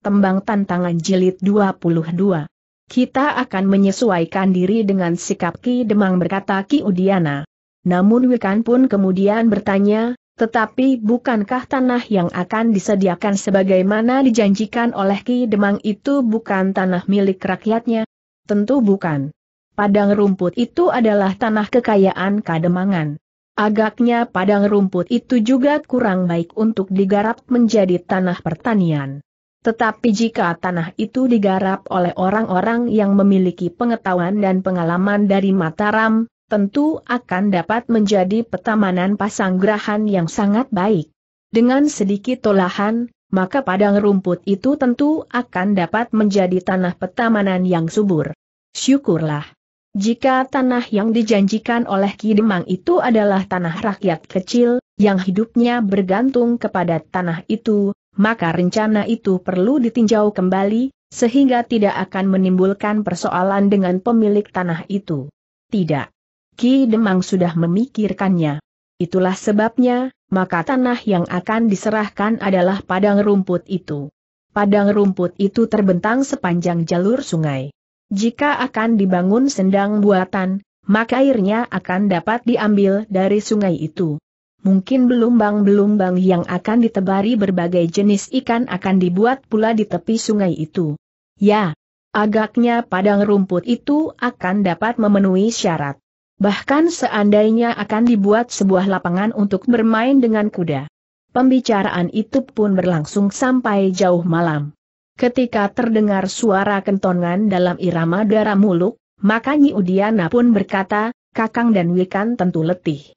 Tembang Tantangan Jilid 22. Kita akan menyesuaikan diri dengan sikap Ki Demang berkata Ki Udiana. Namun Wikan pun kemudian bertanya, tetapi bukankah tanah yang akan disediakan sebagaimana dijanjikan oleh Ki Demang itu bukan tanah milik rakyatnya? Tentu bukan. Padang rumput itu adalah tanah kekayaan Kademangan. Agaknya padang rumput itu juga kurang baik untuk digarap menjadi tanah pertanian. Tetapi jika tanah itu digarap oleh orang-orang yang memiliki pengetahuan dan pengalaman dari Mataram, tentu akan dapat menjadi petamanan pasanggrahan yang sangat baik. Dengan sedikit tolahan, maka padang rumput itu tentu akan dapat menjadi tanah petamanan yang subur. Syukurlah. Jika tanah yang dijanjikan oleh Kidemang itu adalah tanah rakyat kecil, yang hidupnya bergantung kepada tanah itu, maka rencana itu perlu ditinjau kembali, sehingga tidak akan menimbulkan persoalan dengan pemilik tanah itu. Tidak. Ki Demang sudah memikirkannya. Itulah sebabnya, maka tanah yang akan diserahkan adalah padang rumput itu. Padang rumput itu terbentang sepanjang jalur sungai. Jika akan dibangun sendang buatan, maka airnya akan dapat diambil dari sungai itu. Mungkin belumbang-belumbang yang akan ditebari berbagai jenis ikan akan dibuat pula di tepi sungai itu. Ya, agaknya padang rumput itu akan dapat memenuhi syarat. Bahkan seandainya akan dibuat sebuah lapangan untuk bermain dengan kuda. Pembicaraan itu pun berlangsung sampai jauh malam. Ketika terdengar suara kentongan dalam irama darah muluk, maka Nyi Udiana pun berkata, Kakang dan Wikan tentu letih.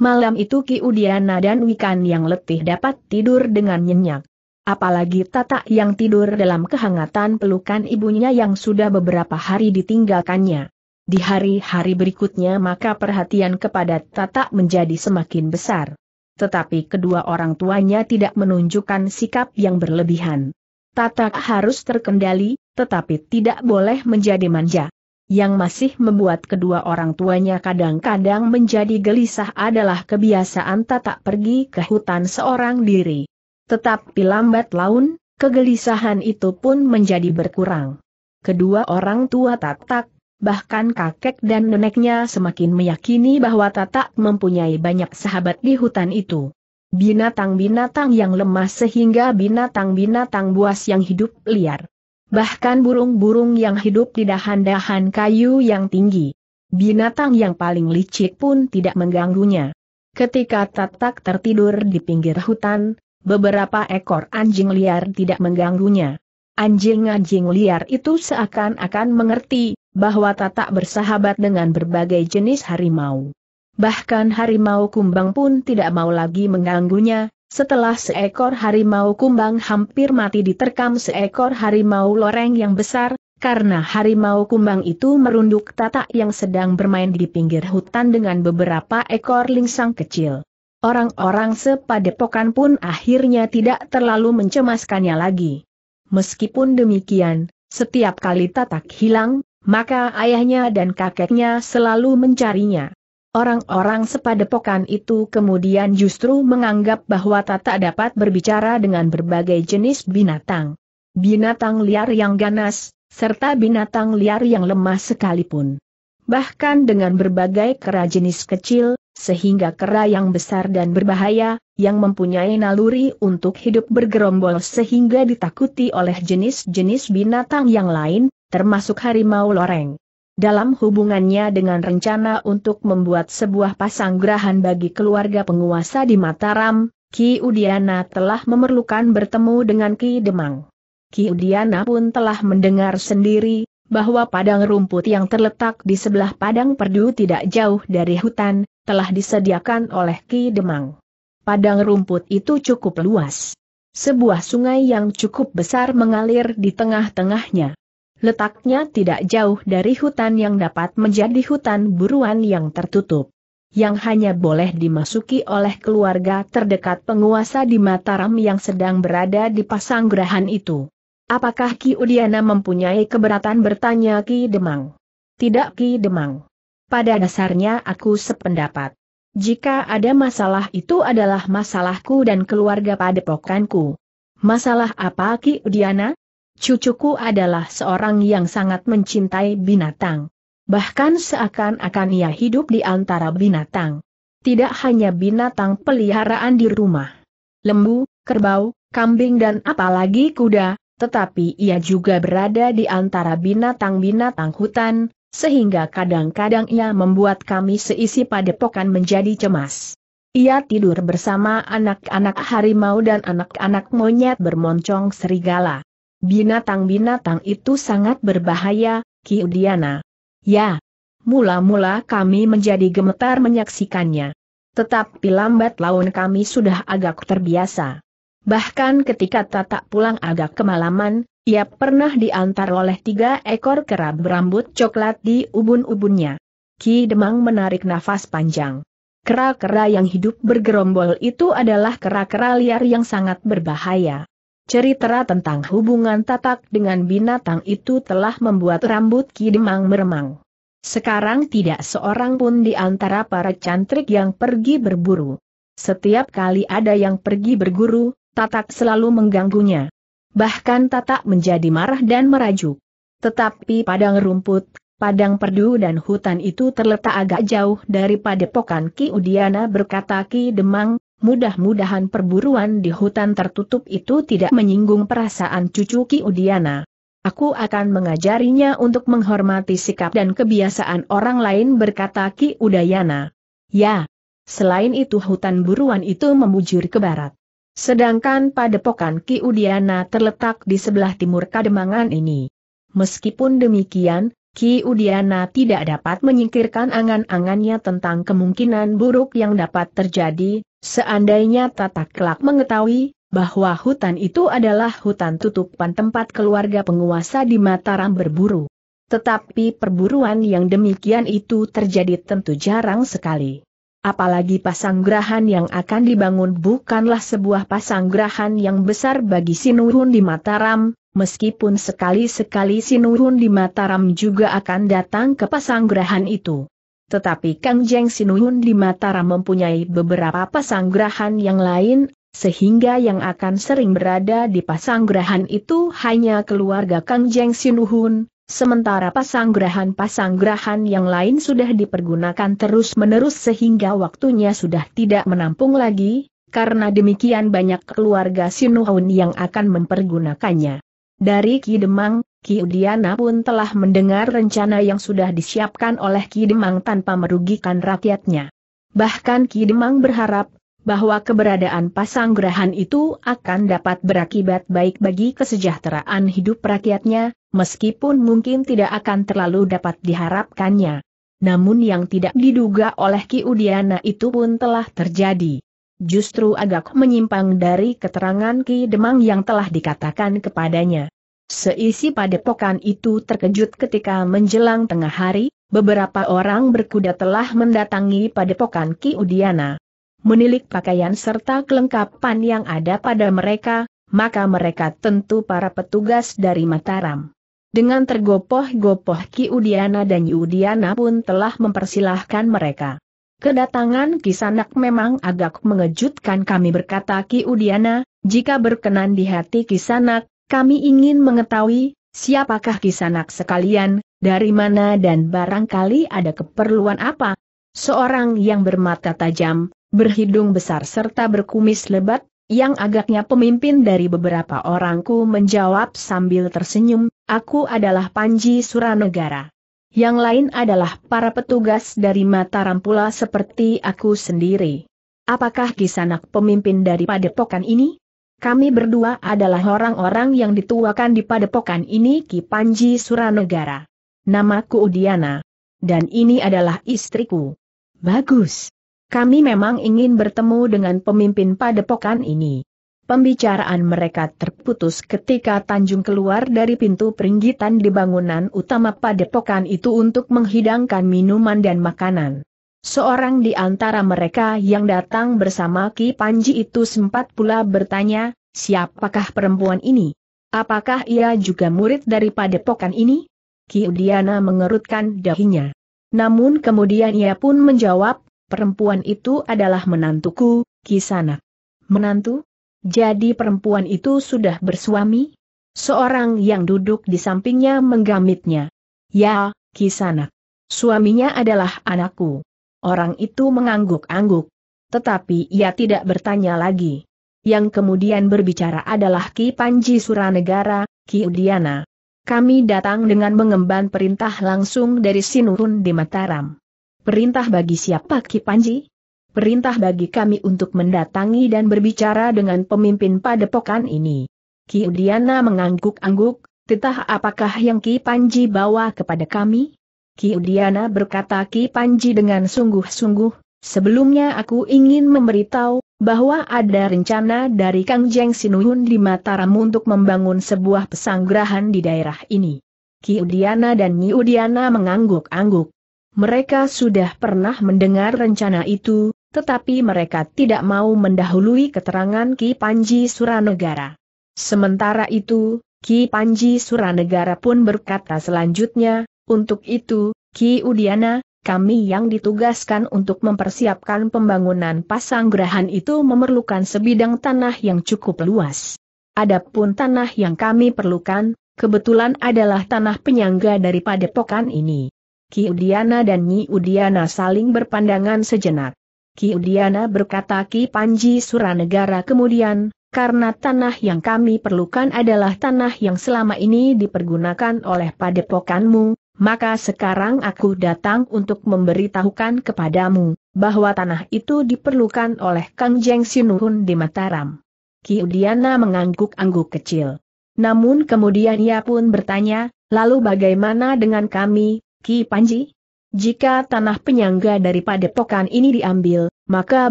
Malam itu Ki Udiana dan Wikan yang letih dapat tidur dengan nyenyak. Apalagi Tata yang tidur dalam kehangatan pelukan ibunya yang sudah beberapa hari ditinggalkannya. Di hari-hari berikutnya maka perhatian kepada Tata menjadi semakin besar. Tetapi kedua orang tuanya tidak menunjukkan sikap yang berlebihan. Tata harus terkendali, tetapi tidak boleh menjadi manja yang masih membuat kedua orang tuanya kadang-kadang menjadi gelisah adalah kebiasaan tak pergi ke hutan seorang diri. Tetapi lambat laun, kegelisahan itu pun menjadi berkurang. Kedua orang tua tatak, bahkan kakek dan neneknya semakin meyakini bahwa tatak mempunyai banyak sahabat di hutan itu. Binatang-binatang yang lemah sehingga binatang-binatang buas yang hidup liar bahkan burung-burung yang hidup di dahan-dahan kayu yang tinggi. Binatang yang paling licik pun tidak mengganggunya. Ketika Tatak tertidur di pinggir hutan, beberapa ekor anjing liar tidak mengganggunya. Anjing-anjing liar itu seakan-akan mengerti bahwa Tatak bersahabat dengan berbagai jenis harimau. Bahkan harimau kumbang pun tidak mau lagi mengganggunya, setelah seekor harimau kumbang hampir mati diterkam seekor harimau loreng yang besar, karena harimau kumbang itu merunduk tata yang sedang bermain di pinggir hutan dengan beberapa ekor lingsang kecil. Orang-orang sepadepokan pun akhirnya tidak terlalu mencemaskannya lagi. Meskipun demikian, setiap kali tatak hilang, maka ayahnya dan kakeknya selalu mencarinya. Orang-orang sepadepokan itu kemudian justru menganggap bahwa Tata dapat berbicara dengan berbagai jenis binatang. Binatang liar yang ganas, serta binatang liar yang lemah sekalipun. Bahkan dengan berbagai kera jenis kecil, sehingga kera yang besar dan berbahaya, yang mempunyai naluri untuk hidup bergerombol sehingga ditakuti oleh jenis-jenis binatang yang lain, termasuk harimau loreng dalam hubungannya dengan rencana untuk membuat sebuah pasang gerahan bagi keluarga penguasa di Mataram, Ki Udiana telah memerlukan bertemu dengan Ki Demang. Ki Udiana pun telah mendengar sendiri, bahwa padang rumput yang terletak di sebelah padang perdu tidak jauh dari hutan, telah disediakan oleh Ki Demang. Padang rumput itu cukup luas. Sebuah sungai yang cukup besar mengalir di tengah-tengahnya. Letaknya tidak jauh dari hutan yang dapat menjadi hutan buruan yang tertutup. Yang hanya boleh dimasuki oleh keluarga terdekat penguasa di Mataram yang sedang berada di Pasanggrahan itu. Apakah Ki Udiana mempunyai keberatan bertanya Ki Demang? Tidak Ki Demang. Pada dasarnya aku sependapat. Jika ada masalah itu adalah masalahku dan keluarga padepokanku. Masalah apa Ki Udiana? Cucuku adalah seorang yang sangat mencintai binatang. Bahkan seakan-akan ia hidup di antara binatang. Tidak hanya binatang peliharaan di rumah. Lembu, kerbau, kambing dan apalagi kuda, tetapi ia juga berada di antara binatang-binatang hutan, sehingga kadang-kadang ia membuat kami seisi padepokan menjadi cemas. Ia tidur bersama anak-anak harimau dan anak-anak monyet bermoncong serigala. Binatang-binatang itu sangat berbahaya, Kiudiana. Ya. Mula-mula kami menjadi gemetar menyaksikannya. Tetapi lambat laun kami sudah agak terbiasa. Bahkan ketika Tata pulang agak kemalaman, ia pernah diantar oleh tiga ekor kerab berambut coklat di ubun-ubunnya. Ki Demang menarik nafas panjang. Kera-kera yang hidup bergerombol itu adalah kera-kera liar yang sangat berbahaya. Cerita tentang hubungan tatak dengan binatang itu telah membuat rambut Ki Demang meremang. Sekarang tidak seorang pun di antara para cantrik yang pergi berburu. Setiap kali ada yang pergi berguru, tatak selalu mengganggunya. Bahkan tatak menjadi marah dan merajuk. Tetapi padang rumput, padang perdu dan hutan itu terletak agak jauh daripada pokan Ki Udiana berkata Ki Demang, Mudah-mudahan perburuan di hutan tertutup itu tidak menyinggung perasaan cucu Ki Udiana. Aku akan mengajarinya untuk menghormati sikap dan kebiasaan orang lain berkata Ki Udayana. Ya. Selain itu hutan buruan itu memujur ke barat. Sedangkan padepokan Ki Udiana terletak di sebelah timur Kademangan ini. Meskipun demikian, Ki Udiana tidak dapat menyingkirkan angan-angannya tentang kemungkinan buruk yang dapat terjadi, seandainya tata kelak mengetahui bahwa hutan itu adalah hutan tutupan tempat keluarga penguasa di Mataram berburu. Tetapi perburuan yang demikian itu terjadi tentu jarang sekali. Apalagi pasanggrahan yang akan dibangun bukanlah sebuah pasanggrahan yang besar bagi Sinurun di Mataram, meskipun sekali-sekali Sinuhun di Mataram juga akan datang ke pasanggrahan itu. Tetapi Kang Jeng Sinuhun di Mataram mempunyai beberapa pasanggrahan yang lain, sehingga yang akan sering berada di pasanggrahan itu hanya keluarga Kang Jeng Sinuhun, sementara pasanggrahan-pasanggrahan yang lain sudah dipergunakan terus-menerus sehingga waktunya sudah tidak menampung lagi, karena demikian banyak keluarga Sinuhun yang akan mempergunakannya. Dari Ki Demang, Ki Udiana pun telah mendengar rencana yang sudah disiapkan oleh Ki Demang tanpa merugikan rakyatnya. Bahkan Ki Demang berharap bahwa keberadaan Pasanggrahan itu akan dapat berakibat baik bagi kesejahteraan hidup rakyatnya, meskipun mungkin tidak akan terlalu dapat diharapkannya. Namun yang tidak diduga oleh Ki Udiana itu pun telah terjadi justru agak menyimpang dari keterangan Ki Demang yang telah dikatakan kepadanya. Seisi padepokan itu terkejut ketika menjelang tengah hari, beberapa orang berkuda telah mendatangi padepokan Ki Udiana. Menilik pakaian serta kelengkapan yang ada pada mereka, maka mereka tentu para petugas dari Mataram. Dengan tergopoh-gopoh Ki Udiana dan Yudiana pun telah mempersilahkan mereka. Kedatangan Kisanak memang agak mengejutkan kami berkata Ki Udiana, jika berkenan di hati Kisanak, kami ingin mengetahui, siapakah Kisanak sekalian, dari mana dan barangkali ada keperluan apa? Seorang yang bermata tajam, berhidung besar serta berkumis lebat, yang agaknya pemimpin dari beberapa orangku menjawab sambil tersenyum, aku adalah Panji Suranegara. Yang lain adalah para petugas dari Mataram pula seperti aku sendiri. Apakah Kisanak pemimpin dari padepokan ini? Kami berdua adalah orang-orang yang dituakan di padepokan ini Ki Panji Suranegara. Namaku Udiana. Dan ini adalah istriku. Bagus. Kami memang ingin bertemu dengan pemimpin padepokan ini. Pembicaraan mereka terputus ketika Tanjung keluar dari pintu peringgitan di bangunan utama padepokan itu untuk menghidangkan minuman dan makanan. Seorang di antara mereka yang datang bersama Ki Panji itu sempat pula bertanya, siapakah perempuan ini? Apakah ia juga murid dari padepokan ini? Ki Udiana mengerutkan dahinya. Namun kemudian ia pun menjawab, perempuan itu adalah menantuku, Ki Sanak. Menantu? Jadi perempuan itu sudah bersuami? Seorang yang duduk di sampingnya menggamitnya. Ya, Kisanak. Suaminya adalah anakku. Orang itu mengangguk-angguk. Tetapi ia tidak bertanya lagi. Yang kemudian berbicara adalah Ki Panji Suranegara, Ki Udiana. Kami datang dengan mengemban perintah langsung dari Sinurun di Mataram. Perintah bagi siapa Ki Panji? perintah bagi kami untuk mendatangi dan berbicara dengan pemimpin padepokan ini. Ki Udiana mengangguk-angguk, titah apakah yang Ki Panji bawa kepada kami? Ki Udiana berkata Ki Panji dengan sungguh-sungguh, sebelumnya aku ingin memberitahu, bahwa ada rencana dari Kang Jeng Sinuhun di Mataram untuk membangun sebuah pesanggrahan di daerah ini. Ki Udiana dan Nyi Udiana mengangguk-angguk. Mereka sudah pernah mendengar rencana itu, tetapi mereka tidak mau mendahului keterangan Ki Panji Suranegara. Sementara itu, Ki Panji Suranegara pun berkata selanjutnya, untuk itu, Ki Udiana, kami yang ditugaskan untuk mempersiapkan pembangunan pasanggrahan itu memerlukan sebidang tanah yang cukup luas. Adapun tanah yang kami perlukan, kebetulan adalah tanah penyangga daripada pokan ini. Ki Udiana dan Nyi Udiana saling berpandangan sejenak. Ki Udiana berkata Ki Panji Suranegara kemudian, karena tanah yang kami perlukan adalah tanah yang selama ini dipergunakan oleh padepokanmu, maka sekarang aku datang untuk memberitahukan kepadamu, bahwa tanah itu diperlukan oleh Kang Jeng Sinuhun di Mataram. Ki Udiana mengangguk-angguk kecil. Namun kemudian ia pun bertanya, lalu bagaimana dengan kami, Ki Panji? Jika tanah penyangga dari padepokan ini diambil, maka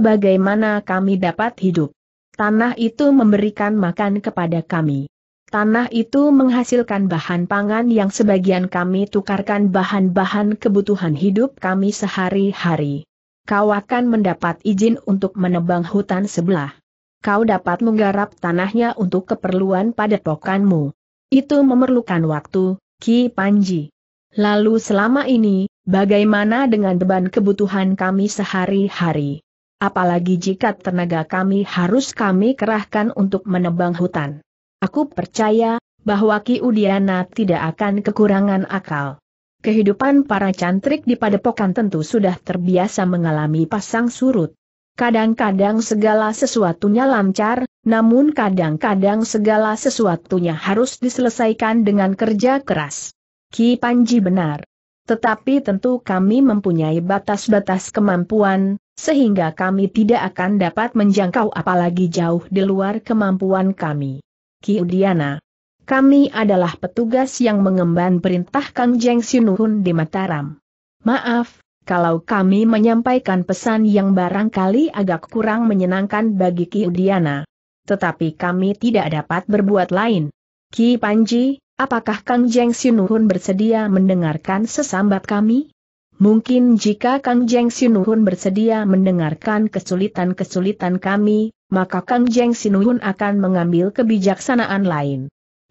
bagaimana kami dapat hidup? Tanah itu memberikan makan kepada kami. Tanah itu menghasilkan bahan pangan yang sebagian kami tukarkan bahan-bahan kebutuhan hidup kami sehari-hari. Kau akan mendapat izin untuk menebang hutan sebelah. Kau dapat menggarap tanahnya untuk keperluan pada padepokanmu. Itu memerlukan waktu, Ki Panji. Lalu selama ini, Bagaimana dengan beban kebutuhan kami sehari-hari? Apalagi jika tenaga kami harus kami kerahkan untuk menebang hutan. Aku percaya, bahwa Ki Udiana tidak akan kekurangan akal. Kehidupan para cantrik di padepokan tentu sudah terbiasa mengalami pasang surut. Kadang-kadang segala sesuatunya lancar, namun kadang-kadang segala sesuatunya harus diselesaikan dengan kerja keras. Ki Panji benar. Tetapi tentu kami mempunyai batas-batas kemampuan, sehingga kami tidak akan dapat menjangkau apalagi jauh di luar kemampuan kami. Kiudiana. Kami adalah petugas yang mengemban perintah Kang Jeng Sinuhun di Mataram. Maaf, kalau kami menyampaikan pesan yang barangkali agak kurang menyenangkan bagi Kiudiana. Tetapi kami tidak dapat berbuat lain. Ki Panji, Apakah Kang Jeng Sinuhun bersedia mendengarkan sesambat kami? Mungkin jika Kang Jeng Sinuhun bersedia mendengarkan kesulitan-kesulitan kami, maka Kang Jeng Sinuhun akan mengambil kebijaksanaan lain.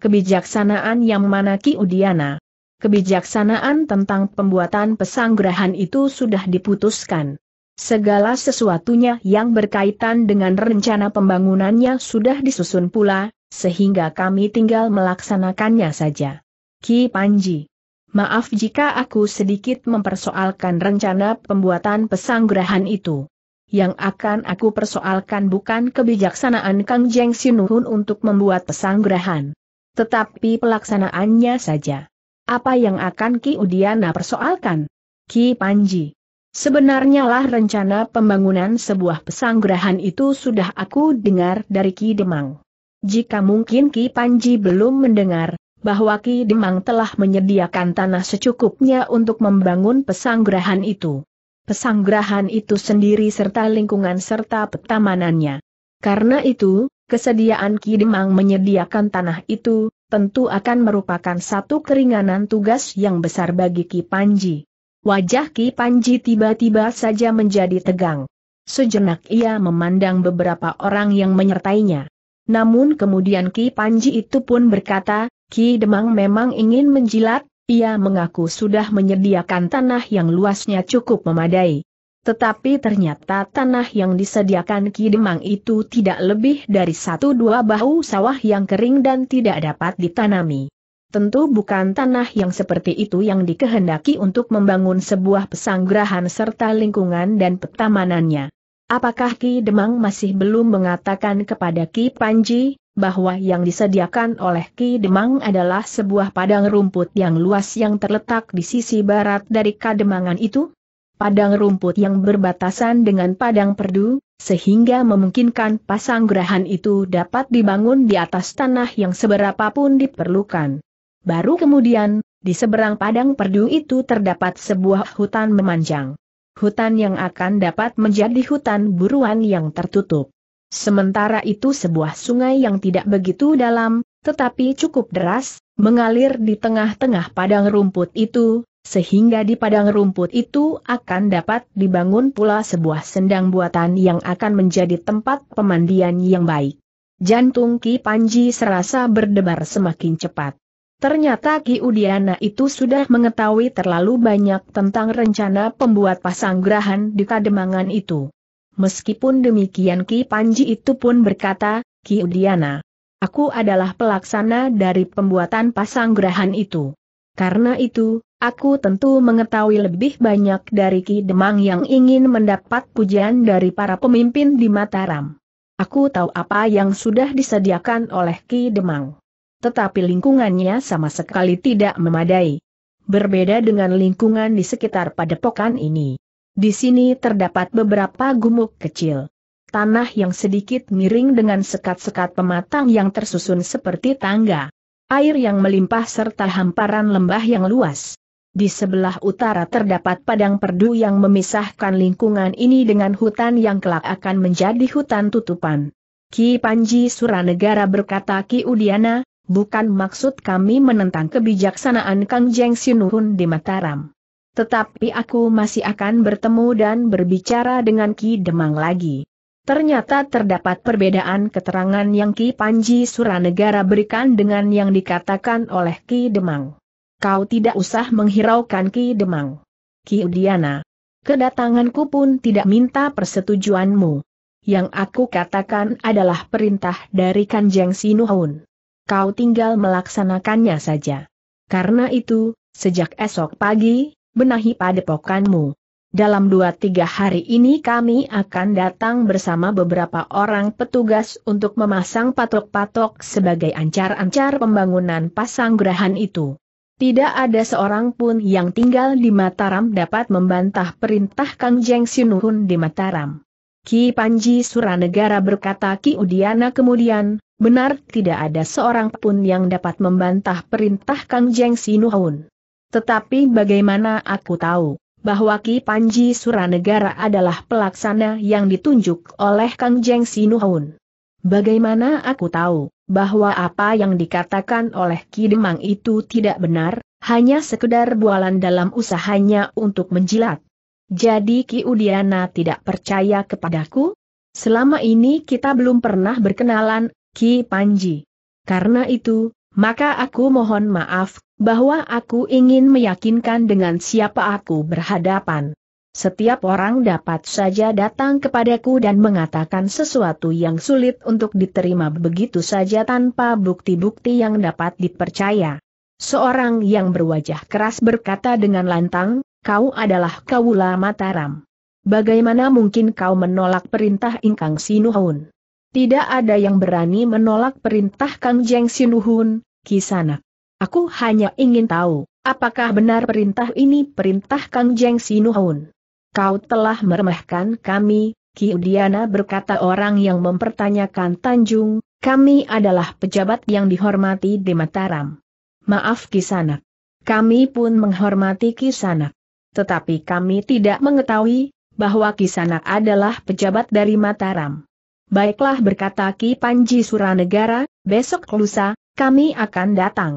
Kebijaksanaan yang mana Ki Udiana? Kebijaksanaan tentang pembuatan pesanggrahan itu sudah diputuskan. Segala sesuatunya yang berkaitan dengan rencana pembangunannya sudah disusun pula, sehingga kami tinggal melaksanakannya saja. Ki Panji. Maaf jika aku sedikit mempersoalkan rencana pembuatan pesanggerahan itu. Yang akan aku persoalkan bukan kebijaksanaan Kang Jeng Sinuhun untuk membuat pesanggerahan. Tetapi pelaksanaannya saja. Apa yang akan Ki Udiana persoalkan? Ki Panji. Sebenarnya lah rencana pembangunan sebuah pesanggrahan itu sudah aku dengar dari Ki Demang. Jika mungkin Ki Panji belum mendengar, bahwa Ki Demang telah menyediakan tanah secukupnya untuk membangun pesanggrahan itu. Pesanggrahan itu sendiri serta lingkungan serta petamanannya. Karena itu, kesediaan Ki Demang menyediakan tanah itu, tentu akan merupakan satu keringanan tugas yang besar bagi Ki Panji. Wajah Ki Panji tiba-tiba saja menjadi tegang. Sejenak ia memandang beberapa orang yang menyertainya. Namun kemudian Ki Panji itu pun berkata, Ki Demang memang ingin menjilat, ia mengaku sudah menyediakan tanah yang luasnya cukup memadai. Tetapi ternyata tanah yang disediakan Ki Demang itu tidak lebih dari satu dua bahu sawah yang kering dan tidak dapat ditanami. Tentu bukan tanah yang seperti itu yang dikehendaki untuk membangun sebuah pesanggrahan serta lingkungan dan petamanannya. Apakah Ki Demang masih belum mengatakan kepada Ki Panji, bahwa yang disediakan oleh Ki Demang adalah sebuah padang rumput yang luas yang terletak di sisi barat dari Kademangan itu? Padang rumput yang berbatasan dengan padang perdu, sehingga memungkinkan pasanggrahan itu dapat dibangun di atas tanah yang seberapapun diperlukan. Baru kemudian, di seberang padang perdu itu terdapat sebuah hutan memanjang. Hutan yang akan dapat menjadi hutan buruan yang tertutup. Sementara itu sebuah sungai yang tidak begitu dalam, tetapi cukup deras, mengalir di tengah-tengah padang rumput itu, sehingga di padang rumput itu akan dapat dibangun pula sebuah sendang buatan yang akan menjadi tempat pemandian yang baik. Jantung Ki Panji serasa berdebar semakin cepat. Ternyata Ki Udiana itu sudah mengetahui terlalu banyak tentang rencana pembuat pasanggrahan di Kademangan itu. Meskipun demikian Ki Panji itu pun berkata, Ki Udiana, aku adalah pelaksana dari pembuatan pasanggrahan itu. Karena itu, aku tentu mengetahui lebih banyak dari Ki Demang yang ingin mendapat pujian dari para pemimpin di Mataram. Aku tahu apa yang sudah disediakan oleh Ki Demang tetapi lingkungannya sama sekali tidak memadai. Berbeda dengan lingkungan di sekitar padepokan ini. Di sini terdapat beberapa gumuk kecil. Tanah yang sedikit miring dengan sekat-sekat pematang yang tersusun seperti tangga. Air yang melimpah serta hamparan lembah yang luas. Di sebelah utara terdapat padang perdu yang memisahkan lingkungan ini dengan hutan yang kelak akan menjadi hutan tutupan. Ki Panji Suranegara berkata Ki Udiana, bukan maksud kami menentang kebijaksanaan Kang Jeng Sinuhun di Mataram. Tetapi aku masih akan bertemu dan berbicara dengan Ki Demang lagi. Ternyata terdapat perbedaan keterangan yang Ki Panji Suranegara berikan dengan yang dikatakan oleh Ki Demang. Kau tidak usah menghiraukan Ki Demang. Ki Udiana. Kedatanganku pun tidak minta persetujuanmu. Yang aku katakan adalah perintah dari Kanjeng Sinuhun kau tinggal melaksanakannya saja. Karena itu, sejak esok pagi, benahi padepokanmu. Dalam dua tiga hari ini kami akan datang bersama beberapa orang petugas untuk memasang patok-patok sebagai ancar-ancar pembangunan pasang gerahan itu. Tidak ada seorang pun yang tinggal di Mataram dapat membantah perintah Kang Jeng Sinuhun di Mataram. Ki Panji Suranegara berkata Ki Udiana kemudian, benar tidak ada seorang pun yang dapat membantah perintah Kang Jeng Sinuhun. Tetapi bagaimana aku tahu, bahwa Ki Panji Suranegara adalah pelaksana yang ditunjuk oleh Kang Jeng Sinuhun. Bagaimana aku tahu, bahwa apa yang dikatakan oleh Ki Demang itu tidak benar, hanya sekedar bualan dalam usahanya untuk menjilat. Jadi Ki Udiana tidak percaya kepadaku? Selama ini kita belum pernah berkenalan, Ki Panji. Karena itu, maka aku mohon maaf, bahwa aku ingin meyakinkan dengan siapa aku berhadapan. Setiap orang dapat saja datang kepadaku dan mengatakan sesuatu yang sulit untuk diterima begitu saja tanpa bukti-bukti yang dapat dipercaya. Seorang yang berwajah keras berkata dengan lantang, Kau adalah Kawula Mataram. Bagaimana mungkin kau menolak perintah Ingkang Sinuhun? Tidak ada yang berani menolak perintah Kang Jeng Sinuhun, Kisanak. Aku hanya ingin tahu, apakah benar perintah ini perintah Kang Jeng Sinuhun? Kau telah meremehkan kami, Kiudiana berkata orang yang mempertanyakan Tanjung, kami adalah pejabat yang dihormati di Mataram. Maaf Kisanak. Kami pun menghormati Kisanak. Tetapi kami tidak mengetahui bahwa Kisanak adalah pejabat dari Mataram. Baiklah berkata Ki Panji Suranegara, besok lusa, kami akan datang.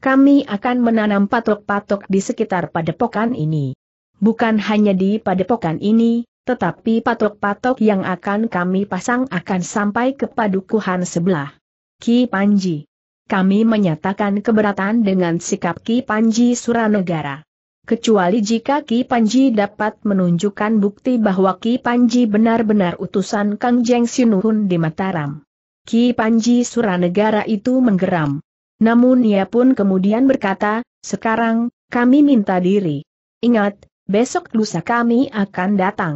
Kami akan menanam patok-patok di sekitar padepokan ini. Bukan hanya di padepokan ini, tetapi patok-patok yang akan kami pasang akan sampai ke padukuhan sebelah. Ki Panji. Kami menyatakan keberatan dengan sikap Ki Panji Suranegara. Kecuali jika Ki Panji dapat menunjukkan bukti bahwa Ki Panji benar-benar utusan Kang Jeng Sinuhun di Mataram. Ki Panji Suranegara itu menggeram. Namun ia pun kemudian berkata, sekarang, kami minta diri. Ingat, besok lusa kami akan datang.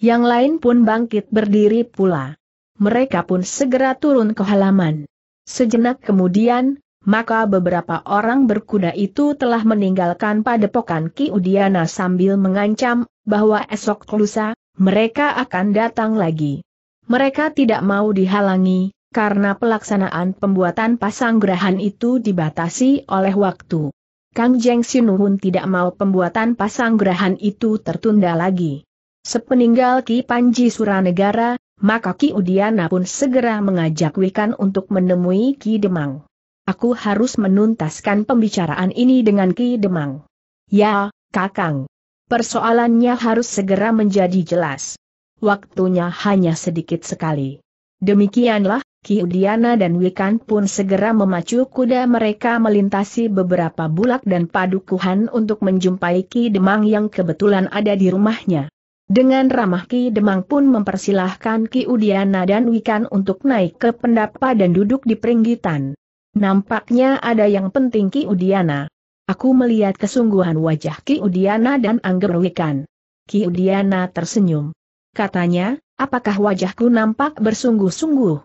Yang lain pun bangkit berdiri pula. Mereka pun segera turun ke halaman. Sejenak kemudian, maka beberapa orang berkuda itu telah meninggalkan padepokan Ki Udiana sambil mengancam bahwa esok lusa, mereka akan datang lagi. Mereka tidak mau dihalangi, karena pelaksanaan pembuatan pasang gerahan itu dibatasi oleh waktu. Kang Jeng Sinuhun tidak mau pembuatan pasang gerahan itu tertunda lagi. Sepeninggal Ki Panji Suranegara, maka Ki Udiana pun segera mengajak Wikan untuk menemui Ki Demang. Aku harus menuntaskan pembicaraan ini dengan Ki Demang. Ya, Kakang. Persoalannya harus segera menjadi jelas. Waktunya hanya sedikit sekali. Demikianlah, Ki Udiana dan Wikan pun segera memacu kuda mereka melintasi beberapa bulak dan padukuhan untuk menjumpai Ki Demang yang kebetulan ada di rumahnya. Dengan ramah Ki Demang pun mempersilahkan Ki Udiana dan Wikan untuk naik ke pendapa dan duduk di peringgitan. Nampaknya ada yang penting Ki Udiana. Aku melihat kesungguhan wajah Ki Udiana dan Anggerwikan. Ki Udiana tersenyum. Katanya, apakah wajahku nampak bersungguh-sungguh?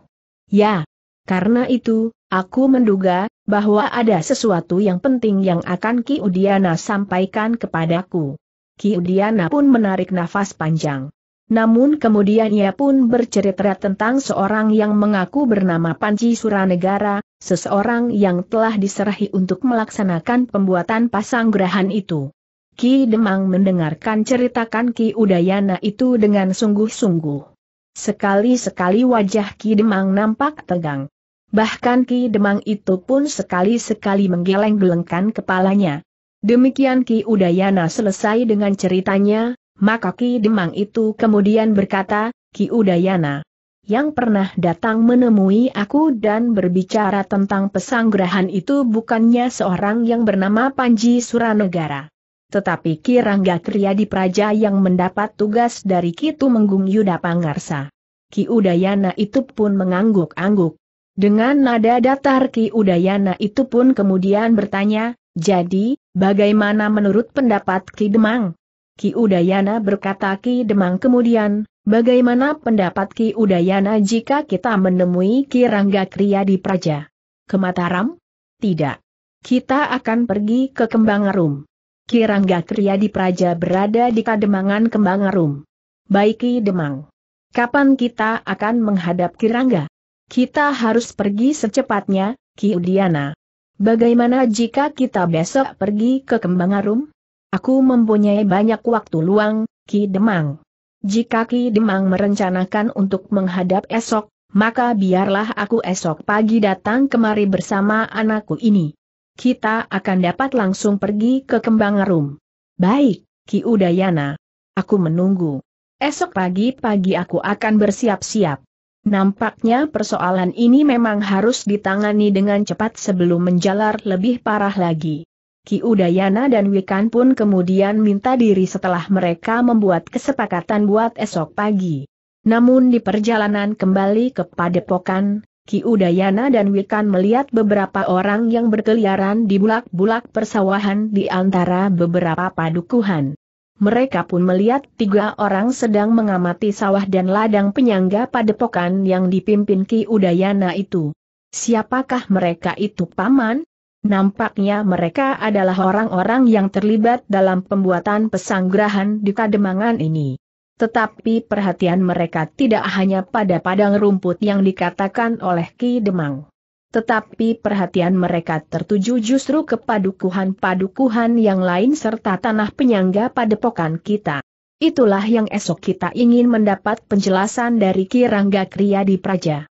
Ya. Karena itu, aku menduga, bahwa ada sesuatu yang penting yang akan Ki Udiana sampaikan kepadaku. Ki Udiana pun menarik nafas panjang. Namun kemudian ia pun bercerita tentang seorang yang mengaku bernama Panji Suranegara, seseorang yang telah diserahi untuk melaksanakan pembuatan pasang gerahan itu. Ki Demang mendengarkan ceritakan Ki Udayana itu dengan sungguh-sungguh. Sekali-sekali wajah Ki Demang nampak tegang. Bahkan Ki Demang itu pun sekali-sekali menggeleng-gelengkan kepalanya. Demikian Ki Udayana selesai dengan ceritanya, maka Ki Demang itu kemudian berkata, Ki Udayana, yang pernah datang menemui aku dan berbicara tentang pesanggrahan itu bukannya seorang yang bernama Panji Suranegara. Tetapi Ki Rangga Praja yang mendapat tugas dari Ki Tumenggung Yuda Pangarsa. Ki Udayana itu pun mengangguk-angguk. Dengan nada datar Ki Udayana itu pun kemudian bertanya, jadi, bagaimana menurut pendapat Ki Demang? Ki Udayana berkata Ki Demang kemudian, bagaimana pendapat Ki Udayana jika kita menemui Ki Rangga Kriya di Praja? Kemataram? Tidak. Kita akan pergi ke Kembangarum. Ki Rangga Kriya di Praja berada di Kademangan Kembangarum. Baik Ki Demang. Kapan kita akan menghadap Ki Rangga? Kita harus pergi secepatnya, Ki Udayana. Bagaimana jika kita besok pergi ke Kembangarum? Aku mempunyai banyak waktu luang, Ki Demang. Jika Ki Demang merencanakan untuk menghadap esok, maka biarlah aku esok pagi datang kemari bersama anakku ini. Kita akan dapat langsung pergi ke Kembang Arum. Baik, Ki Udayana. Aku menunggu. Esok pagi-pagi aku akan bersiap-siap. Nampaknya persoalan ini memang harus ditangani dengan cepat sebelum menjalar lebih parah lagi. Ki Udayana dan Wikan pun kemudian minta diri setelah mereka membuat kesepakatan buat esok pagi. Namun di perjalanan kembali ke padepokan, Ki Udayana dan Wikan melihat beberapa orang yang berkeliaran di bulak-bulak persawahan di antara beberapa padukuhan. Mereka pun melihat tiga orang sedang mengamati sawah dan ladang penyangga padepokan yang dipimpin Ki Udayana itu. Siapakah mereka itu paman? Nampaknya mereka adalah orang-orang yang terlibat dalam pembuatan pesanggrahan di Kademangan ini. Tetapi perhatian mereka tidak hanya pada padang rumput yang dikatakan oleh Ki Demang. Tetapi perhatian mereka tertuju justru ke padukuhan-padukuhan yang lain serta tanah penyangga padepokan kita. Itulah yang esok kita ingin mendapat penjelasan dari Ki Rangga Kriya di Praja.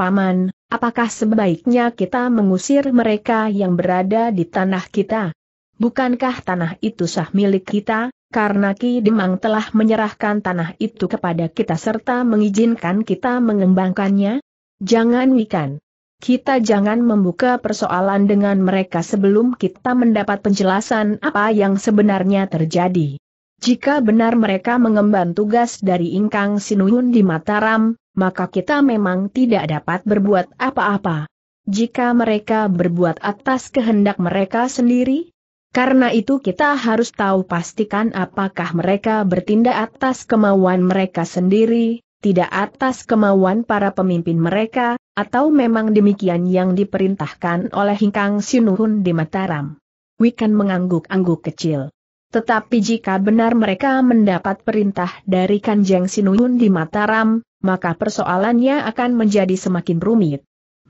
Paman, apakah sebaiknya kita mengusir mereka yang berada di tanah kita? Bukankah tanah itu sah milik kita, karena Ki Demang telah menyerahkan tanah itu kepada kita serta mengizinkan kita mengembangkannya? Jangan wikan. Kita jangan membuka persoalan dengan mereka sebelum kita mendapat penjelasan apa yang sebenarnya terjadi. Jika benar mereka mengemban tugas dari Ingkang Sinuhun di Mataram, maka kita memang tidak dapat berbuat apa-apa. Jika mereka berbuat atas kehendak mereka sendiri, karena itu kita harus tahu pastikan apakah mereka bertindak atas kemauan mereka sendiri, tidak atas kemauan para pemimpin mereka, atau memang demikian yang diperintahkan oleh Hingkang Sinuhun di Mataram. Wikan mengangguk-angguk kecil. Tetapi jika benar mereka mendapat perintah dari Kanjeng Sinuhun di Mataram, maka persoalannya akan menjadi semakin rumit.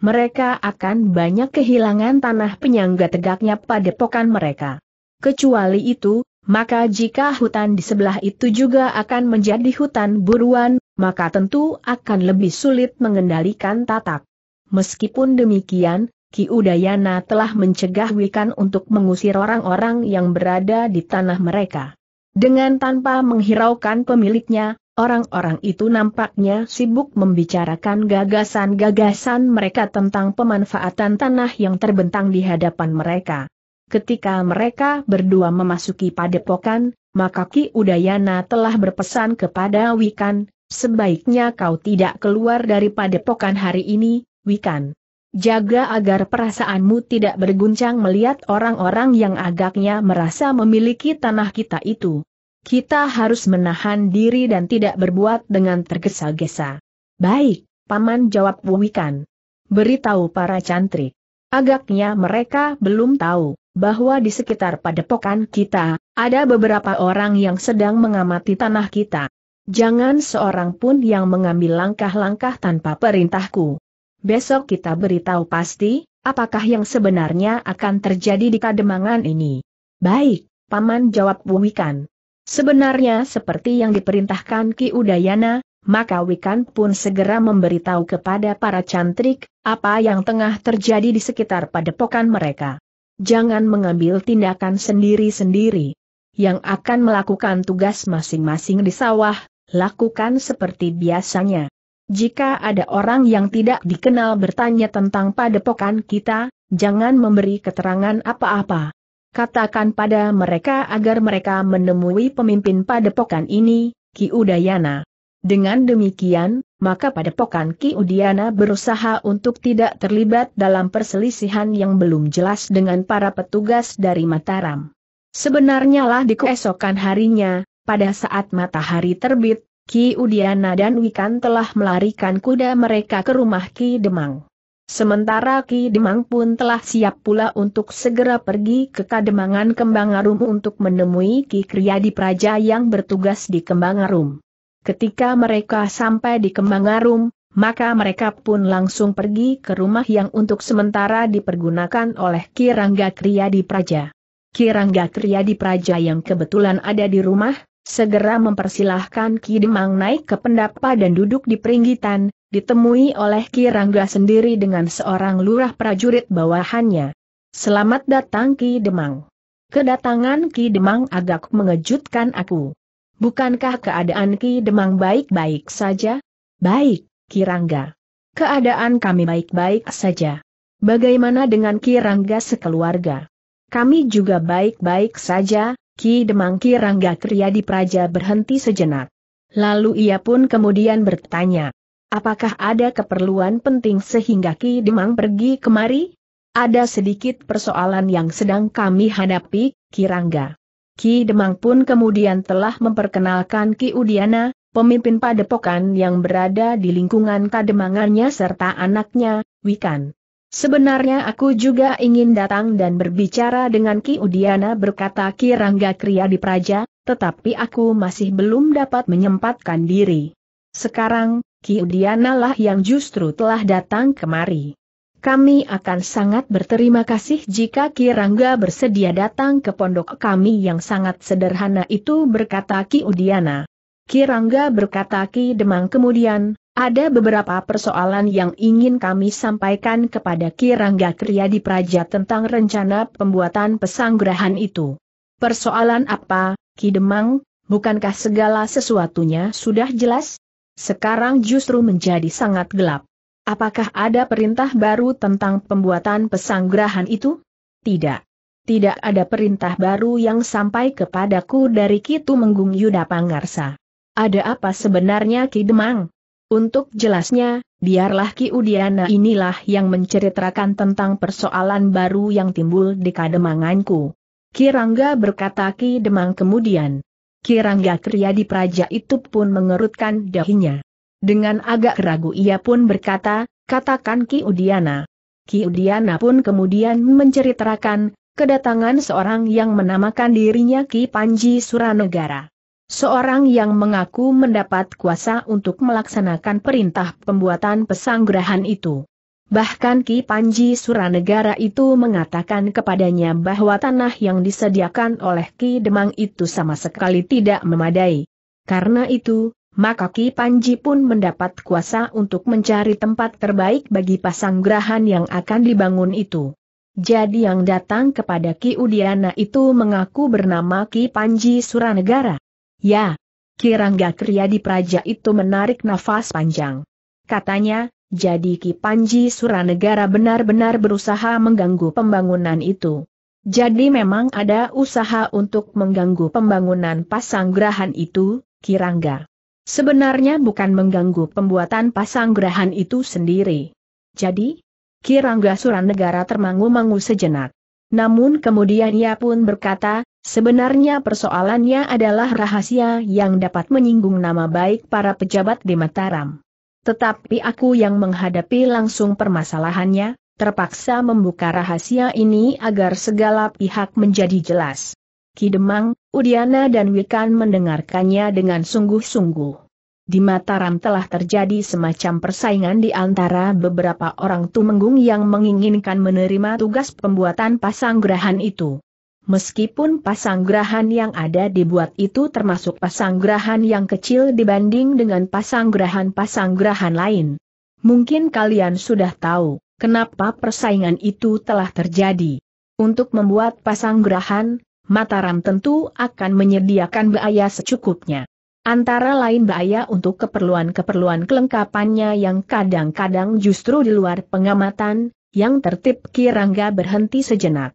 Mereka akan banyak kehilangan tanah penyangga tegaknya padepokan mereka. Kecuali itu, maka jika hutan di sebelah itu juga akan menjadi hutan buruan, maka tentu akan lebih sulit mengendalikan tatak. Meskipun demikian, Ki Udayana telah mencegah Wikan untuk mengusir orang-orang yang berada di tanah mereka. Dengan tanpa menghiraukan pemiliknya, Orang-orang itu nampaknya sibuk membicarakan gagasan-gagasan mereka tentang pemanfaatan tanah yang terbentang di hadapan mereka. Ketika mereka berdua memasuki padepokan, maka Ki Udayana telah berpesan kepada Wikan, sebaiknya kau tidak keluar dari padepokan hari ini, Wikan. Jaga agar perasaanmu tidak berguncang melihat orang-orang yang agaknya merasa memiliki tanah kita itu. Kita harus menahan diri dan tidak berbuat dengan tergesa-gesa. Baik, Paman jawab Wuwikan. Beritahu para cantrik. Agaknya mereka belum tahu bahwa di sekitar padepokan kita, ada beberapa orang yang sedang mengamati tanah kita. Jangan seorang pun yang mengambil langkah-langkah tanpa perintahku. Besok kita beritahu pasti, apakah yang sebenarnya akan terjadi di kademangan ini. Baik, Paman jawab Wuwikan. Sebenarnya seperti yang diperintahkan Ki Udayana, maka Wikan pun segera memberitahu kepada para cantrik, apa yang tengah terjadi di sekitar padepokan mereka. Jangan mengambil tindakan sendiri-sendiri. Yang akan melakukan tugas masing-masing di sawah, lakukan seperti biasanya. Jika ada orang yang tidak dikenal bertanya tentang padepokan kita, jangan memberi keterangan apa-apa. Katakan pada mereka agar mereka menemui pemimpin padepokan ini, Ki Udayana. Dengan demikian, maka padepokan Ki Udayana berusaha untuk tidak terlibat dalam perselisihan yang belum jelas dengan para petugas dari Mataram. Sebenarnya lah di keesokan harinya, pada saat matahari terbit, Ki Udayana dan Wikan telah melarikan kuda mereka ke rumah Ki Demang. Sementara Ki Demang pun telah siap pula untuk segera pergi ke Kademangan Kembang Arum untuk menemui Ki Kriyadi Praja yang bertugas di Kembang Arum. Ketika mereka sampai di Kembang Arum, maka mereka pun langsung pergi ke rumah yang untuk sementara dipergunakan oleh Ki Rangga Kriyadi Praja. Ki Rangga Kriyadi Praja yang kebetulan ada di rumah, segera mempersilahkan Ki Demang naik ke pendapa dan duduk di peringgitan, ditemui oleh Ki Rangga sendiri dengan seorang lurah prajurit bawahannya. Selamat datang Ki Demang. Kedatangan Ki Demang agak mengejutkan aku. Bukankah keadaan Ki Demang baik-baik saja? Baik, Ki Rangga. Keadaan kami baik-baik saja. Bagaimana dengan Ki Rangga sekeluarga? Kami juga baik-baik saja, Ki Demang Ki Rangga Kriyadi Praja berhenti sejenak. Lalu ia pun kemudian bertanya, Apakah ada keperluan penting sehingga Ki Demang pergi kemari? Ada sedikit persoalan yang sedang kami hadapi, Kirangga. Ki Demang pun kemudian telah memperkenalkan Ki Udiana, pemimpin padepokan yang berada di lingkungan kademangannya serta anaknya, Wikan. Sebenarnya aku juga ingin datang dan berbicara dengan Ki Udiana berkata Ki Rangga Kriya di Praja, tetapi aku masih belum dapat menyempatkan diri. Sekarang, Kiudiana lah yang justru telah datang kemari. Kami akan sangat berterima kasih jika Kirangga bersedia datang ke pondok kami yang sangat sederhana itu berkata Ki Udiana. Kirangga berkata Ki Demang kemudian, ada beberapa persoalan yang ingin kami sampaikan kepada Kirangga Kriyadi Praja tentang rencana pembuatan pesanggrahan itu. Persoalan apa, Ki Demang, bukankah segala sesuatunya sudah jelas? sekarang justru menjadi sangat gelap. Apakah ada perintah baru tentang pembuatan pesanggrahan itu? Tidak. Tidak ada perintah baru yang sampai kepadaku dari Kitu Menggung Yuda Pangarsa. Ada apa sebenarnya Ki Demang? Untuk jelasnya, biarlah Ki Udiana inilah yang menceritakan tentang persoalan baru yang timbul di kademanganku. Kirangga berkata Ki Demang kemudian. Kirangga Triadi Praja itu pun mengerutkan dahinya. Dengan agak ragu ia pun berkata, katakan Ki Udiana. Ki Udiana pun kemudian menceritakan, kedatangan seorang yang menamakan dirinya Ki Panji Suranegara. Seorang yang mengaku mendapat kuasa untuk melaksanakan perintah pembuatan pesanggrahan itu. Bahkan Ki Panji Suranegara itu mengatakan kepadanya bahwa tanah yang disediakan oleh Ki Demang itu sama sekali tidak memadai. Karena itu, maka Ki Panji pun mendapat kuasa untuk mencari tempat terbaik bagi pasanggrahan yang akan dibangun itu. Jadi yang datang kepada Ki Udiana itu mengaku bernama Ki Panji Suranegara. Ya, Ki Rangga Kriya Praja itu menarik nafas panjang. Katanya, jadi Ki Panji Suranegara benar-benar berusaha mengganggu pembangunan itu. Jadi memang ada usaha untuk mengganggu pembangunan pasanggrahan itu, Kirangga. Sebenarnya bukan mengganggu pembuatan pasanggrahan itu sendiri. Jadi, Kirangga Suranegara termangu-mangu sejenak. Namun kemudian ia pun berkata, sebenarnya persoalannya adalah rahasia yang dapat menyinggung nama baik para pejabat di Mataram. Tetapi aku yang menghadapi langsung permasalahannya, terpaksa membuka rahasia ini agar segala pihak menjadi jelas. Kidemang, Udiana dan Wikan mendengarkannya dengan sungguh-sungguh. Di Mataram telah terjadi semacam persaingan di antara beberapa orang tumenggung yang menginginkan menerima tugas pembuatan pasang gerahan itu. Meskipun pasanggrahan yang ada dibuat itu termasuk pasanggrahan yang kecil dibanding dengan pasanggrahan-pasanggrahan lain. Mungkin kalian sudah tahu, kenapa persaingan itu telah terjadi. Untuk membuat pasanggrahan, Mataram tentu akan menyediakan biaya secukupnya. Antara lain bahaya untuk keperluan-keperluan kelengkapannya yang kadang-kadang justru di luar pengamatan, yang tertib kirangga berhenti sejenak.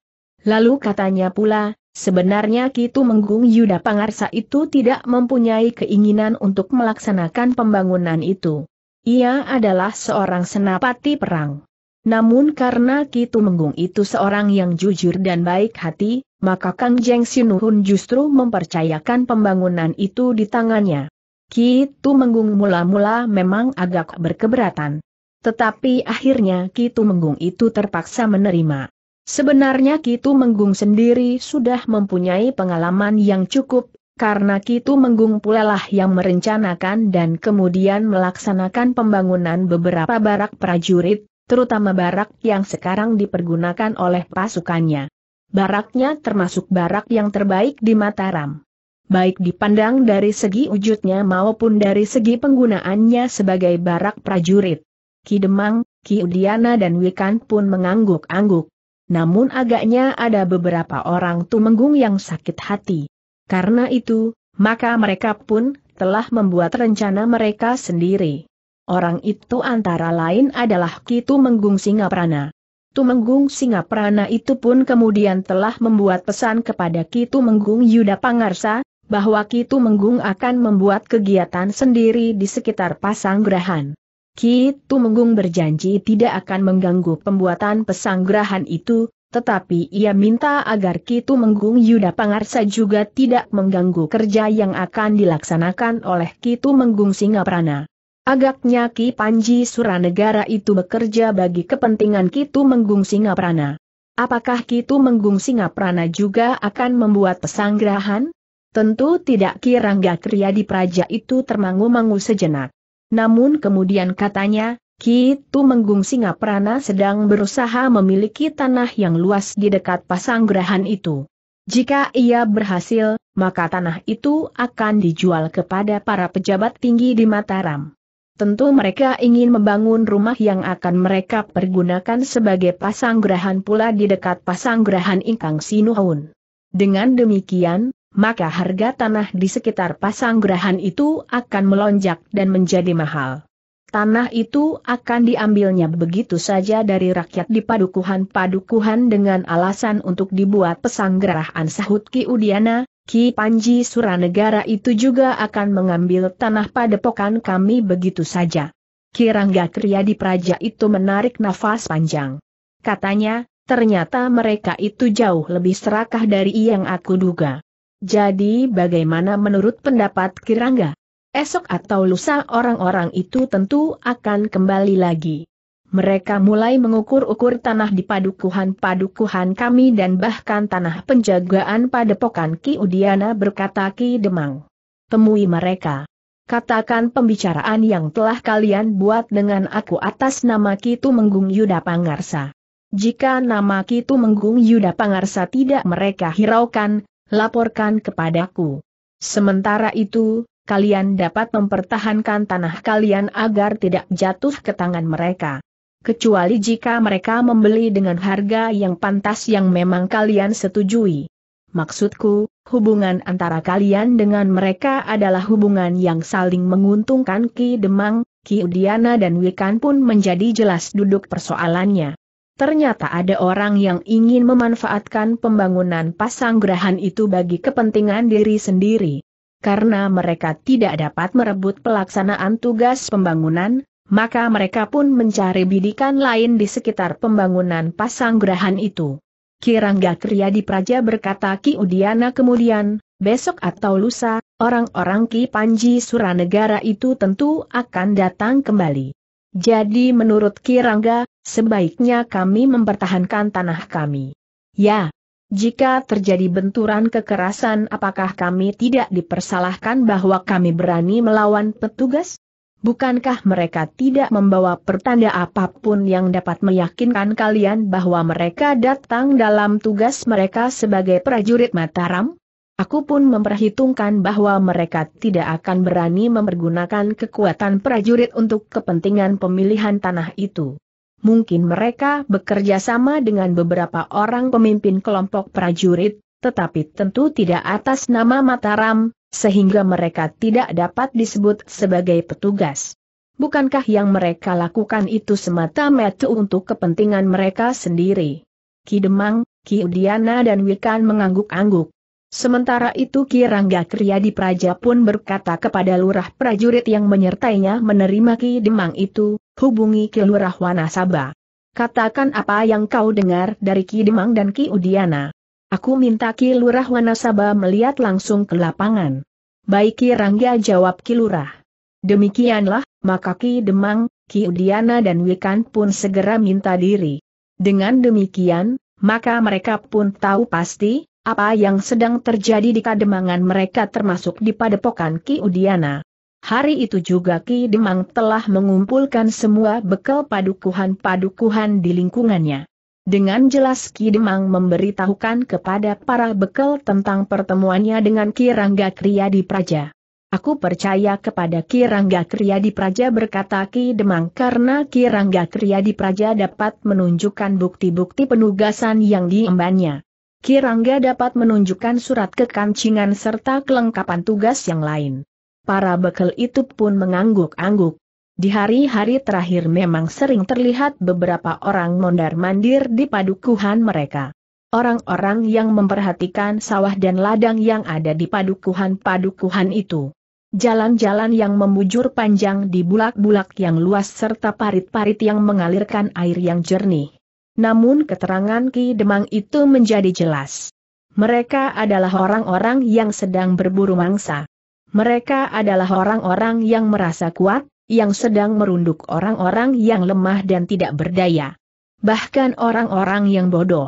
Lalu katanya pula, sebenarnya Kitu Menggung Yuda Pangarsa itu tidak mempunyai keinginan untuk melaksanakan pembangunan itu. Ia adalah seorang senapati perang. Namun karena Kitu Menggung itu seorang yang jujur dan baik hati, maka Kang Jeng Sinuhun justru mempercayakan pembangunan itu di tangannya. Kitu Menggung mula-mula memang agak berkeberatan. Tetapi akhirnya Kitu Menggung itu terpaksa menerima. Sebenarnya Kitu Menggung sendiri sudah mempunyai pengalaman yang cukup, karena Kitu Menggung pula lah yang merencanakan dan kemudian melaksanakan pembangunan beberapa barak prajurit, terutama barak yang sekarang dipergunakan oleh pasukannya. Baraknya termasuk barak yang terbaik di Mataram. Baik dipandang dari segi wujudnya maupun dari segi penggunaannya sebagai barak prajurit. Ki Demang, Ki Udiana dan Wikan pun mengangguk-angguk. Namun agaknya ada beberapa orang tumenggung yang sakit hati. Karena itu, maka mereka pun telah membuat rencana mereka sendiri. Orang itu antara lain adalah Kitu Tumenggung Singaprana. Tumenggung Singaprana itu pun kemudian telah membuat pesan kepada Kitu Tumenggung Yuda Pangarsa, bahwa Kitu Tumenggung akan membuat kegiatan sendiri di sekitar Pasanggrahan. Ki Tumenggung berjanji tidak akan mengganggu pembuatan pesanggerahan itu, tetapi ia minta agar Ki Tumenggung Yuda Pangarsa juga tidak mengganggu kerja yang akan dilaksanakan oleh Ki Tumenggung Singaprana. Agaknya Ki Panji Suranegara itu bekerja bagi kepentingan Ki Tumenggung Singaprana. Apakah Ki Tumenggung Singaprana juga akan membuat pesanggerahan? Tentu tidak Ki Rangga Kriyadi Praja itu termangu-mangu sejenak. Namun kemudian katanya, Kitu Menggung Singaprana sedang berusaha memiliki tanah yang luas di dekat pasanggrahan itu. Jika ia berhasil, maka tanah itu akan dijual kepada para pejabat tinggi di Mataram. Tentu mereka ingin membangun rumah yang akan mereka pergunakan sebagai pasanggrahan pula di dekat pasanggrahan Ingkang Sinuhun. Dengan demikian, maka harga tanah di sekitar Pasanggerahan itu akan melonjak dan menjadi mahal. Tanah itu akan diambilnya begitu saja dari rakyat di padukuhan-padukuhan dengan alasan untuk dibuat pesanggerahan sahut Ki Udiana, Ki Panji Suranegara itu juga akan mengambil tanah padepokan kami begitu saja. Kirangga Kriya Praja itu menarik nafas panjang. Katanya, ternyata mereka itu jauh lebih serakah dari yang aku duga. Jadi bagaimana menurut pendapat Kirangga? Esok atau lusa orang-orang itu tentu akan kembali lagi. Mereka mulai mengukur-ukur tanah di padukuhan-padukuhan kami dan bahkan tanah penjagaan padepokan Ki Udiana berkata Ki Demang. Temui mereka. Katakan pembicaraan yang telah kalian buat dengan aku atas nama Ki Tumenggung Yuda Pangarsa. Jika nama Ki Tumenggung Yuda Pangarsa tidak mereka hiraukan, laporkan kepadaku. Sementara itu, kalian dapat mempertahankan tanah kalian agar tidak jatuh ke tangan mereka. Kecuali jika mereka membeli dengan harga yang pantas yang memang kalian setujui. Maksudku, hubungan antara kalian dengan mereka adalah hubungan yang saling menguntungkan Ki Demang, Ki Udiana dan Wikan pun menjadi jelas duduk persoalannya. Ternyata ada orang yang ingin memanfaatkan pembangunan pasanggrahan itu bagi kepentingan diri sendiri. Karena mereka tidak dapat merebut pelaksanaan tugas pembangunan, maka mereka pun mencari bidikan lain di sekitar pembangunan pasanggrahan itu. Kirangga Kriya di Praja berkata Ki Udiana kemudian, besok atau lusa, orang-orang Ki Panji Suranegara itu tentu akan datang kembali. Jadi menurut Kirangga, sebaiknya kami mempertahankan tanah kami. Ya, jika terjadi benturan kekerasan apakah kami tidak dipersalahkan bahwa kami berani melawan petugas? Bukankah mereka tidak membawa pertanda apapun yang dapat meyakinkan kalian bahwa mereka datang dalam tugas mereka sebagai prajurit Mataram? Aku pun memperhitungkan bahwa mereka tidak akan berani mempergunakan kekuatan prajurit untuk kepentingan pemilihan tanah itu. Mungkin mereka bekerja sama dengan beberapa orang pemimpin kelompok prajurit, tetapi tentu tidak atas nama Mataram, sehingga mereka tidak dapat disebut sebagai petugas. Bukankah yang mereka lakukan itu semata-mata untuk kepentingan mereka sendiri? Ki Demang, Ki Udiana dan Wikan mengangguk-angguk. Sementara itu Kirangga Kriadi Praja pun berkata kepada lurah prajurit yang menyertainya menerima Ki Demang itu, hubungi Ki Lurah Wanasaba. Katakan apa yang kau dengar dari Ki Demang dan Ki Udiana. Aku minta Ki Lurah Wanasaba melihat langsung ke lapangan. Baik Ki Rangga jawab Ki Lurah. Demikianlah, maka Ki Demang, Ki Udiana dan Wikan pun segera minta diri. Dengan demikian, maka mereka pun tahu pasti, apa yang sedang terjadi di kademangan mereka termasuk di padepokan Ki Udiana. Hari itu juga Ki Demang telah mengumpulkan semua bekal padukuhan-padukuhan di lingkungannya. Dengan jelas Ki Demang memberitahukan kepada para bekal tentang pertemuannya dengan Ki Rangga Kriyadi Praja. Aku percaya kepada Ki Rangga Kriyadi Praja berkata Ki Demang karena Ki Rangga Kriyadi Praja dapat menunjukkan bukti-bukti penugasan yang diembannya. Kirangga dapat menunjukkan surat kekancingan serta kelengkapan tugas yang lain. Para bekel itu pun mengangguk-angguk. Di hari-hari terakhir memang sering terlihat beberapa orang mondar-mandir di padukuhan mereka. Orang-orang yang memperhatikan sawah dan ladang yang ada di padukuhan-padukuhan itu jalan-jalan yang membujur panjang di bulak-bulak yang luas serta parit-parit yang mengalirkan air yang jernih. Namun keterangan Ki Demang itu menjadi jelas. Mereka adalah orang-orang yang sedang berburu mangsa. Mereka adalah orang-orang yang merasa kuat, yang sedang merunduk orang-orang yang lemah dan tidak berdaya. Bahkan orang-orang yang bodoh.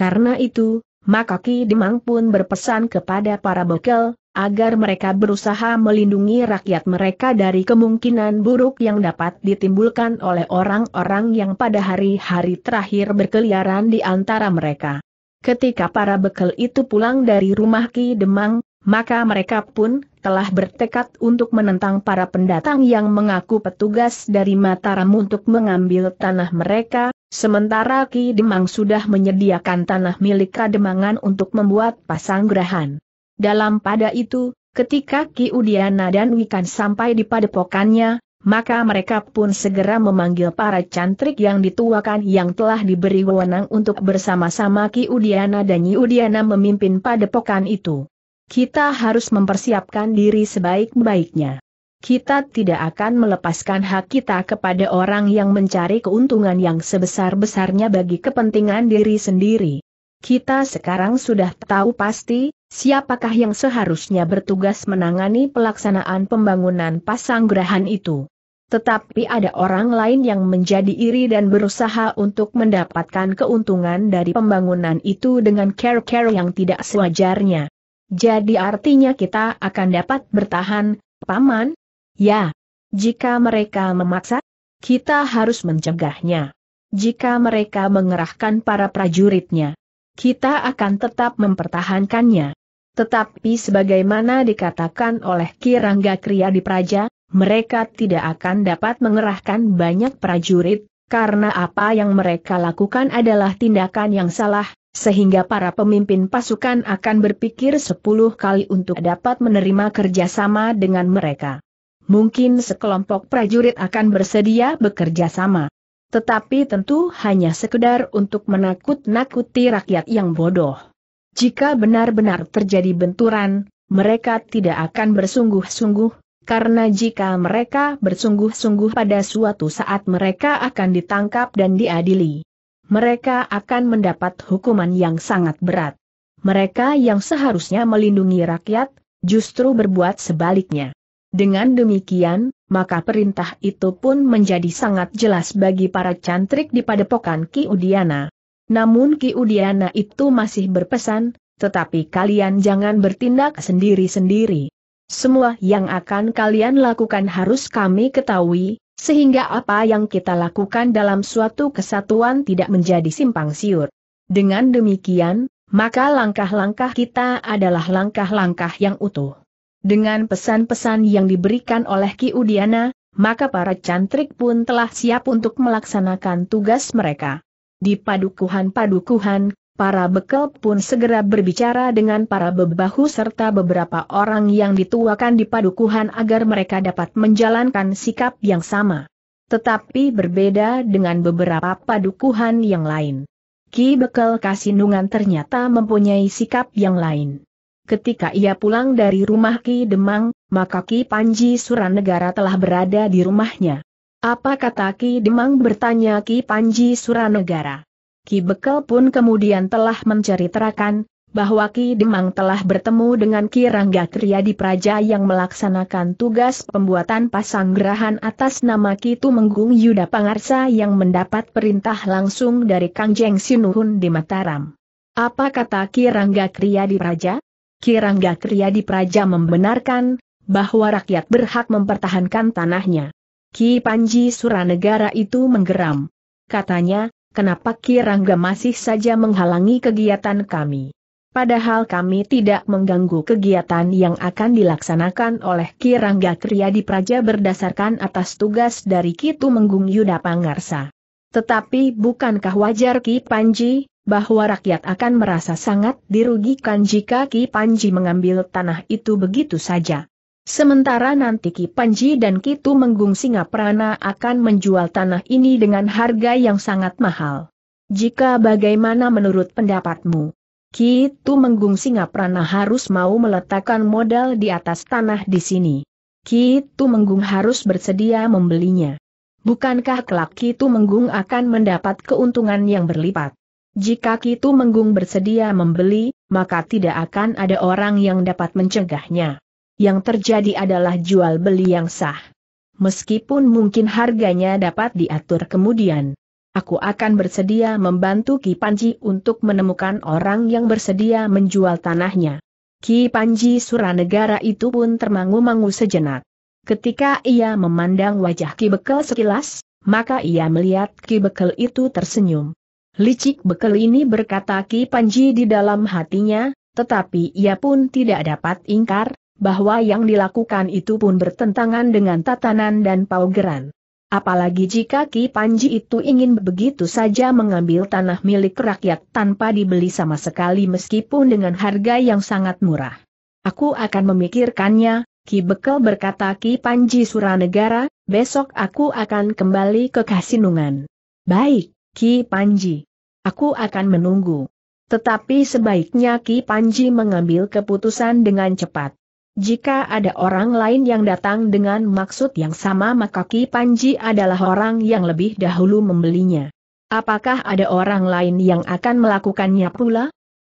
Karena itu, maka Ki Demang pun berpesan kepada para bekel, agar mereka berusaha melindungi rakyat mereka dari kemungkinan buruk yang dapat ditimbulkan oleh orang-orang yang pada hari-hari terakhir berkeliaran di antara mereka. Ketika para bekel itu pulang dari rumah Ki Demang, maka mereka pun telah bertekad untuk menentang para pendatang yang mengaku petugas dari Mataram untuk mengambil tanah mereka, Sementara Ki Demang sudah menyediakan tanah milik Kademangan untuk membuat pasang gerahan. Dalam pada itu, ketika Ki Udiana dan Wikan sampai di padepokannya, maka mereka pun segera memanggil para cantrik yang dituakan yang telah diberi wewenang untuk bersama-sama Ki Udiana dan Nyi Udiana memimpin padepokan itu. Kita harus mempersiapkan diri sebaik-baiknya kita tidak akan melepaskan hak kita kepada orang yang mencari keuntungan yang sebesar-besarnya bagi kepentingan diri sendiri. Kita sekarang sudah tahu pasti, siapakah yang seharusnya bertugas menangani pelaksanaan pembangunan pasanggrahan itu. Tetapi ada orang lain yang menjadi iri dan berusaha untuk mendapatkan keuntungan dari pembangunan itu dengan care-care yang tidak sewajarnya. Jadi artinya kita akan dapat bertahan, Paman, Ya, jika mereka memaksa, kita harus mencegahnya. Jika mereka mengerahkan para prajuritnya, kita akan tetap mempertahankannya. Tetapi sebagaimana dikatakan oleh Kirangga Kriya di Praja, mereka tidak akan dapat mengerahkan banyak prajurit, karena apa yang mereka lakukan adalah tindakan yang salah, sehingga para pemimpin pasukan akan berpikir sepuluh kali untuk dapat menerima kerjasama dengan mereka mungkin sekelompok prajurit akan bersedia bekerja sama. Tetapi tentu hanya sekedar untuk menakut-nakuti rakyat yang bodoh. Jika benar-benar terjadi benturan, mereka tidak akan bersungguh-sungguh, karena jika mereka bersungguh-sungguh pada suatu saat mereka akan ditangkap dan diadili. Mereka akan mendapat hukuman yang sangat berat. Mereka yang seharusnya melindungi rakyat, justru berbuat sebaliknya. Dengan demikian, maka perintah itu pun menjadi sangat jelas bagi para cantrik di padepokan Ki Udiana. Namun Ki Udiana itu masih berpesan, tetapi kalian jangan bertindak sendiri-sendiri. Semua yang akan kalian lakukan harus kami ketahui, sehingga apa yang kita lakukan dalam suatu kesatuan tidak menjadi simpang siur. Dengan demikian, maka langkah-langkah kita adalah langkah-langkah yang utuh. Dengan pesan-pesan yang diberikan oleh Ki Udiana, maka para cantrik pun telah siap untuk melaksanakan tugas mereka. Di padukuhan-padukuhan, para bekel pun segera berbicara dengan para bebahu serta beberapa orang yang dituakan di padukuhan agar mereka dapat menjalankan sikap yang sama. Tetapi berbeda dengan beberapa padukuhan yang lain. Ki Bekel Kasinungan ternyata mempunyai sikap yang lain ketika ia pulang dari rumah Ki Demang, maka Ki Panji Suranegara telah berada di rumahnya. Apa kata Ki Demang bertanya Ki Panji Suranegara. Ki Bekel pun kemudian telah menceritakan, bahwa Ki Demang telah bertemu dengan Ki Rangga Kriya di Praja yang melaksanakan tugas pembuatan pasanggrahan atas nama Ki Tumenggung Yuda Pangarsa yang mendapat perintah langsung dari Kang Jeng Sinuhun di Mataram. Apa kata Ki Rangga Kriya di Praja? Kirangga Kriadi Praja membenarkan bahwa rakyat berhak mempertahankan tanahnya. Ki Panji Suranegara itu menggeram. Katanya, kenapa Kirangga masih saja menghalangi kegiatan kami? Padahal kami tidak mengganggu kegiatan yang akan dilaksanakan oleh Kirangga Kriadi Praja berdasarkan atas tugas dari Kitu Menggung Yuda Pangarsa. Tetapi bukankah wajar Ki Panji, bahwa rakyat akan merasa sangat dirugikan jika Ki Panji mengambil tanah itu begitu saja. Sementara nanti Ki Panji dan Kitu Menggung Singaprana akan menjual tanah ini dengan harga yang sangat mahal. Jika bagaimana menurut pendapatmu? Kitu Menggung Singaprana harus mau meletakkan modal di atas tanah di sini. Kitu Menggung harus bersedia membelinya. Bukankah kelak Kitu Menggung akan mendapat keuntungan yang berlipat? Jika Kitu Menggung bersedia membeli, maka tidak akan ada orang yang dapat mencegahnya. Yang terjadi adalah jual beli yang sah. Meskipun mungkin harganya dapat diatur kemudian. Aku akan bersedia membantu Ki Panji untuk menemukan orang yang bersedia menjual tanahnya. Ki Panji Suranegara itu pun termangu-mangu sejenak. Ketika ia memandang wajah Ki Bekel sekilas, maka ia melihat Ki Bekel itu tersenyum. Licik bekel ini berkata Ki Panji di dalam hatinya, tetapi ia pun tidak dapat ingkar, bahwa yang dilakukan itu pun bertentangan dengan tatanan dan paugeran. Apalagi jika Ki Panji itu ingin begitu saja mengambil tanah milik rakyat tanpa dibeli sama sekali meskipun dengan harga yang sangat murah. Aku akan memikirkannya, Ki Bekel berkata Ki Panji Suranegara, besok aku akan kembali ke Kasinungan. Baik. Ki Panji. Aku akan menunggu. Tetapi sebaiknya Ki Panji mengambil keputusan dengan cepat. Jika ada orang lain yang datang dengan maksud yang sama maka Ki Panji adalah orang yang lebih dahulu membelinya. Apakah ada orang lain yang akan melakukannya pula?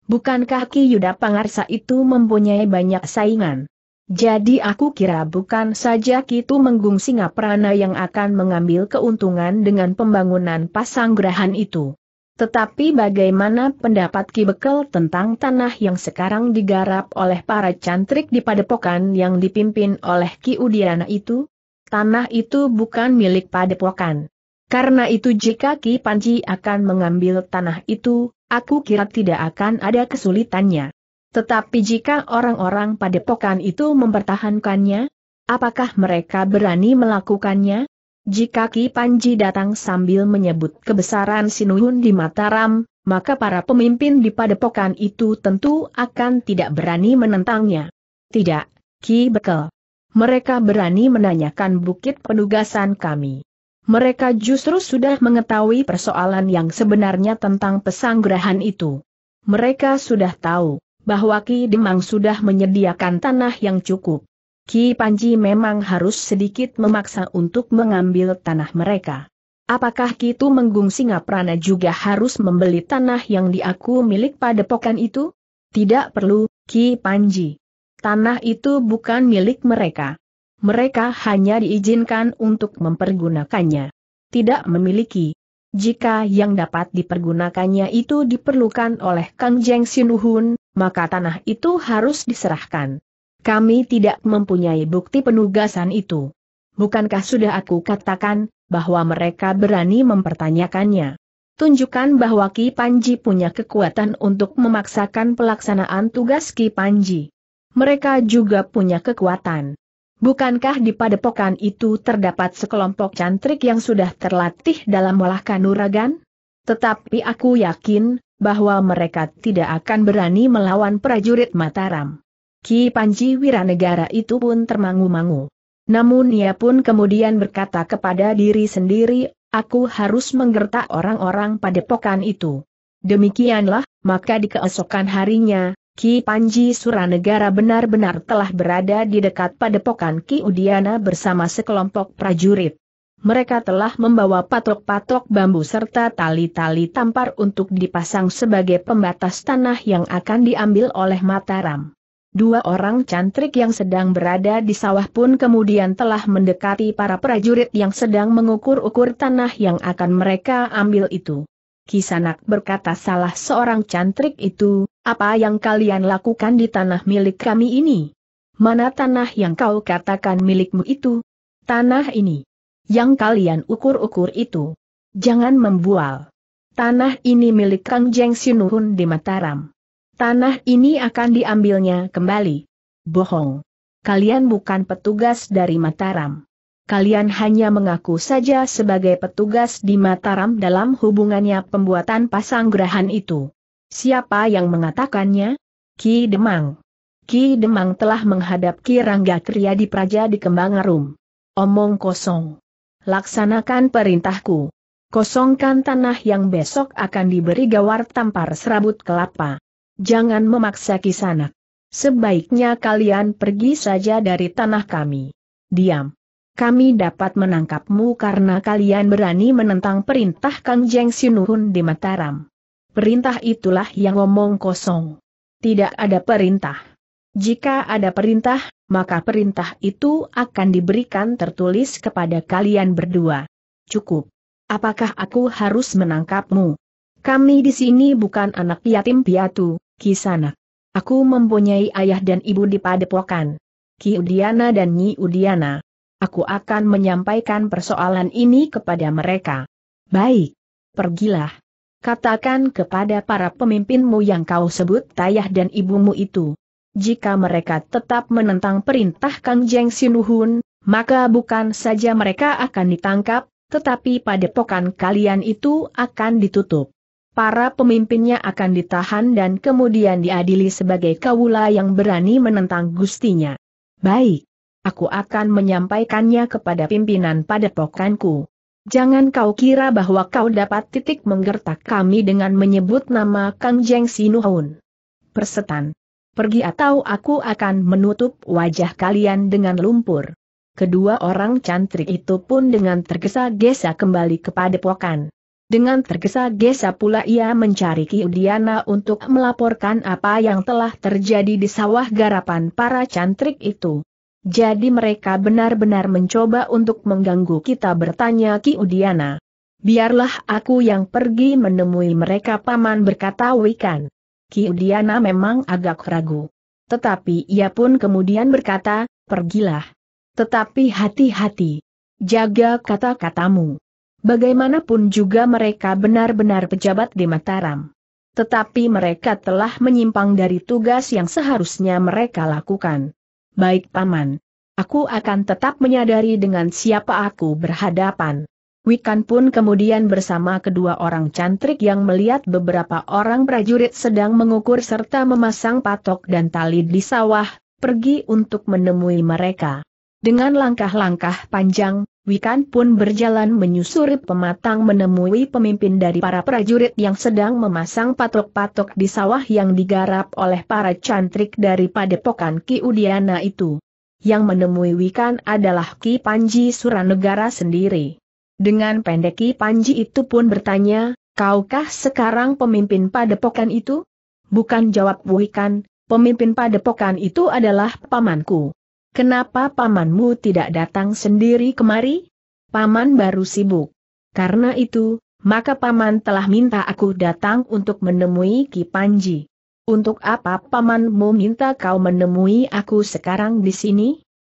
Bukankah Ki Yuda Pangarsa itu mempunyai banyak saingan? Jadi aku kira bukan saja Kitu Menggung Singaprana yang akan mengambil keuntungan dengan pembangunan pasanggrahan itu. Tetapi bagaimana pendapat Ki Bekel tentang tanah yang sekarang digarap oleh para cantrik di padepokan yang dipimpin oleh Ki Udiana itu? Tanah itu bukan milik padepokan. Karena itu jika Ki Panji akan mengambil tanah itu, aku kira tidak akan ada kesulitannya. Tetapi jika orang-orang padepokan itu mempertahankannya, apakah mereka berani melakukannya? Jika Ki Panji datang sambil menyebut kebesaran sinuhun di Mataram, maka para pemimpin di padepokan itu tentu akan tidak berani menentangnya. Tidak, Ki Bekel. Mereka berani menanyakan bukit penugasan kami. Mereka justru sudah mengetahui persoalan yang sebenarnya tentang pesanggrahan itu. Mereka sudah tahu bahwa Ki Demang sudah menyediakan tanah yang cukup. Ki Panji memang harus sedikit memaksa untuk mengambil tanah mereka. Apakah Kitu Menggung Singaprana juga harus membeli tanah yang diaku milik padepokan itu? Tidak perlu, Ki Panji. Tanah itu bukan milik mereka. Mereka hanya diizinkan untuk mempergunakannya. Tidak memiliki. Jika yang dapat dipergunakannya itu diperlukan oleh Kang Jeng Sinuhun, maka tanah itu harus diserahkan. Kami tidak mempunyai bukti penugasan itu. Bukankah sudah aku katakan, bahwa mereka berani mempertanyakannya? Tunjukkan bahwa Ki Panji punya kekuatan untuk memaksakan pelaksanaan tugas Ki Panji. Mereka juga punya kekuatan. Bukankah di padepokan itu terdapat sekelompok cantrik yang sudah terlatih dalam olah kanuragan? Tetapi aku yakin, bahwa mereka tidak akan berani melawan prajurit Mataram. Ki Panji Wiranegara itu pun termangu-mangu. Namun ia pun kemudian berkata kepada diri sendiri, aku harus menggertak orang-orang pada pokan itu. Demikianlah, maka di keesokan harinya, Ki Panji Suranegara benar-benar telah berada di dekat pada padepokan Ki Udiana bersama sekelompok prajurit. Mereka telah membawa patok-patok bambu serta tali-tali tampar untuk dipasang sebagai pembatas tanah yang akan diambil oleh Mataram. Dua orang cantrik yang sedang berada di sawah pun kemudian telah mendekati para prajurit yang sedang mengukur-ukur tanah yang akan mereka ambil itu. Kisanak berkata salah seorang cantrik itu, apa yang kalian lakukan di tanah milik kami ini? Mana tanah yang kau katakan milikmu itu? Tanah ini yang kalian ukur-ukur itu. Jangan membual. Tanah ini milik Kang Jeng Sinuhun di Mataram. Tanah ini akan diambilnya kembali. Bohong. Kalian bukan petugas dari Mataram. Kalian hanya mengaku saja sebagai petugas di Mataram dalam hubungannya pembuatan pasanggrahan itu. Siapa yang mengatakannya? Ki Demang. Ki Demang telah menghadap Ki Rangga Kriya di Praja di Kembangarum. Omong kosong laksanakan perintahku. Kosongkan tanah yang besok akan diberi gawar tampar serabut kelapa. Jangan memaksa kisanak. Sebaiknya kalian pergi saja dari tanah kami. Diam. Kami dapat menangkapmu karena kalian berani menentang perintah Kang Jeng Sinuhun di Mataram. Perintah itulah yang omong kosong. Tidak ada perintah. Jika ada perintah, maka perintah itu akan diberikan tertulis kepada kalian berdua. Cukup. Apakah aku harus menangkapmu? Kami di sini bukan anak yatim piatu, Kisanak. Aku mempunyai ayah dan ibu di padepokan. Ki Udiana dan Nyi Udiana. Aku akan menyampaikan persoalan ini kepada mereka. Baik. Pergilah. Katakan kepada para pemimpinmu yang kau sebut ayah dan ibumu itu jika mereka tetap menentang perintah Kang Jeng Sinuhun, maka bukan saja mereka akan ditangkap, tetapi padepokan kalian itu akan ditutup. Para pemimpinnya akan ditahan dan kemudian diadili sebagai kawula yang berani menentang gustinya. Baik. Aku akan menyampaikannya kepada pimpinan padepokanku. Jangan kau kira bahwa kau dapat titik menggertak kami dengan menyebut nama Kang Jeng Sinuhun. Persetan. Pergi atau aku akan menutup wajah kalian dengan lumpur. Kedua orang cantik itu pun dengan tergesa-gesa kembali kepada pokan. Dengan tergesa-gesa pula ia mencari kiudiana untuk melaporkan apa yang telah terjadi di sawah garapan para cantrik itu. Jadi mereka benar-benar mencoba untuk mengganggu kita bertanya kiudiana. Biarlah aku yang pergi menemui mereka paman berkata Wikan. Kiudiana memang agak ragu. Tetapi ia pun kemudian berkata, pergilah. Tetapi hati-hati. Jaga kata-katamu. Bagaimanapun juga mereka benar-benar pejabat di Mataram. Tetapi mereka telah menyimpang dari tugas yang seharusnya mereka lakukan. Baik paman. Aku akan tetap menyadari dengan siapa aku berhadapan. Wikan pun kemudian bersama kedua orang cantrik yang melihat beberapa orang prajurit sedang mengukur serta memasang patok dan tali di sawah, pergi untuk menemui mereka. Dengan langkah-langkah panjang, Wikan pun berjalan menyusuri pematang menemui pemimpin dari para prajurit yang sedang memasang patok-patok di sawah yang digarap oleh para cantrik dari padepokan Ki Udiana itu. Yang menemui Wikan adalah Ki Panji Suranegara sendiri. Dengan pendeki Panji itu pun bertanya, kaukah sekarang pemimpin padepokan itu? Bukan jawab Wuhikan, pemimpin padepokan itu adalah pamanku. Kenapa pamanmu tidak datang sendiri kemari? Paman baru sibuk. Karena itu, maka paman telah minta aku datang untuk menemui Ki Panji. Untuk apa pamanmu minta kau menemui aku sekarang di sini?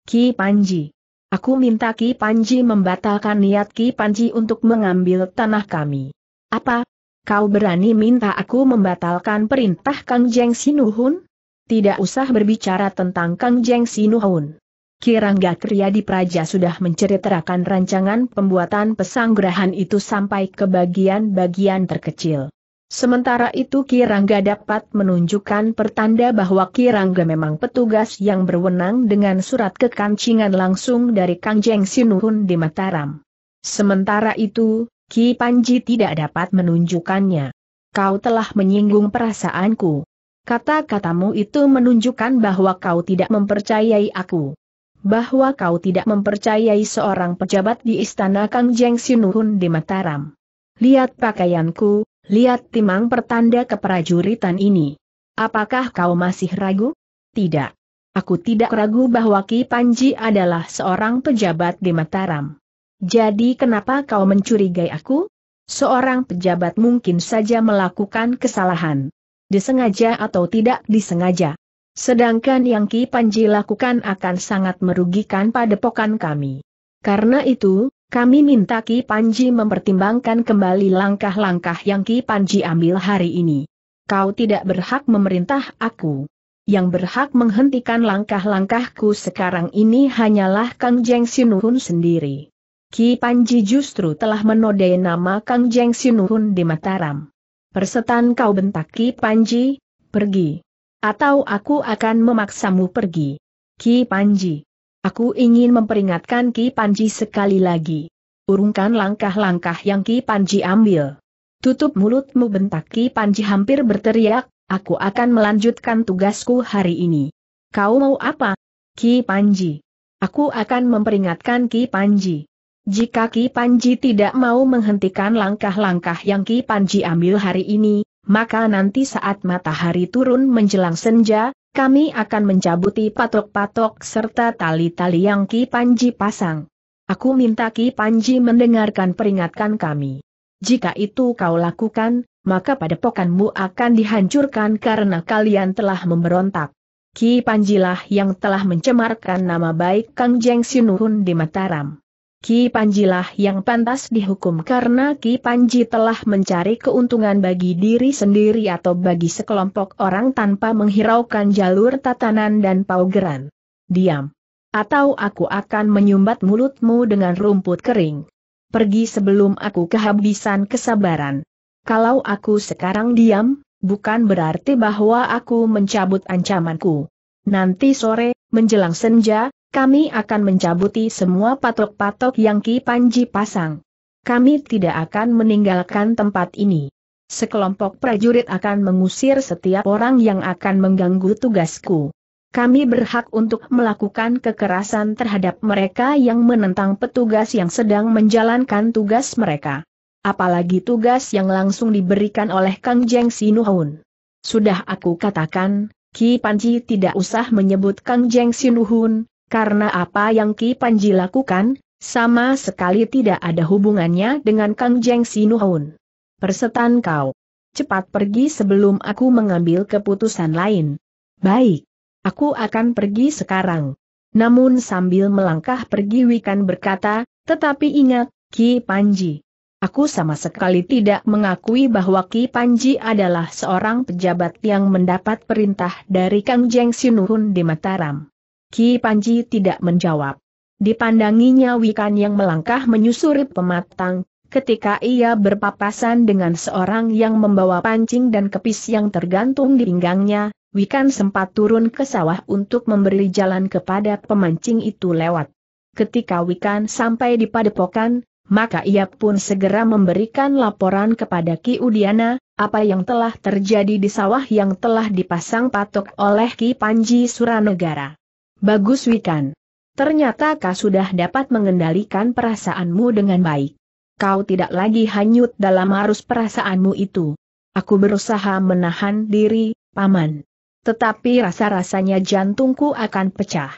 Ki Panji. Aku minta Ki Panji membatalkan niat Ki Panji untuk mengambil tanah kami. Apa? Kau berani minta aku membatalkan perintah Kang Jeng Sinuhun? Tidak usah berbicara tentang Kang Jeng Sinuhun. Kirangga Kriyadi Praja sudah menceritakan rancangan pembuatan pesanggrahan itu sampai ke bagian-bagian terkecil. Sementara itu Ki Rangga dapat menunjukkan pertanda bahwa Ki Rangga memang petugas yang berwenang dengan surat kekancingan langsung dari Kang Jeng Sinuhun di Mataram. Sementara itu, Ki Panji tidak dapat menunjukkannya. Kau telah menyinggung perasaanku. Kata-katamu itu menunjukkan bahwa kau tidak mempercayai aku. Bahwa kau tidak mempercayai seorang pejabat di istana Kang Jeng Sinuhun di Mataram. Lihat pakaianku, Lihat timang pertanda keprajuritan ini. Apakah kau masih ragu? Tidak. Aku tidak ragu bahwa Ki Panji adalah seorang pejabat di Mataram. Jadi kenapa kau mencurigai aku? Seorang pejabat mungkin saja melakukan kesalahan. Disengaja atau tidak disengaja. Sedangkan yang Ki Panji lakukan akan sangat merugikan padepokan kami. Karena itu, kami minta Ki Panji mempertimbangkan kembali langkah-langkah yang Ki Panji ambil hari ini. Kau tidak berhak memerintah aku. Yang berhak menghentikan langkah-langkahku sekarang ini hanyalah Kang Jeng Sinuhun sendiri. Ki Panji justru telah menodai nama Kang Jeng Sinuhun di Mataram. Persetan kau bentak Ki Panji, pergi. Atau aku akan memaksamu pergi. Ki Panji. Aku ingin memperingatkan Ki Panji sekali lagi. Urungkan langkah-langkah yang Ki Panji ambil. Tutup mulutmu bentak Ki Panji hampir berteriak, aku akan melanjutkan tugasku hari ini. Kau mau apa? Ki Panji. Aku akan memperingatkan Ki Panji. Jika Ki Panji tidak mau menghentikan langkah-langkah yang Ki Panji ambil hari ini, maka nanti saat matahari turun menjelang senja, kami akan mencabuti patok-patok serta tali-tali yang Ki Panji pasang. Aku minta Ki Panji mendengarkan peringatan kami. Jika itu kau lakukan, maka padepokanmu akan dihancurkan karena kalian telah memberontak. Ki Panjilah yang telah mencemarkan nama baik Kang Jeng Sinuhun di Mataram. Ki Panjilah yang pantas dihukum karena Ki Panji telah mencari keuntungan bagi diri sendiri atau bagi sekelompok orang tanpa menghiraukan jalur tatanan dan paugeran. Diam. Atau aku akan menyumbat mulutmu dengan rumput kering. Pergi sebelum aku kehabisan kesabaran. Kalau aku sekarang diam, bukan berarti bahwa aku mencabut ancamanku. Nanti sore, menjelang senja, kami akan mencabuti semua patok-patok yang Ki Panji pasang. Kami tidak akan meninggalkan tempat ini. Sekelompok prajurit akan mengusir setiap orang yang akan mengganggu tugasku. Kami berhak untuk melakukan kekerasan terhadap mereka yang menentang petugas yang sedang menjalankan tugas mereka. Apalagi tugas yang langsung diberikan oleh Kang Jeng Sinuhun. Sudah aku katakan, Ki Panji tidak usah menyebut Kang Jeng Sinuhun, karena apa yang Ki Panji lakukan, sama sekali tidak ada hubungannya dengan Kang Jeng Sinuhun. Persetan kau. Cepat pergi sebelum aku mengambil keputusan lain. Baik. Aku akan pergi sekarang. Namun sambil melangkah pergi Wikan berkata, tetapi ingat, Ki Panji. Aku sama sekali tidak mengakui bahwa Ki Panji adalah seorang pejabat yang mendapat perintah dari Kang Jeng Sinuhun di Mataram. Ki Panji tidak menjawab. Dipandanginya Wikan yang melangkah menyusuri pematang, ketika ia berpapasan dengan seorang yang membawa pancing dan kepis yang tergantung di pinggangnya, Wikan sempat turun ke sawah untuk memberi jalan kepada pemancing itu lewat. Ketika Wikan sampai di padepokan, maka ia pun segera memberikan laporan kepada Ki Udiana, apa yang telah terjadi di sawah yang telah dipasang patok oleh Ki Panji Suranegara. Bagus Wikan. Ternyata kau sudah dapat mengendalikan perasaanmu dengan baik. Kau tidak lagi hanyut dalam arus perasaanmu itu. Aku berusaha menahan diri, Paman. Tetapi rasa-rasanya jantungku akan pecah.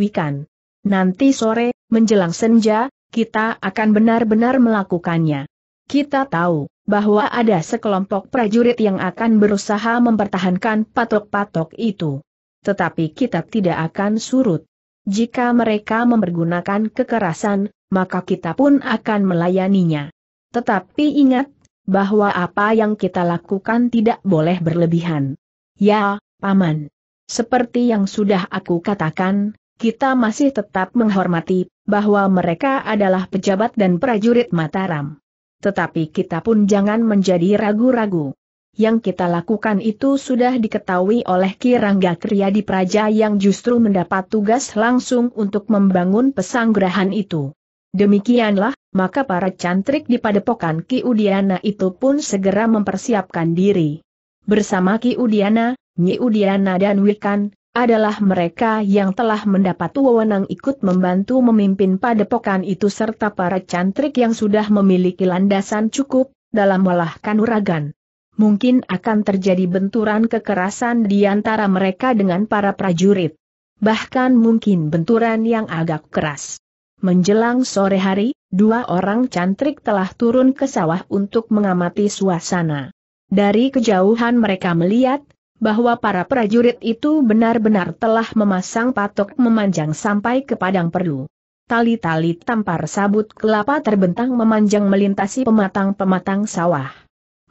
Wikan. Nanti sore, menjelang senja, kita akan benar-benar melakukannya. Kita tahu bahwa ada sekelompok prajurit yang akan berusaha mempertahankan patok-patok itu tetapi kita tidak akan surut. Jika mereka mempergunakan kekerasan, maka kita pun akan melayaninya. Tetapi ingat, bahwa apa yang kita lakukan tidak boleh berlebihan. Ya, Paman. Seperti yang sudah aku katakan, kita masih tetap menghormati bahwa mereka adalah pejabat dan prajurit Mataram. Tetapi kita pun jangan menjadi ragu-ragu yang kita lakukan itu sudah diketahui oleh Kirangga Kriyadi Praja yang justru mendapat tugas langsung untuk membangun pesanggrahan itu. Demikianlah, maka para cantrik di padepokan Ki Udiana itu pun segera mempersiapkan diri. Bersama Ki Udiana, Nyi Udiana dan Wikan, adalah mereka yang telah mendapat wewenang ikut membantu memimpin padepokan itu serta para cantrik yang sudah memiliki landasan cukup dalam melahkan uragan mungkin akan terjadi benturan kekerasan di antara mereka dengan para prajurit. Bahkan mungkin benturan yang agak keras. Menjelang sore hari, dua orang cantrik telah turun ke sawah untuk mengamati suasana. Dari kejauhan mereka melihat, bahwa para prajurit itu benar-benar telah memasang patok memanjang sampai ke padang perlu. Tali-tali tampar sabut kelapa terbentang memanjang melintasi pematang-pematang sawah.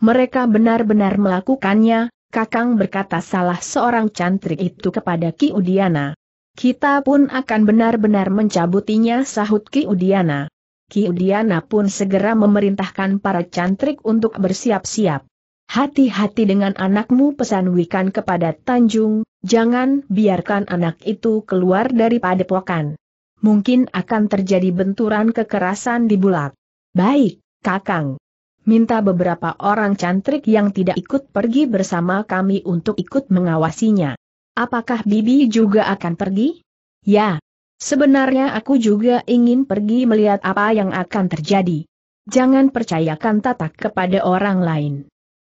Mereka benar-benar melakukannya, Kakang berkata salah seorang cantrik itu kepada Ki Udiana. Kita pun akan benar-benar mencabutinya sahut Ki Udiana. Ki Udiana pun segera memerintahkan para cantrik untuk bersiap-siap. Hati-hati dengan anakmu pesan Wikan kepada Tanjung, jangan biarkan anak itu keluar dari padepokan. Mungkin akan terjadi benturan kekerasan di bulak. Baik, Kakang. Minta beberapa orang cantrik yang tidak ikut pergi bersama kami untuk ikut mengawasinya. Apakah Bibi juga akan pergi? Ya. Sebenarnya aku juga ingin pergi melihat apa yang akan terjadi. Jangan percayakan tatak kepada orang lain.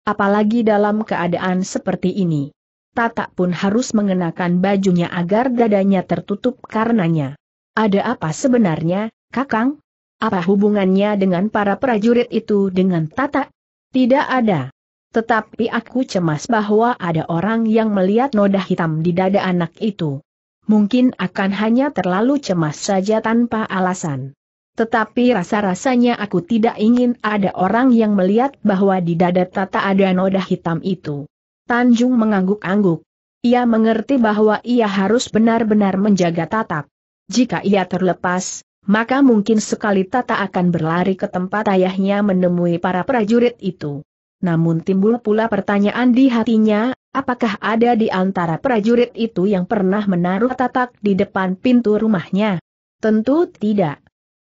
Apalagi dalam keadaan seperti ini. Tatak pun harus mengenakan bajunya agar dadanya tertutup karenanya. Ada apa sebenarnya, Kakang? Apa hubungannya dengan para prajurit itu dengan Tata? Tidak ada. Tetapi aku cemas bahwa ada orang yang melihat noda hitam di dada anak itu. Mungkin akan hanya terlalu cemas saja tanpa alasan. Tetapi rasa-rasanya aku tidak ingin ada orang yang melihat bahwa di dada Tata ada noda hitam itu. Tanjung mengangguk-angguk. Ia mengerti bahwa ia harus benar-benar menjaga Tata. Jika ia terlepas, maka mungkin sekali Tata akan berlari ke tempat ayahnya menemui para prajurit itu. Namun timbul pula pertanyaan di hatinya, apakah ada di antara prajurit itu yang pernah menaruh tatak di depan pintu rumahnya? Tentu tidak.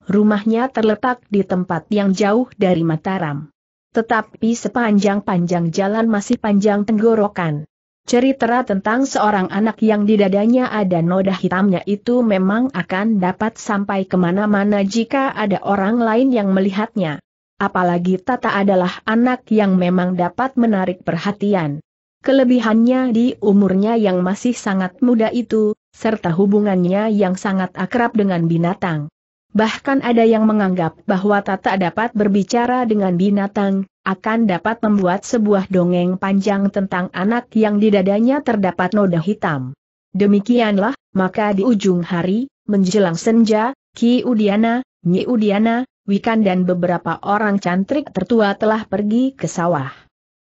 Rumahnya terletak di tempat yang jauh dari Mataram. Tetapi sepanjang panjang jalan masih panjang tenggorokan. Cerita tentang seorang anak yang di dadanya ada noda hitamnya itu memang akan dapat sampai kemana-mana jika ada orang lain yang melihatnya. Apalagi Tata adalah anak yang memang dapat menarik perhatian. Kelebihannya di umurnya yang masih sangat muda itu, serta hubungannya yang sangat akrab dengan binatang. Bahkan ada yang menganggap bahwa Tata dapat berbicara dengan binatang, akan dapat membuat sebuah dongeng panjang tentang anak yang di dadanya terdapat noda hitam. Demikianlah, maka di ujung hari, menjelang senja, Ki Udiana, Nyi Udiana, Wikan dan beberapa orang cantrik tertua telah pergi ke sawah.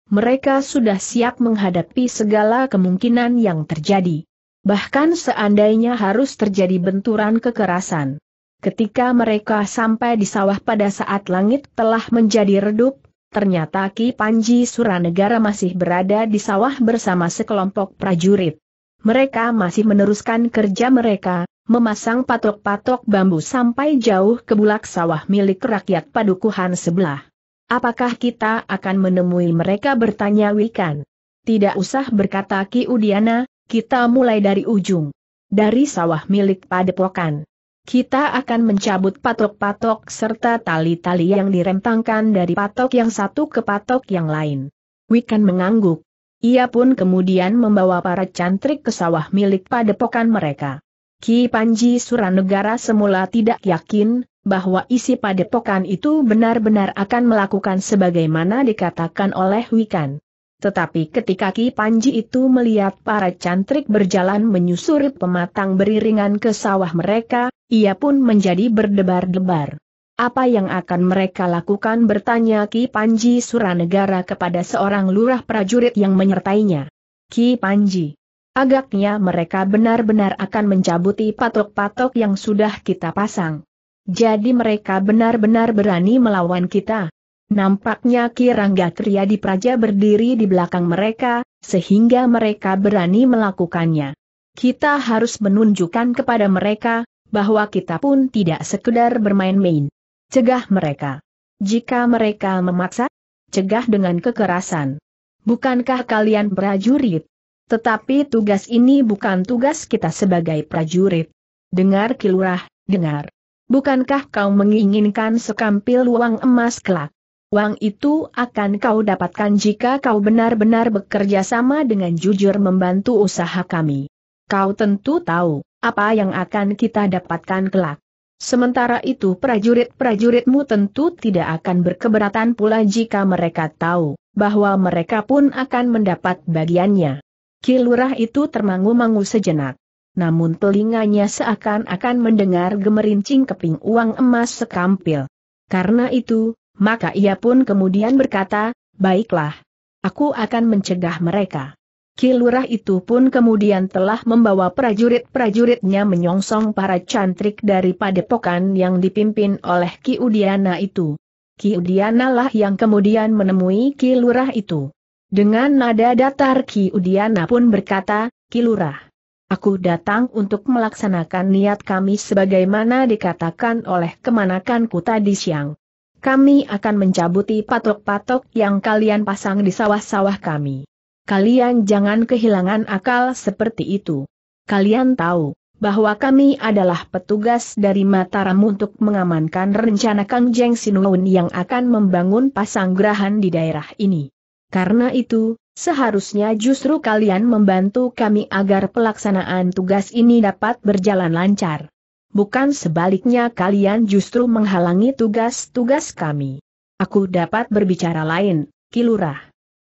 Mereka sudah siap menghadapi segala kemungkinan yang terjadi. Bahkan seandainya harus terjadi benturan kekerasan. Ketika mereka sampai di sawah pada saat langit telah menjadi redup, ternyata Ki Panji Suranegara masih berada di sawah bersama sekelompok prajurit. Mereka masih meneruskan kerja mereka, memasang patok-patok bambu sampai jauh ke bulak sawah milik rakyat padukuhan sebelah. Apakah kita akan menemui mereka bertanya Wikan? Tidak usah berkata Ki Udiana, kita mulai dari ujung. Dari sawah milik padepokan kita akan mencabut patok-patok serta tali-tali yang direntangkan dari patok yang satu ke patok yang lain. Wikan mengangguk. Ia pun kemudian membawa para cantrik ke sawah milik padepokan mereka. Ki Panji Suranegara semula tidak yakin bahwa isi padepokan itu benar-benar akan melakukan sebagaimana dikatakan oleh Wikan. Tetapi ketika Ki Panji itu melihat para cantrik berjalan menyusuri pematang beriringan ke sawah mereka, ia pun menjadi berdebar-debar. Apa yang akan mereka lakukan bertanya Ki Panji Suranegara kepada seorang lurah prajurit yang menyertainya. Ki Panji. Agaknya mereka benar-benar akan mencabuti patok-patok yang sudah kita pasang. Jadi mereka benar-benar berani melawan kita. Nampaknya Ki Rangga Kriya Praja berdiri di belakang mereka, sehingga mereka berani melakukannya. Kita harus menunjukkan kepada mereka, bahwa kita pun tidak sekedar bermain-main. Cegah mereka. Jika mereka memaksa, cegah dengan kekerasan. Bukankah kalian prajurit? Tetapi tugas ini bukan tugas kita sebagai prajurit. Dengar kilurah, dengar. Bukankah kau menginginkan sekampil uang emas kelak? Uang itu akan kau dapatkan jika kau benar-benar bekerja sama dengan jujur membantu usaha kami. Kau tentu tahu. Apa yang akan kita dapatkan kelak? Sementara itu prajurit-prajuritmu tentu tidak akan berkeberatan pula jika mereka tahu bahwa mereka pun akan mendapat bagiannya. Kilurah itu termangu-mangu sejenak. Namun telinganya seakan-akan mendengar gemerincing keping uang emas sekampil. Karena itu, maka ia pun kemudian berkata, baiklah. Aku akan mencegah mereka. Kilurah itu pun kemudian telah membawa prajurit-prajuritnya menyongsong para cantrik dari padepokan yang dipimpin oleh Ki Udiana itu. Ki Udiana lah yang kemudian menemui Kilurah itu. Dengan nada datar Ki Udiana pun berkata, Kilurah, aku datang untuk melaksanakan niat kami sebagaimana dikatakan oleh kemanakanku tadi siang. Kami akan mencabuti patok-patok yang kalian pasang di sawah-sawah kami. Kalian jangan kehilangan akal seperti itu. Kalian tahu bahwa kami adalah petugas dari Mataram untuk mengamankan rencana Kang Jeng Sinuun yang akan membangun pasanggrahan di daerah ini. Karena itu, seharusnya justru kalian membantu kami agar pelaksanaan tugas ini dapat berjalan lancar. Bukan sebaliknya kalian justru menghalangi tugas-tugas kami. Aku dapat berbicara lain, Kilurah.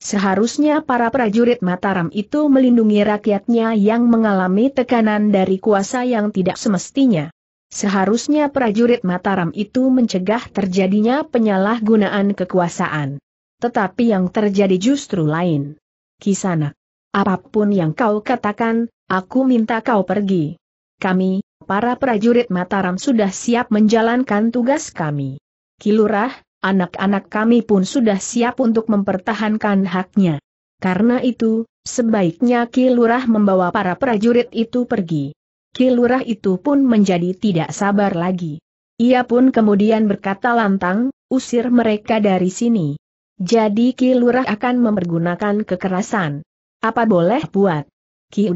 Seharusnya para prajurit Mataram itu melindungi rakyatnya yang mengalami tekanan dari kuasa yang tidak semestinya. Seharusnya prajurit Mataram itu mencegah terjadinya penyalahgunaan kekuasaan. Tetapi yang terjadi justru lain. Kisana, apapun yang kau katakan, aku minta kau pergi. Kami, para prajurit Mataram sudah siap menjalankan tugas kami. Kilurah, Anak-anak kami pun sudah siap untuk mempertahankan haknya. Karena itu, sebaiknya Ki membawa para prajurit itu pergi. Ki itu pun menjadi tidak sabar lagi. Ia pun kemudian berkata lantang, usir mereka dari sini. Jadi Ki akan mempergunakan kekerasan. Apa boleh buat? Ki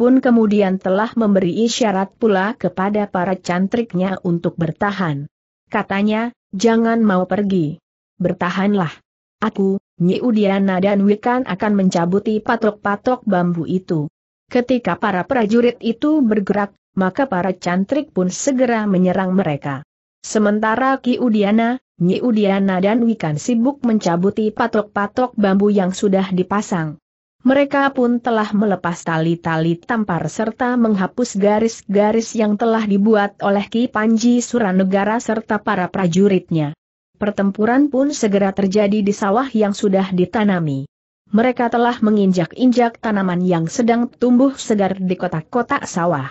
pun kemudian telah memberi isyarat pula kepada para cantriknya untuk bertahan. Katanya, Jangan mau pergi. Bertahanlah. Aku, Nyi Udiana dan Wikan akan mencabuti patok-patok bambu itu. Ketika para prajurit itu bergerak, maka para cantrik pun segera menyerang mereka. Sementara Ki Udiana, Nyi Udiana dan Wikan sibuk mencabuti patok-patok bambu yang sudah dipasang. Mereka pun telah melepas tali-tali tampar serta menghapus garis-garis yang telah dibuat oleh Ki Panji Suranegara serta para prajuritnya. Pertempuran pun segera terjadi di sawah yang sudah ditanami. Mereka telah menginjak-injak tanaman yang sedang tumbuh segar di kotak-kotak sawah.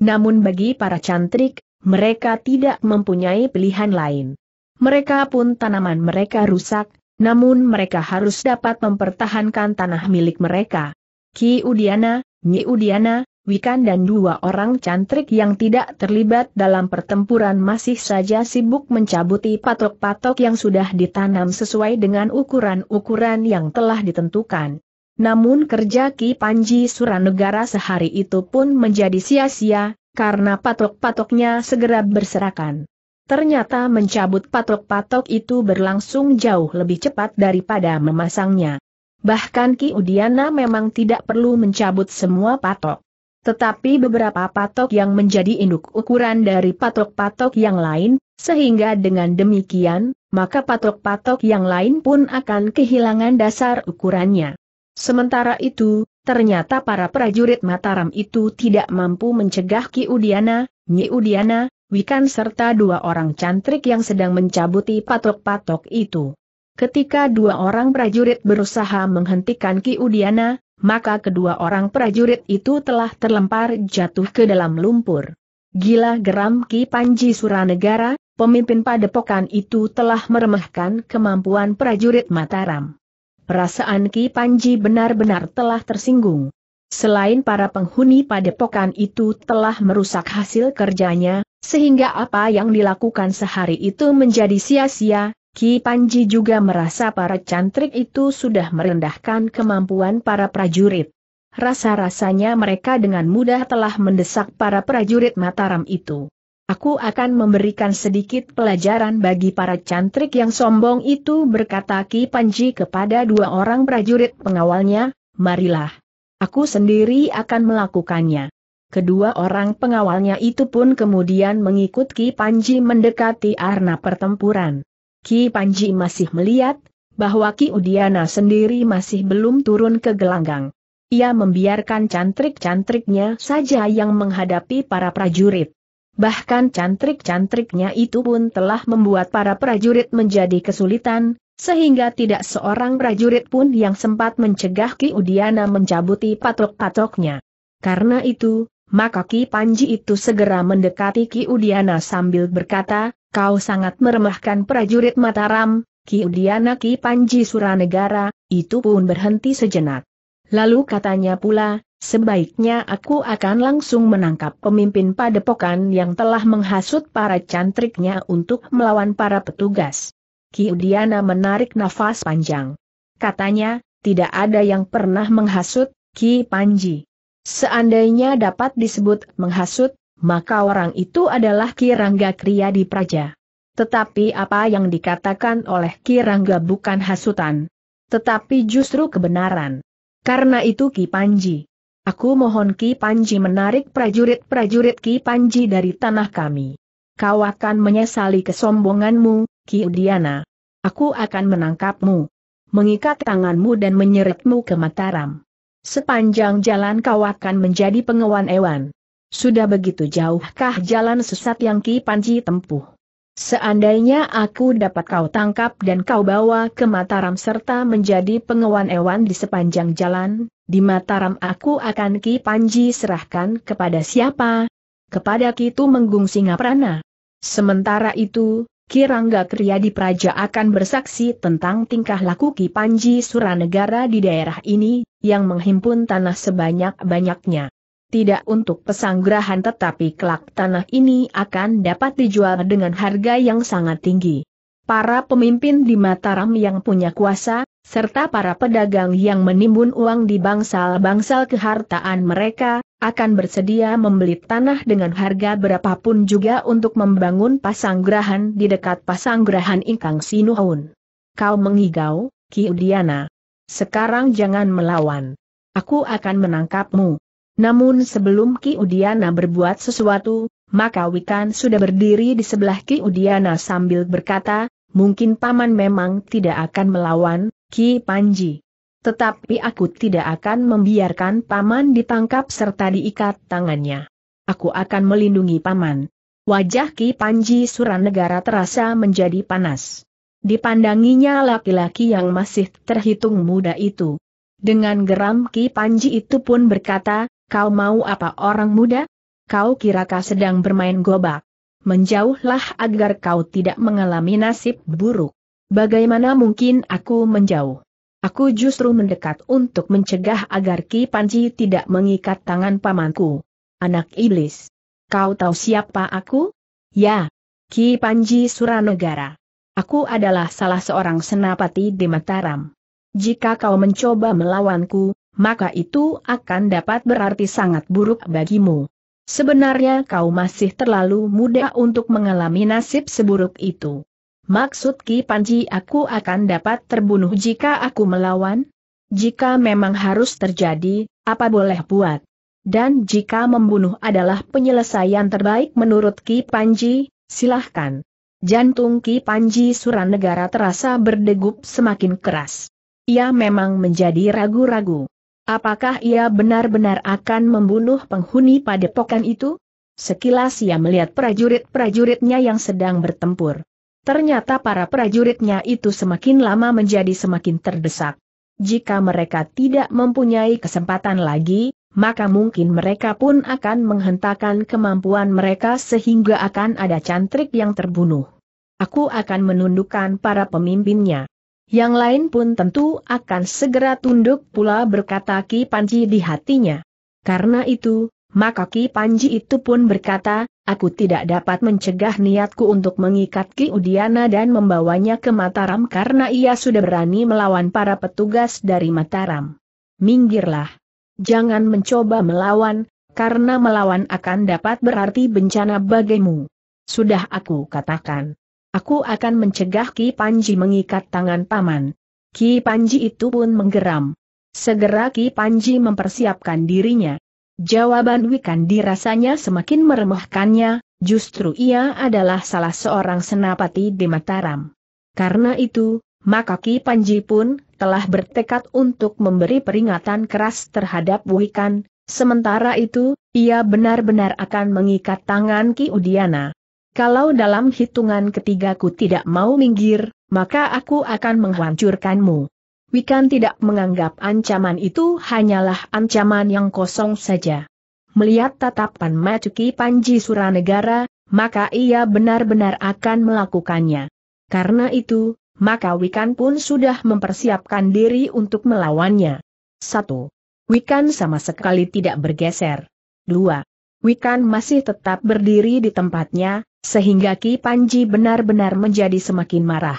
Namun bagi para cantrik, mereka tidak mempunyai pilihan lain. Mereka pun tanaman mereka rusak, namun mereka harus dapat mempertahankan tanah milik mereka. Ki Udiana, Nyi Udiana, Wikan dan dua orang cantrik yang tidak terlibat dalam pertempuran masih saja sibuk mencabuti patok-patok yang sudah ditanam sesuai dengan ukuran-ukuran yang telah ditentukan. Namun kerja Ki Panji Suranegara sehari itu pun menjadi sia-sia, karena patok-patoknya segera berserakan. Ternyata mencabut patok-patok itu berlangsung jauh lebih cepat daripada memasangnya. Bahkan Ki Udiana memang tidak perlu mencabut semua patok. Tetapi beberapa patok yang menjadi induk ukuran dari patok-patok yang lain, sehingga dengan demikian, maka patok-patok yang lain pun akan kehilangan dasar ukurannya. Sementara itu, ternyata para prajurit Mataram itu tidak mampu mencegah Ki Udiana, Nyi Udiana, Wikan serta dua orang cantrik yang sedang mencabuti patok-patok itu. Ketika dua orang prajurit berusaha menghentikan Ki Udiana, maka kedua orang prajurit itu telah terlempar jatuh ke dalam lumpur. Gila geram Ki Panji Suranegara, pemimpin padepokan itu telah meremehkan kemampuan prajurit Mataram. Perasaan Ki Panji benar-benar telah tersinggung. Selain para penghuni padepokan itu telah merusak hasil kerjanya, sehingga apa yang dilakukan sehari itu menjadi sia-sia, Ki Panji juga merasa para cantrik itu sudah merendahkan kemampuan para prajurit. Rasa-rasanya mereka dengan mudah telah mendesak para prajurit Mataram itu. Aku akan memberikan sedikit pelajaran bagi para cantrik yang sombong itu berkata Ki Panji kepada dua orang prajurit pengawalnya, marilah. Aku sendiri akan melakukannya. Kedua orang pengawalnya itu pun kemudian mengikut Ki Panji mendekati arena pertempuran. Ki Panji masih melihat bahwa Ki Udiana sendiri masih belum turun ke gelanggang. Ia membiarkan cantrik-cantriknya saja yang menghadapi para prajurit. Bahkan cantrik-cantriknya itu pun telah membuat para prajurit menjadi kesulitan, sehingga tidak seorang prajurit pun yang sempat mencegah Ki Udiana mencabuti patok-patoknya. Karena itu, maka Ki Panji itu segera mendekati Ki Udiana sambil berkata, kau sangat meremahkan prajurit Mataram, Ki Udiana Ki Panji Suranegara, itu pun berhenti sejenak. Lalu katanya pula, sebaiknya aku akan langsung menangkap pemimpin padepokan yang telah menghasut para cantriknya untuk melawan para petugas. Ki Udiana menarik nafas panjang. Katanya, tidak ada yang pernah menghasut, Ki Panji. Seandainya dapat disebut menghasut, maka orang itu adalah Kirangga Kriya di Praja. Tetapi apa yang dikatakan oleh Kirangga bukan hasutan. Tetapi justru kebenaran. Karena itu Ki Panji. Aku mohon Ki Panji menarik prajurit-prajurit Ki Panji dari tanah kami. Kau akan menyesali kesombonganmu, Ki Udiana. Aku akan menangkapmu. Mengikat tanganmu dan menyeretmu ke Mataram. Sepanjang jalan kau akan menjadi pengewan ewan. Sudah begitu jauhkah jalan sesat yang Ki Panji tempuh? Seandainya aku dapat kau tangkap dan kau bawa ke Mataram serta menjadi pengewan ewan di sepanjang jalan, di Mataram aku akan Ki Panji serahkan kepada siapa? Kepada Ki Tumenggung Singaprana. Sementara itu, Kirangga Kriyadi Praja akan bersaksi tentang tingkah laku Ki Panji Suranegara di daerah ini, yang menghimpun tanah sebanyak-banyaknya. Tidak untuk pesanggrahan tetapi kelak tanah ini akan dapat dijual dengan harga yang sangat tinggi. Para pemimpin di Mataram yang punya kuasa, serta para pedagang yang menimbun uang di bangsal-bangsal kehartaan mereka, akan bersedia membeli tanah dengan harga berapapun juga untuk membangun pasanggrahan di dekat pasanggrahan Ingkang Sinuhun. Kau mengigau, Ki Udiana. Sekarang jangan melawan. Aku akan menangkapmu. Namun sebelum Ki Udiana berbuat sesuatu, maka Wikan sudah berdiri di sebelah Ki Udiana sambil berkata, mungkin paman memang tidak akan melawan, Ki Panji. Tetapi aku tidak akan membiarkan paman ditangkap serta diikat tangannya. Aku akan melindungi paman. Wajah Ki Panji Suranegara terasa menjadi panas. Dipandanginya laki-laki yang masih terhitung muda itu. Dengan geram Ki Panji itu pun berkata, kau mau apa orang muda? Kau kirakah sedang bermain gobak? Menjauhlah agar kau tidak mengalami nasib buruk. Bagaimana mungkin aku menjauh? Aku justru mendekat untuk mencegah agar Ki Panji tidak mengikat tangan pamanku. Anak iblis. Kau tahu siapa aku? Ya. Ki Panji Suranegara. Aku adalah salah seorang senapati di Mataram. Jika kau mencoba melawanku, maka itu akan dapat berarti sangat buruk bagimu. Sebenarnya kau masih terlalu muda untuk mengalami nasib seburuk itu. Maksud Ki Panji aku akan dapat terbunuh jika aku melawan? Jika memang harus terjadi, apa boleh buat? Dan jika membunuh adalah penyelesaian terbaik menurut Ki Panji, silahkan. Jantung Ki Panji Suranegara terasa berdegup semakin keras. Ia memang menjadi ragu-ragu. Apakah ia benar-benar akan membunuh penghuni padepokan itu? Sekilas ia melihat prajurit-prajuritnya yang sedang bertempur. Ternyata para prajuritnya itu semakin lama menjadi semakin terdesak. Jika mereka tidak mempunyai kesempatan lagi, maka mungkin mereka pun akan menghentakkan kemampuan mereka sehingga akan ada cantrik yang terbunuh. Aku akan menundukkan para pemimpinnya. Yang lain pun tentu akan segera tunduk pula berkata Ki Panji di hatinya. Karena itu, maka Ki Panji itu pun berkata, aku tidak dapat mencegah niatku untuk mengikat Ki Udiana dan membawanya ke Mataram karena ia sudah berani melawan para petugas dari Mataram. Minggirlah. Jangan mencoba melawan, karena melawan akan dapat berarti bencana bagimu. Sudah aku katakan. Aku akan mencegah Ki Panji mengikat tangan paman. Ki Panji itu pun menggeram. Segera Ki Panji mempersiapkan dirinya. Jawaban Wikan dirasanya semakin meremehkannya, justru ia adalah salah seorang senapati di Mataram. Karena itu, maka Ki Panji pun telah bertekad untuk memberi peringatan keras terhadap Wikan, sementara itu, ia benar-benar akan mengikat tangan Ki Udiana. Kalau dalam hitungan ketigaku tidak mau minggir, maka aku akan menghancurkanmu. Wikan tidak menganggap ancaman itu hanyalah ancaman yang kosong saja. Melihat tatapan Macuki Panji Suranegara, maka ia benar-benar akan melakukannya. Karena itu, maka Wikan pun sudah mempersiapkan diri untuk melawannya. 1. Wikan sama sekali tidak bergeser. 2. Wikan masih tetap berdiri di tempatnya, sehingga Ki Panji benar-benar menjadi semakin marah.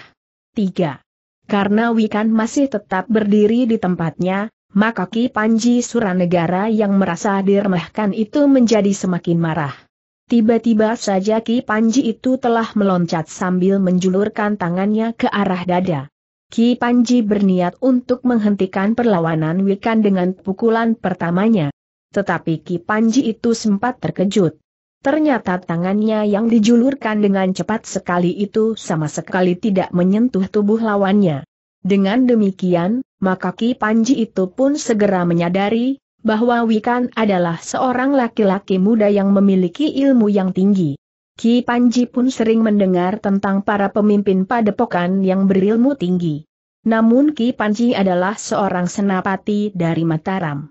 3. Karena Wikan masih tetap berdiri di tempatnya, maka Ki Panji Suranegara yang merasa diremehkan itu menjadi semakin marah. Tiba-tiba saja Ki Panji itu telah meloncat sambil menjulurkan tangannya ke arah dada. Ki Panji berniat untuk menghentikan perlawanan Wikan dengan pukulan pertamanya. Tetapi Ki Panji itu sempat terkejut. Ternyata tangannya yang dijulurkan dengan cepat sekali itu sama sekali tidak menyentuh tubuh lawannya. Dengan demikian, maka Ki Panji itu pun segera menyadari, bahwa Wikan adalah seorang laki-laki muda yang memiliki ilmu yang tinggi. Ki Panji pun sering mendengar tentang para pemimpin padepokan yang berilmu tinggi. Namun Ki Panji adalah seorang senapati dari Mataram.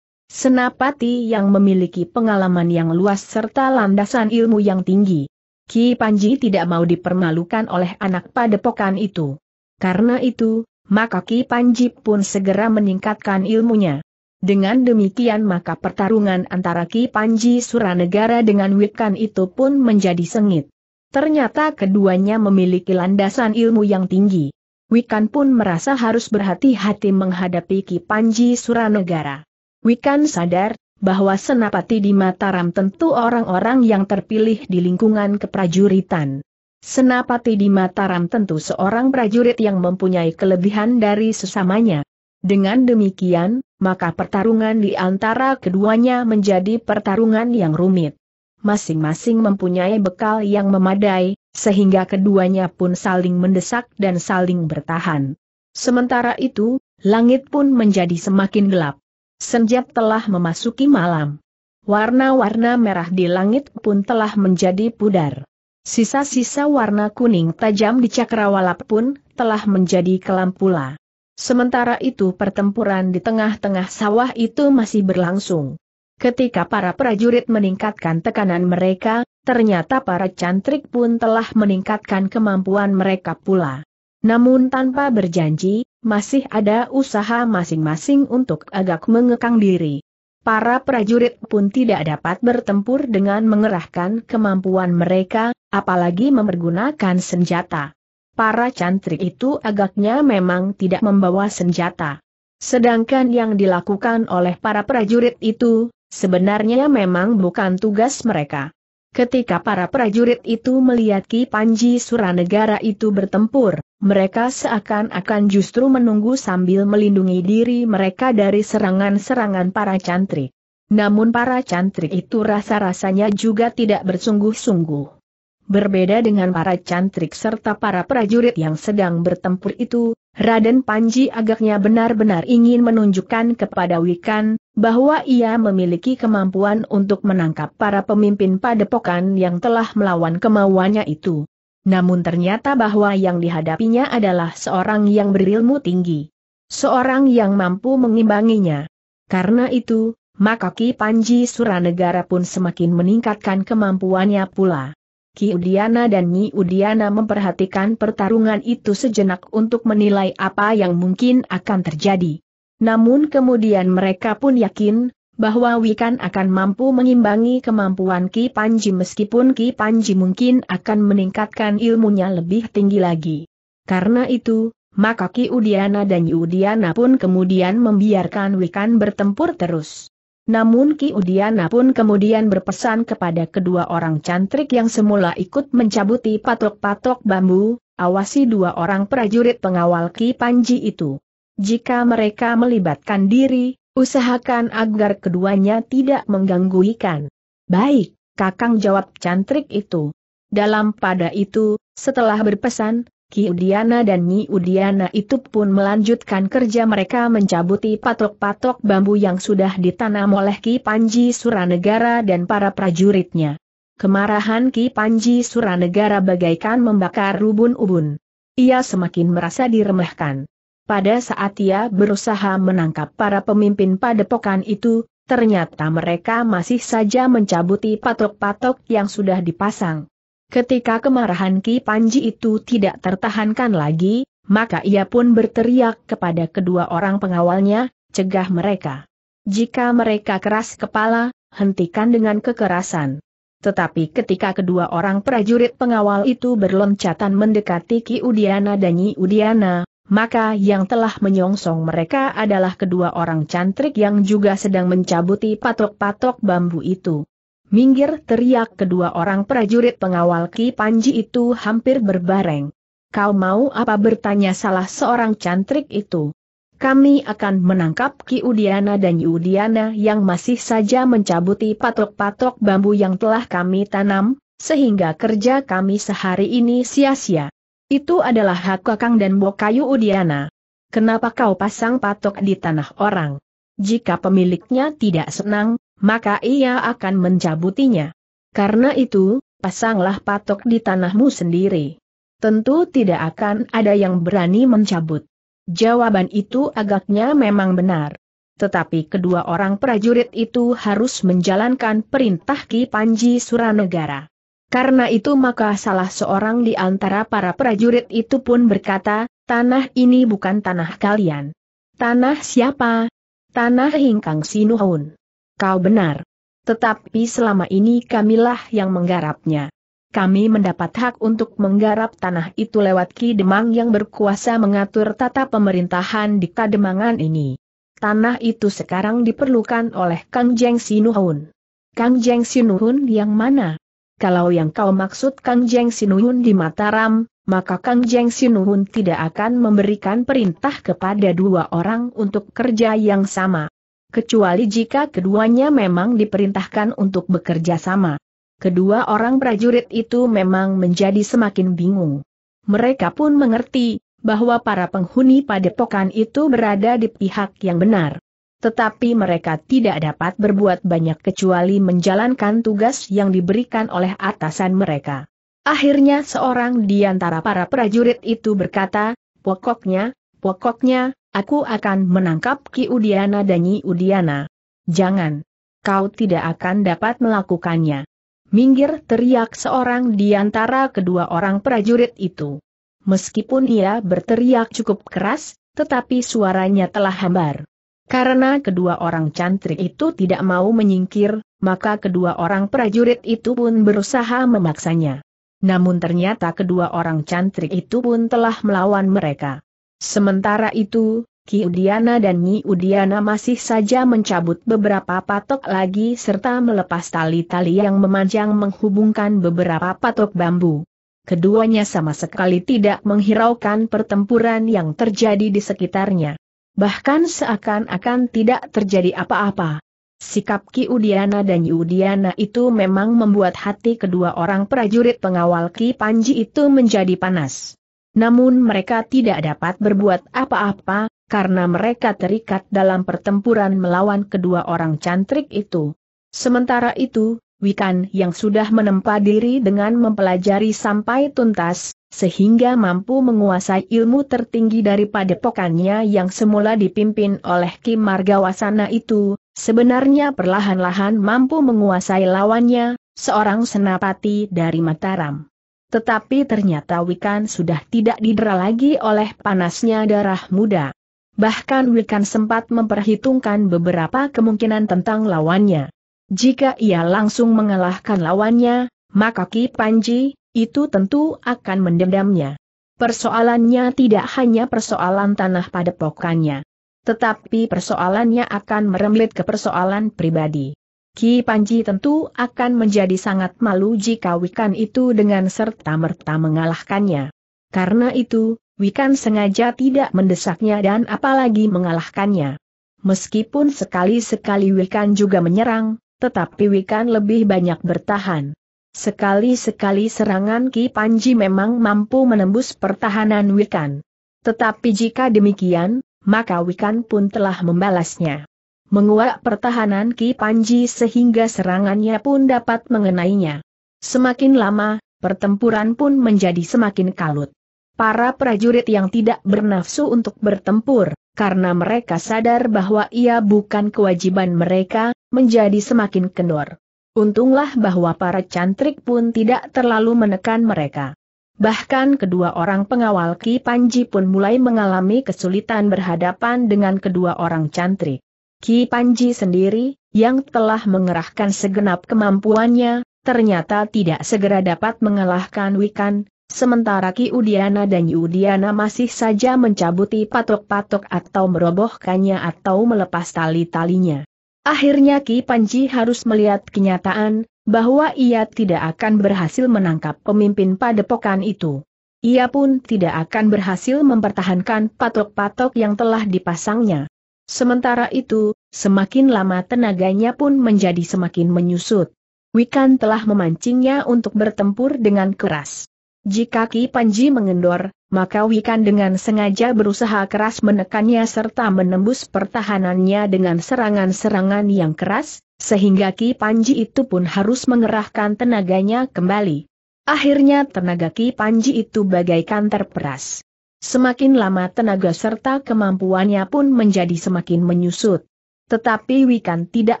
Senapati yang memiliki pengalaman yang luas serta landasan ilmu yang tinggi. Ki Panji tidak mau dipermalukan oleh anak padepokan itu. Karena itu, maka Ki Panji pun segera meningkatkan ilmunya. Dengan demikian maka pertarungan antara Ki Panji Suranegara dengan Wikan itu pun menjadi sengit. Ternyata keduanya memiliki landasan ilmu yang tinggi. Wikan pun merasa harus berhati-hati menghadapi Ki Panji Suranegara. Wikan sadar bahwa Senapati di Mataram tentu orang-orang yang terpilih di lingkungan keprajuritan. Senapati di Mataram tentu seorang prajurit yang mempunyai kelebihan dari sesamanya. Dengan demikian, maka pertarungan di antara keduanya menjadi pertarungan yang rumit. Masing-masing mempunyai bekal yang memadai, sehingga keduanya pun saling mendesak dan saling bertahan. Sementara itu, langit pun menjadi semakin gelap. Senja telah memasuki malam. Warna-warna merah di langit pun telah menjadi pudar. Sisa-sisa warna kuning tajam di cakrawala pun telah menjadi kelam pula. Sementara itu pertempuran di tengah-tengah sawah itu masih berlangsung. Ketika para prajurit meningkatkan tekanan mereka, ternyata para cantrik pun telah meningkatkan kemampuan mereka pula. Namun tanpa berjanji, masih ada usaha masing-masing untuk agak mengekang diri. Para prajurit pun tidak dapat bertempur dengan mengerahkan kemampuan mereka, apalagi memergunakan senjata. Para cantrik itu agaknya memang tidak membawa senjata. Sedangkan yang dilakukan oleh para prajurit itu, sebenarnya memang bukan tugas mereka. Ketika para prajurit itu melihat Ki Panji Suranegara itu bertempur, mereka seakan-akan justru menunggu sambil melindungi diri mereka dari serangan-serangan para cantrik. Namun para cantrik itu rasa-rasanya juga tidak bersungguh-sungguh. Berbeda dengan para cantrik serta para prajurit yang sedang bertempur itu, Raden Panji agaknya benar-benar ingin menunjukkan kepada Wikan, bahwa ia memiliki kemampuan untuk menangkap para pemimpin padepokan yang telah melawan kemauannya itu. Namun ternyata bahwa yang dihadapinya adalah seorang yang berilmu tinggi. Seorang yang mampu mengimbanginya. Karena itu, maka Ki Panji Suranegara pun semakin meningkatkan kemampuannya pula. Ki Udiana dan Nyi Udiana memperhatikan pertarungan itu sejenak untuk menilai apa yang mungkin akan terjadi. Namun kemudian mereka pun yakin, bahwa Wikan akan mampu mengimbangi kemampuan Ki Panji meskipun Ki Panji mungkin akan meningkatkan ilmunya lebih tinggi lagi. Karena itu, maka Ki Udiana dan Yudiana pun kemudian membiarkan Wikan bertempur terus. Namun Ki Udiana pun kemudian berpesan kepada kedua orang cantrik yang semula ikut mencabuti patok-patok bambu, awasi dua orang prajurit pengawal Ki Panji itu. Jika mereka melibatkan diri, usahakan agar keduanya tidak mengganggu ikan. Baik, Kakang jawab cantrik itu. Dalam pada itu, setelah berpesan, Ki Udiana dan Nyi Udiana itu pun melanjutkan kerja mereka mencabuti patok-patok bambu yang sudah ditanam oleh Ki Panji Suranegara dan para prajuritnya. Kemarahan Ki Panji Suranegara bagaikan membakar rubun ubun. Ia semakin merasa diremehkan. Pada saat ia berusaha menangkap para pemimpin padepokan itu, ternyata mereka masih saja mencabuti patok-patok yang sudah dipasang. Ketika kemarahan Ki Panji itu tidak tertahankan lagi, maka ia pun berteriak kepada kedua orang pengawalnya, cegah mereka. Jika mereka keras kepala, hentikan dengan kekerasan. Tetapi ketika kedua orang prajurit pengawal itu berloncatan mendekati Ki Udiana dan Nyi Udiana, maka yang telah menyongsong mereka adalah kedua orang cantrik yang juga sedang mencabuti patok-patok bambu itu. Minggir teriak kedua orang prajurit pengawal Ki Panji itu hampir berbareng. Kau mau apa bertanya salah seorang cantrik itu? Kami akan menangkap Ki Udiana dan Yudiana yang masih saja mencabuti patok-patok bambu yang telah kami tanam, sehingga kerja kami sehari ini sia-sia. Itu adalah hak Kakang dan Bokayu Udiana. Kenapa kau pasang patok di tanah orang? Jika pemiliknya tidak senang, maka ia akan mencabutinya. Karena itu, pasanglah patok di tanahmu sendiri. Tentu tidak akan ada yang berani mencabut. Jawaban itu agaknya memang benar. Tetapi kedua orang prajurit itu harus menjalankan perintah Ki Panji Suranegara. Karena itu maka salah seorang di antara para prajurit itu pun berkata, tanah ini bukan tanah kalian. Tanah siapa? Tanah Hingkang Sinuhun. Kau benar. Tetapi selama ini kamilah yang menggarapnya. Kami mendapat hak untuk menggarap tanah itu lewat Ki Demang yang berkuasa mengatur tata pemerintahan di Kademangan ini. Tanah itu sekarang diperlukan oleh Kang Jeng Sinuhun. Kang Jeng Sinuhun yang mana? Kalau yang kau maksud Kang Jeng Sinuhun di Mataram, maka Kang Jeng Sinuhun tidak akan memberikan perintah kepada dua orang untuk kerja yang sama kecuali jika keduanya memang diperintahkan untuk bekerja sama. Kedua orang prajurit itu memang menjadi semakin bingung. Mereka pun mengerti bahwa para penghuni padepokan itu berada di pihak yang benar. Tetapi mereka tidak dapat berbuat banyak kecuali menjalankan tugas yang diberikan oleh atasan mereka. Akhirnya seorang di antara para prajurit itu berkata, pokoknya, pokoknya, Aku akan menangkap Ki Udiana dan Nyi Udiana. Jangan. Kau tidak akan dapat melakukannya. Minggir teriak seorang di antara kedua orang prajurit itu. Meskipun ia berteriak cukup keras, tetapi suaranya telah hambar. Karena kedua orang cantrik itu tidak mau menyingkir, maka kedua orang prajurit itu pun berusaha memaksanya. Namun ternyata kedua orang cantrik itu pun telah melawan mereka. Sementara itu, Ki Udiana dan Nyi Udiana masih saja mencabut beberapa patok lagi serta melepas tali-tali yang memanjang menghubungkan beberapa patok bambu. Keduanya sama sekali tidak menghiraukan pertempuran yang terjadi di sekitarnya. Bahkan seakan-akan tidak terjadi apa-apa. Sikap Ki Udiana dan Nyi Udiana itu memang membuat hati kedua orang prajurit pengawal Ki Panji itu menjadi panas. Namun mereka tidak dapat berbuat apa-apa, karena mereka terikat dalam pertempuran melawan kedua orang cantrik itu. Sementara itu, Wikan yang sudah menempa diri dengan mempelajari sampai tuntas, sehingga mampu menguasai ilmu tertinggi daripada pokannya yang semula dipimpin oleh Kim Margawasana itu, sebenarnya perlahan-lahan mampu menguasai lawannya, seorang senapati dari Mataram. Tetapi ternyata Wikan sudah tidak didera lagi oleh panasnya darah muda. Bahkan Wikan sempat memperhitungkan beberapa kemungkinan tentang lawannya. Jika ia langsung mengalahkan lawannya, maka Ki Panji, itu tentu akan mendendamnya. Persoalannya tidak hanya persoalan tanah pada padepokannya. Tetapi persoalannya akan merembet ke persoalan pribadi. Ki Panji tentu akan menjadi sangat malu jika Wikan itu dengan serta-merta mengalahkannya. Karena itu, Wikan sengaja tidak mendesaknya dan apalagi mengalahkannya. Meskipun sekali-sekali Wikan juga menyerang, tetapi Wikan lebih banyak bertahan. Sekali-sekali serangan Ki Panji memang mampu menembus pertahanan Wikan. Tetapi jika demikian, maka Wikan pun telah membalasnya menguak pertahanan Ki Panji sehingga serangannya pun dapat mengenainya. Semakin lama, pertempuran pun menjadi semakin kalut. Para prajurit yang tidak bernafsu untuk bertempur, karena mereka sadar bahwa ia bukan kewajiban mereka, menjadi semakin kendor. Untunglah bahwa para cantrik pun tidak terlalu menekan mereka. Bahkan kedua orang pengawal Ki Panji pun mulai mengalami kesulitan berhadapan dengan kedua orang cantrik. Ki Panji sendiri, yang telah mengerahkan segenap kemampuannya, ternyata tidak segera dapat mengalahkan Wikan, sementara Ki Udiana dan Yudiana masih saja mencabuti patok-patok atau merobohkannya atau melepas tali-talinya. Akhirnya Ki Panji harus melihat kenyataan, bahwa ia tidak akan berhasil menangkap pemimpin padepokan itu. Ia pun tidak akan berhasil mempertahankan patok-patok yang telah dipasangnya. Sementara itu, semakin lama tenaganya pun menjadi semakin menyusut. Wikan telah memancingnya untuk bertempur dengan keras. Jika Ki Panji mengendor, maka Wikan dengan sengaja berusaha keras menekannya serta menembus pertahanannya dengan serangan-serangan yang keras, sehingga Ki Panji itu pun harus mengerahkan tenaganya kembali. Akhirnya tenaga Ki Panji itu bagaikan terperas. Semakin lama tenaga serta kemampuannya pun menjadi semakin menyusut. Tetapi Wikan tidak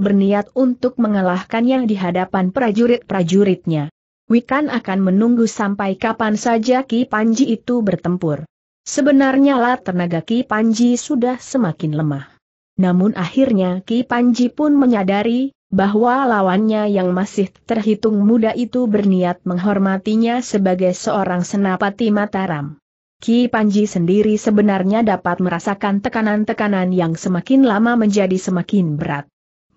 berniat untuk mengalahkannya di hadapan prajurit-prajuritnya. Wikan akan menunggu sampai kapan saja Ki Panji itu bertempur. Sebenarnya lah tenaga Ki Panji sudah semakin lemah. Namun akhirnya Ki Panji pun menyadari bahwa lawannya yang masih terhitung muda itu berniat menghormatinya sebagai seorang senapati Mataram. Ki Panji sendiri sebenarnya dapat merasakan tekanan-tekanan yang semakin lama menjadi semakin berat.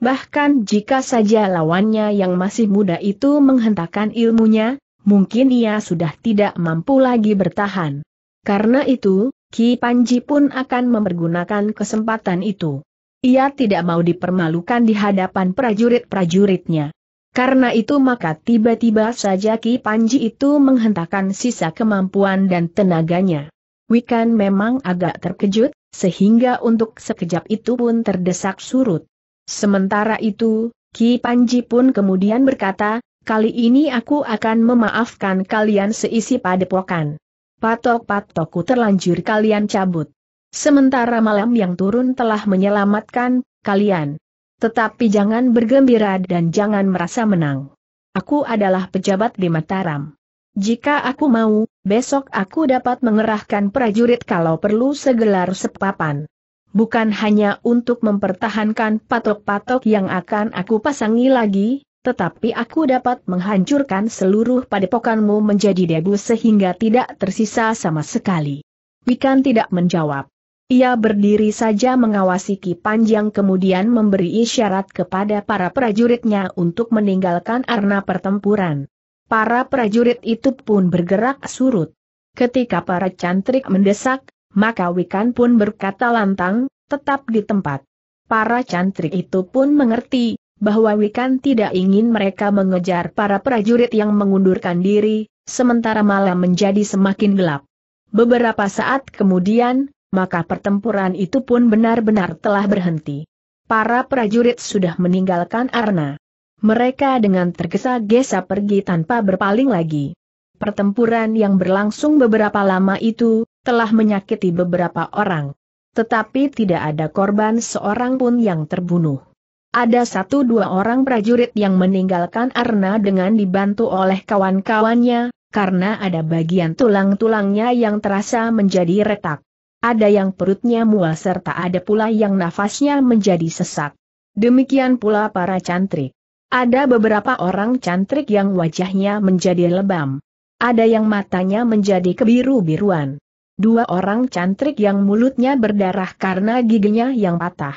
Bahkan jika saja lawannya yang masih muda itu menghentakkan ilmunya, mungkin ia sudah tidak mampu lagi bertahan. Karena itu, Ki Panji pun akan mempergunakan kesempatan itu. Ia tidak mau dipermalukan di hadapan prajurit-prajuritnya. Karena itu maka tiba-tiba saja Ki Panji itu menghentakkan sisa kemampuan dan tenaganya. Wikan memang agak terkejut, sehingga untuk sekejap itu pun terdesak surut. Sementara itu, Ki Panji pun kemudian berkata, kali ini aku akan memaafkan kalian seisi padepokan. Patok-patokku terlanjur kalian cabut. Sementara malam yang turun telah menyelamatkan kalian. Tetapi jangan bergembira dan jangan merasa menang. Aku adalah pejabat di Mataram. Jika aku mau, besok aku dapat mengerahkan prajurit kalau perlu segelar sepapan. Bukan hanya untuk mempertahankan patok-patok yang akan aku pasangi lagi, tetapi aku dapat menghancurkan seluruh padepokanmu menjadi debu sehingga tidak tersisa sama sekali. Wikan tidak menjawab. Ia berdiri saja mengawasi Ki Panjang kemudian memberi isyarat kepada para prajuritnya untuk meninggalkan arena pertempuran. Para prajurit itu pun bergerak surut. Ketika para cantrik mendesak, maka Wikan pun berkata lantang, tetap di tempat. Para cantrik itu pun mengerti, bahwa Wikan tidak ingin mereka mengejar para prajurit yang mengundurkan diri, sementara malam menjadi semakin gelap. Beberapa saat kemudian, maka pertempuran itu pun benar-benar telah berhenti. Para prajurit sudah meninggalkan Arna. Mereka dengan tergesa-gesa pergi tanpa berpaling lagi. Pertempuran yang berlangsung beberapa lama itu, telah menyakiti beberapa orang. Tetapi tidak ada korban seorang pun yang terbunuh. Ada satu dua orang prajurit yang meninggalkan Arna dengan dibantu oleh kawan-kawannya, karena ada bagian tulang-tulangnya yang terasa menjadi retak ada yang perutnya mual serta ada pula yang nafasnya menjadi sesak. Demikian pula para cantrik. Ada beberapa orang cantrik yang wajahnya menjadi lebam. Ada yang matanya menjadi kebiru-biruan. Dua orang cantrik yang mulutnya berdarah karena giginya yang patah.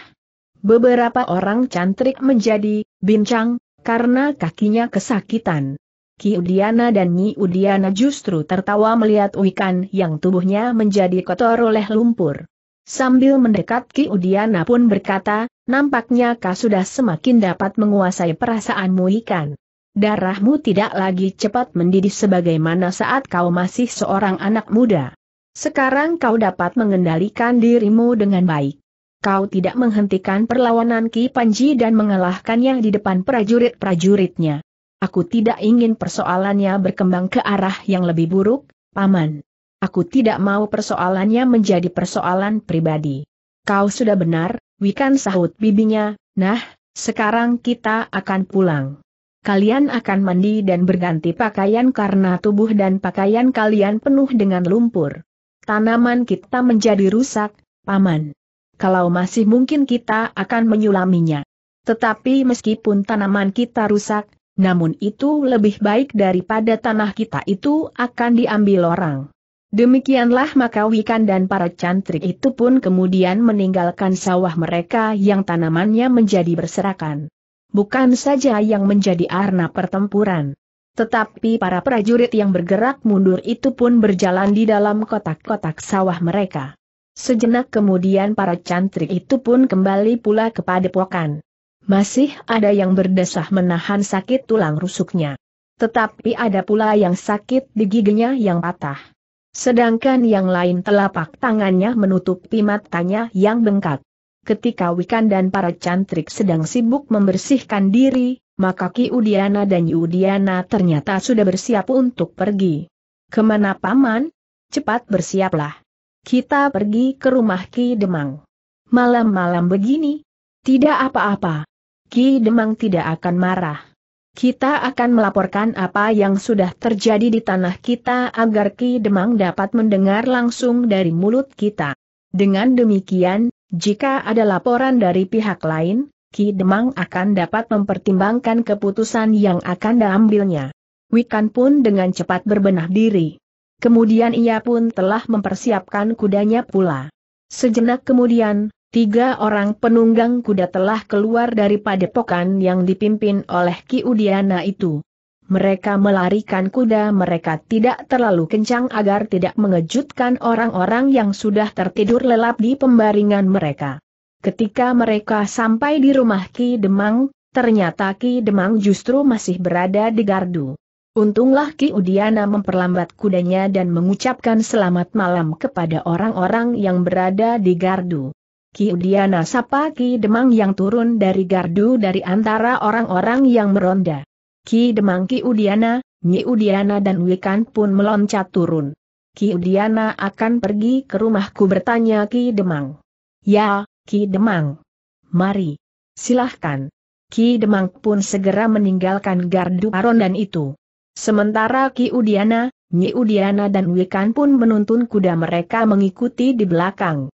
Beberapa orang cantrik menjadi bincang karena kakinya kesakitan. Ki Udiana dan Nyi Udiana justru tertawa melihat Wikan yang tubuhnya menjadi kotor oleh lumpur. Sambil mendekat Ki Udiana pun berkata, nampaknya kau sudah semakin dapat menguasai perasaanmu Wikan. Darahmu tidak lagi cepat mendidih sebagaimana saat kau masih seorang anak muda. Sekarang kau dapat mengendalikan dirimu dengan baik. Kau tidak menghentikan perlawanan Ki Panji dan mengalahkannya di depan prajurit-prajuritnya. Aku tidak ingin persoalannya berkembang ke arah yang lebih buruk, Paman. Aku tidak mau persoalannya menjadi persoalan pribadi. Kau sudah benar, Wikan sahut bibinya, nah, sekarang kita akan pulang. Kalian akan mandi dan berganti pakaian karena tubuh dan pakaian kalian penuh dengan lumpur. Tanaman kita menjadi rusak, Paman. Kalau masih mungkin kita akan menyulaminya. Tetapi meskipun tanaman kita rusak, namun itu lebih baik daripada tanah kita itu akan diambil orang. Demikianlah maka Wikan dan para cantrik itu pun kemudian meninggalkan sawah mereka yang tanamannya menjadi berserakan. Bukan saja yang menjadi arna pertempuran. Tetapi para prajurit yang bergerak mundur itu pun berjalan di dalam kotak-kotak sawah mereka. Sejenak kemudian para cantrik itu pun kembali pula kepada pokan. Masih ada yang berdesah menahan sakit tulang rusuknya. Tetapi ada pula yang sakit di giginya yang patah. Sedangkan yang lain telapak tangannya menutupi matanya yang bengkak. Ketika Wikan dan para cantrik sedang sibuk membersihkan diri, maka Ki Udiana dan Yudiana ternyata sudah bersiap untuk pergi. Kemana paman? Cepat bersiaplah. Kita pergi ke rumah Ki Demang. Malam-malam begini, tidak apa-apa, Ki Demang tidak akan marah. Kita akan melaporkan apa yang sudah terjadi di tanah kita agar Ki Demang dapat mendengar langsung dari mulut kita. Dengan demikian, jika ada laporan dari pihak lain, Ki Demang akan dapat mempertimbangkan keputusan yang akan diambilnya. Wikan pun dengan cepat berbenah diri. Kemudian ia pun telah mempersiapkan kudanya pula. Sejenak kemudian, Tiga orang penunggang kuda telah keluar dari padepokan yang dipimpin oleh Ki Udiana itu. Mereka melarikan kuda mereka tidak terlalu kencang agar tidak mengejutkan orang-orang yang sudah tertidur lelap di pembaringan mereka. Ketika mereka sampai di rumah Ki Demang, ternyata Ki Demang justru masih berada di gardu. Untunglah Ki Udiana memperlambat kudanya dan mengucapkan selamat malam kepada orang-orang yang berada di gardu. Kiudiana sapa Ki Demang yang turun dari gardu dari antara orang-orang yang meronda. Ki Demang Ki Udiana, Nyi Udiana dan Wikan pun meloncat turun. Ki Udiana akan pergi ke rumahku bertanya Ki Demang. Ya, Ki Demang. Mari. Silahkan. Ki Demang pun segera meninggalkan gardu arondan itu. Sementara Ki Udiana, Nyi Udiana dan Wikan pun menuntun kuda mereka mengikuti di belakang.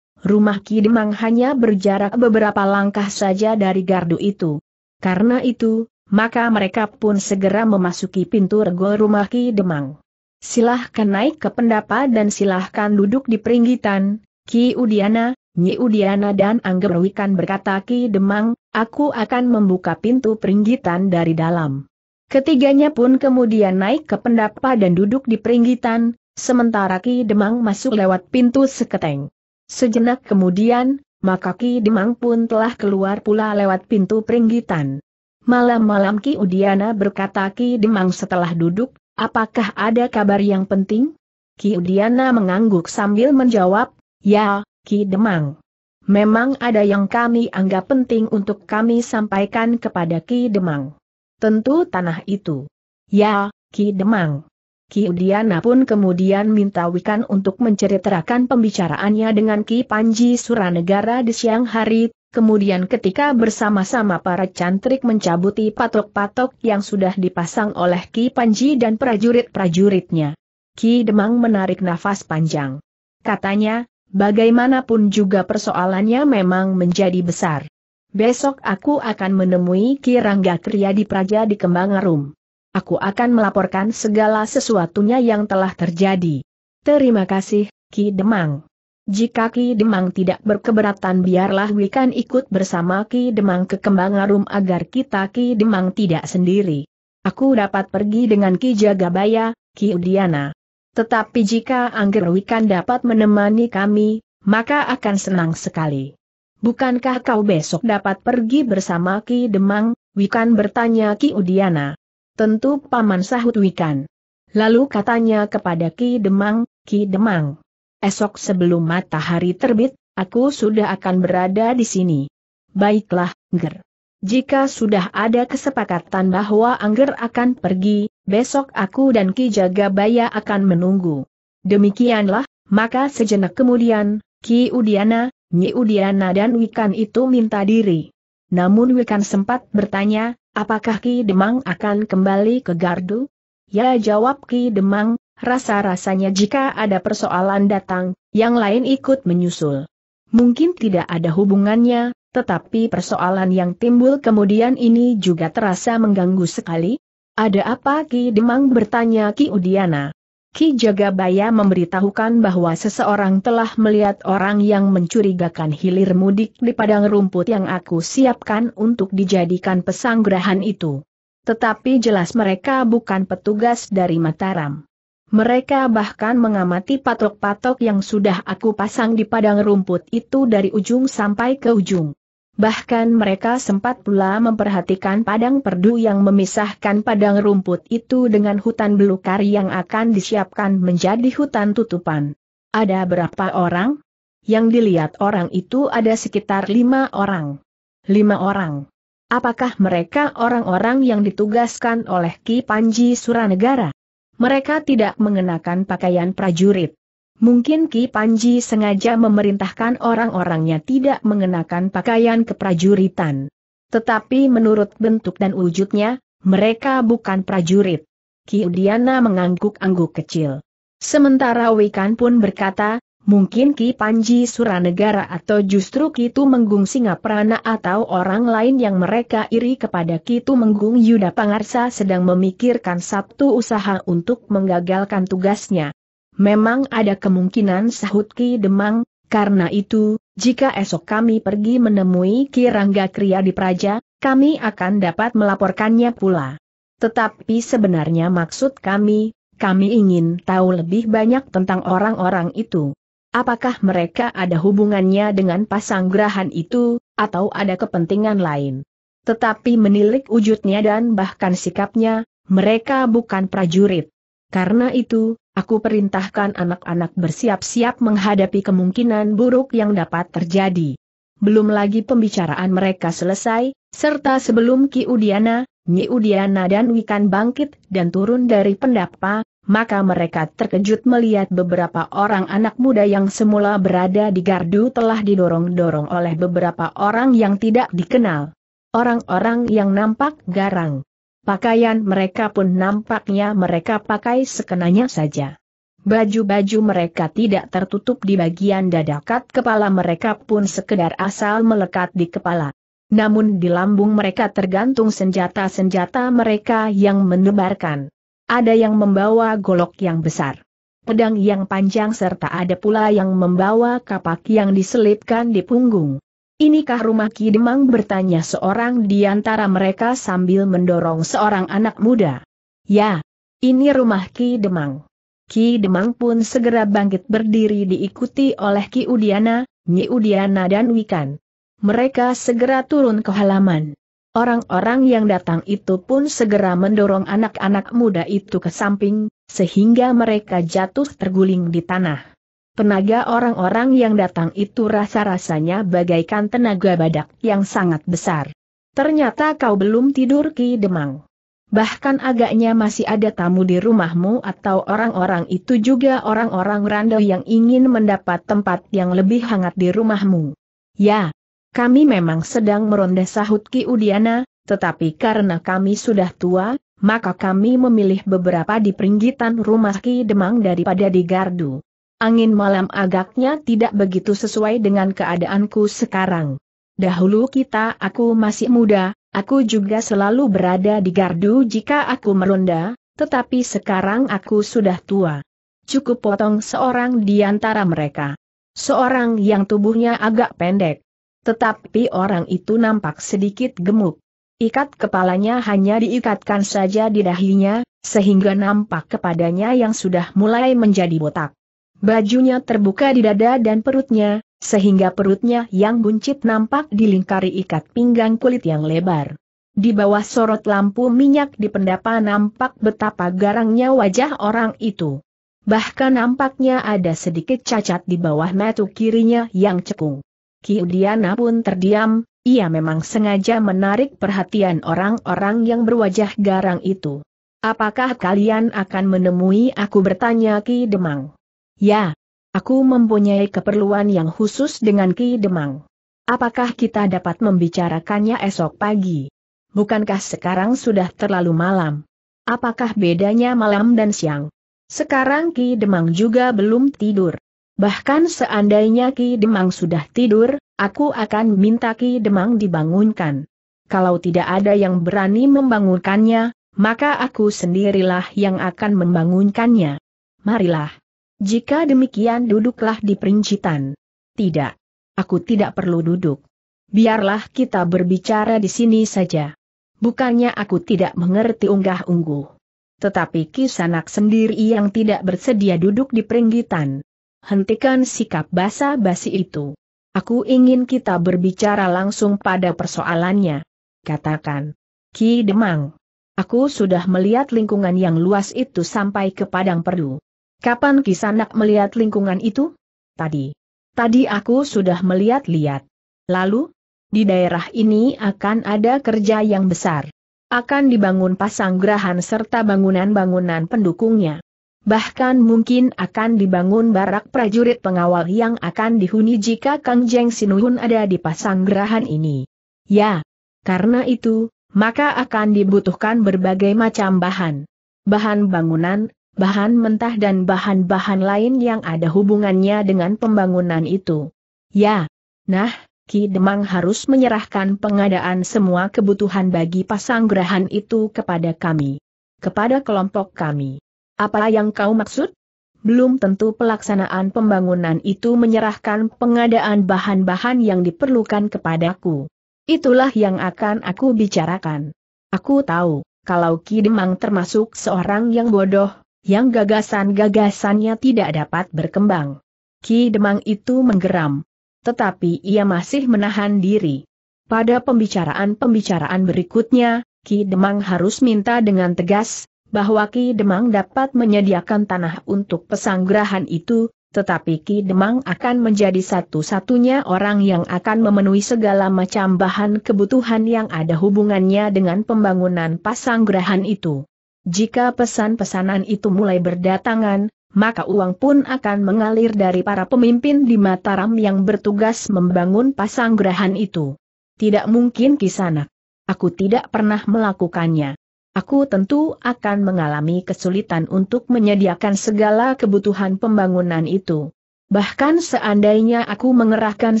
Rumah Ki Demang hanya berjarak beberapa langkah saja dari gardu itu. Karena itu, maka mereka pun segera memasuki pintu rego rumah Ki Demang. Silahkan naik ke pendapa dan silahkan duduk di peringgitan, Ki Udiana, Nyi Udiana dan Anggerwikan berkata Ki Demang, aku akan membuka pintu peringgitan dari dalam. Ketiganya pun kemudian naik ke pendapa dan duduk di peringgitan, sementara Ki Demang masuk lewat pintu seketeng. Sejenak kemudian, maka Ki Demang pun telah keluar pula lewat pintu peringgitan. Malam-malam Ki Udiana berkata Ki Demang setelah duduk, apakah ada kabar yang penting? Ki Udiana mengangguk sambil menjawab, ya, Ki Demang. Memang ada yang kami anggap penting untuk kami sampaikan kepada Ki Demang. Tentu tanah itu. Ya, Ki Demang. Ki Udiana pun kemudian minta Wikan untuk menceritakan pembicaraannya dengan Ki Panji Suranegara di siang hari, kemudian ketika bersama-sama para cantrik mencabuti patok-patok yang sudah dipasang oleh Ki Panji dan prajurit-prajuritnya. Ki Demang menarik nafas panjang. Katanya, bagaimanapun juga persoalannya memang menjadi besar. Besok aku akan menemui Ki Rangga Kriya di Praja di Kembangarum aku akan melaporkan segala sesuatunya yang telah terjadi. Terima kasih, Ki Demang. Jika Ki Demang tidak berkeberatan biarlah Wikan ikut bersama Ki Demang ke kembang arum agar kita Ki Demang tidak sendiri. Aku dapat pergi dengan Ki Jagabaya, Ki Udiana. Tetapi jika Angger Wikan dapat menemani kami, maka akan senang sekali. Bukankah kau besok dapat pergi bersama Ki Demang? Wikan bertanya Ki Udiana. Tentu paman sahut Wikan. Lalu katanya kepada Ki Demang, Ki Demang. Esok sebelum matahari terbit, aku sudah akan berada di sini. Baiklah, Ger. Jika sudah ada kesepakatan bahwa Angger akan pergi, besok aku dan Ki Jagabaya akan menunggu. Demikianlah, maka sejenak kemudian, Ki Udiana, Nyi Udiana dan Wikan itu minta diri. Namun Wikan sempat bertanya, Apakah Ki Demang akan kembali ke Gardu? Ya jawab Ki Demang, rasa-rasanya jika ada persoalan datang, yang lain ikut menyusul. Mungkin tidak ada hubungannya, tetapi persoalan yang timbul kemudian ini juga terasa mengganggu sekali. Ada apa Ki Demang bertanya Ki Udiana? Ki Jagabaya memberitahukan bahwa seseorang telah melihat orang yang mencurigakan hilir mudik di padang rumput yang aku siapkan untuk dijadikan pesanggrahan itu. Tetapi jelas mereka bukan petugas dari Mataram. Mereka bahkan mengamati patok-patok yang sudah aku pasang di padang rumput itu dari ujung sampai ke ujung. Bahkan mereka sempat pula memperhatikan padang perdu yang memisahkan padang rumput itu dengan hutan belukar yang akan disiapkan menjadi hutan tutupan. Ada berapa orang? Yang dilihat orang itu ada sekitar lima orang. Lima orang. Apakah mereka orang-orang yang ditugaskan oleh Ki Panji Suranegara? Mereka tidak mengenakan pakaian prajurit. Mungkin Ki Panji sengaja memerintahkan orang-orangnya tidak mengenakan pakaian keprajuritan. Tetapi menurut bentuk dan wujudnya, mereka bukan prajurit. Ki Udiana mengangguk-angguk kecil. Sementara Wikan pun berkata, mungkin Ki Panji Suranegara atau justru Kitu Menggung Singaprana atau orang lain yang mereka iri kepada Kitu Menggung Yuda Pangarsa sedang memikirkan satu usaha untuk menggagalkan tugasnya. Memang ada kemungkinan sahut Ki Demang, karena itu, jika esok kami pergi menemui Ki Rangga Kriya di Praja, kami akan dapat melaporkannya pula. Tetapi sebenarnya maksud kami, kami ingin tahu lebih banyak tentang orang-orang itu. Apakah mereka ada hubungannya dengan pasanggrahan itu, atau ada kepentingan lain? Tetapi menilik wujudnya dan bahkan sikapnya, mereka bukan prajurit. Karena itu, Aku perintahkan anak-anak bersiap-siap menghadapi kemungkinan buruk yang dapat terjadi. Belum lagi pembicaraan mereka selesai, serta sebelum Ki Udiana, Nyi Udiana dan Wikan bangkit dan turun dari pendapa, maka mereka terkejut melihat beberapa orang anak muda yang semula berada di gardu telah didorong-dorong oleh beberapa orang yang tidak dikenal. Orang-orang yang nampak garang. Pakaian mereka pun nampaknya mereka pakai sekenanya saja. Baju-baju mereka tidak tertutup di bagian dadakat kepala mereka pun sekedar asal melekat di kepala. Namun di lambung mereka tergantung senjata-senjata mereka yang menebarkan. Ada yang membawa golok yang besar, pedang yang panjang serta ada pula yang membawa kapak yang diselipkan di punggung. Inikah rumah Ki Demang bertanya seorang di antara mereka sambil mendorong seorang anak muda. Ya, ini rumah Ki Demang. Ki Demang pun segera bangkit berdiri diikuti oleh Ki Udiana, Nyi Udiana dan Wikan. Mereka segera turun ke halaman. Orang-orang yang datang itu pun segera mendorong anak-anak muda itu ke samping, sehingga mereka jatuh terguling di tanah. Tenaga orang-orang yang datang itu rasa-rasanya bagaikan tenaga badak yang sangat besar. Ternyata kau belum tidur Ki Demang. Bahkan agaknya masih ada tamu di rumahmu atau orang-orang itu juga orang-orang randau yang ingin mendapat tempat yang lebih hangat di rumahmu. Ya, kami memang sedang meronda sahut Ki Udiana, tetapi karena kami sudah tua, maka kami memilih beberapa di peringgitan rumah Ki Demang daripada di gardu. Angin malam agaknya tidak begitu sesuai dengan keadaanku sekarang. Dahulu kita aku masih muda, aku juga selalu berada di gardu jika aku meronda, tetapi sekarang aku sudah tua. Cukup potong seorang di antara mereka. Seorang yang tubuhnya agak pendek. Tetapi orang itu nampak sedikit gemuk. Ikat kepalanya hanya diikatkan saja di dahinya, sehingga nampak kepadanya yang sudah mulai menjadi botak. Bajunya terbuka di dada dan perutnya, sehingga perutnya yang buncit nampak dilingkari ikat pinggang kulit yang lebar. Di bawah sorot lampu minyak di pendapa nampak betapa garangnya wajah orang itu. Bahkan nampaknya ada sedikit cacat di bawah mata kirinya yang cekung. Kiudiana pun terdiam, ia memang sengaja menarik perhatian orang-orang yang berwajah garang itu. Apakah kalian akan menemui aku bertanya Ki Demang? Ya, aku mempunyai keperluan yang khusus dengan Ki Demang. Apakah kita dapat membicarakannya esok pagi? Bukankah sekarang sudah terlalu malam? Apakah bedanya malam dan siang? Sekarang Ki Demang juga belum tidur. Bahkan seandainya Ki Demang sudah tidur, aku akan minta Ki Demang dibangunkan. Kalau tidak ada yang berani membangunkannya, maka aku sendirilah yang akan membangunkannya. Marilah. Jika demikian duduklah di perincitan. Tidak. Aku tidak perlu duduk. Biarlah kita berbicara di sini saja. Bukannya aku tidak mengerti unggah-ungguh. Tetapi Kisanak sendiri yang tidak bersedia duduk di peringgitan. Hentikan sikap basa-basi itu. Aku ingin kita berbicara langsung pada persoalannya. Katakan. Ki Demang. Aku sudah melihat lingkungan yang luas itu sampai ke Padang Perdu. Kapan Kisanak melihat lingkungan itu? Tadi. Tadi aku sudah melihat-lihat. Lalu, di daerah ini akan ada kerja yang besar. Akan dibangun pasang gerahan serta bangunan-bangunan pendukungnya. Bahkan mungkin akan dibangun barak prajurit pengawal yang akan dihuni jika Kang Jeng Sinuhun ada di pasang gerahan ini. Ya, karena itu, maka akan dibutuhkan berbagai macam bahan. Bahan bangunan, bahan mentah dan bahan-bahan lain yang ada hubungannya dengan pembangunan itu. Ya, nah, Ki Demang harus menyerahkan pengadaan semua kebutuhan bagi pasanggrahan itu kepada kami. Kepada kelompok kami. Apa yang kau maksud? belum tentu pelaksanaan pembangunan itu menyerahkan pengadaan bahan-bahan yang diperlukan kepadaku. Itulah yang akan aku bicarakan. Aku tahu, kalau Ki Demang termasuk seorang yang bodoh, yang gagasan-gagasannya tidak dapat berkembang. Ki Demang itu menggeram. Tetapi ia masih menahan diri. Pada pembicaraan-pembicaraan berikutnya, Ki Demang harus minta dengan tegas, bahwa Ki Demang dapat menyediakan tanah untuk pesanggrahan itu, tetapi Ki Demang akan menjadi satu-satunya orang yang akan memenuhi segala macam bahan kebutuhan yang ada hubungannya dengan pembangunan pasanggrahan itu. Jika pesan-pesanan itu mulai berdatangan, maka uang pun akan mengalir dari para pemimpin di Mataram yang bertugas membangun pasanggrahan itu. Tidak mungkin kisanak. Aku tidak pernah melakukannya. Aku tentu akan mengalami kesulitan untuk menyediakan segala kebutuhan pembangunan itu. Bahkan seandainya aku mengerahkan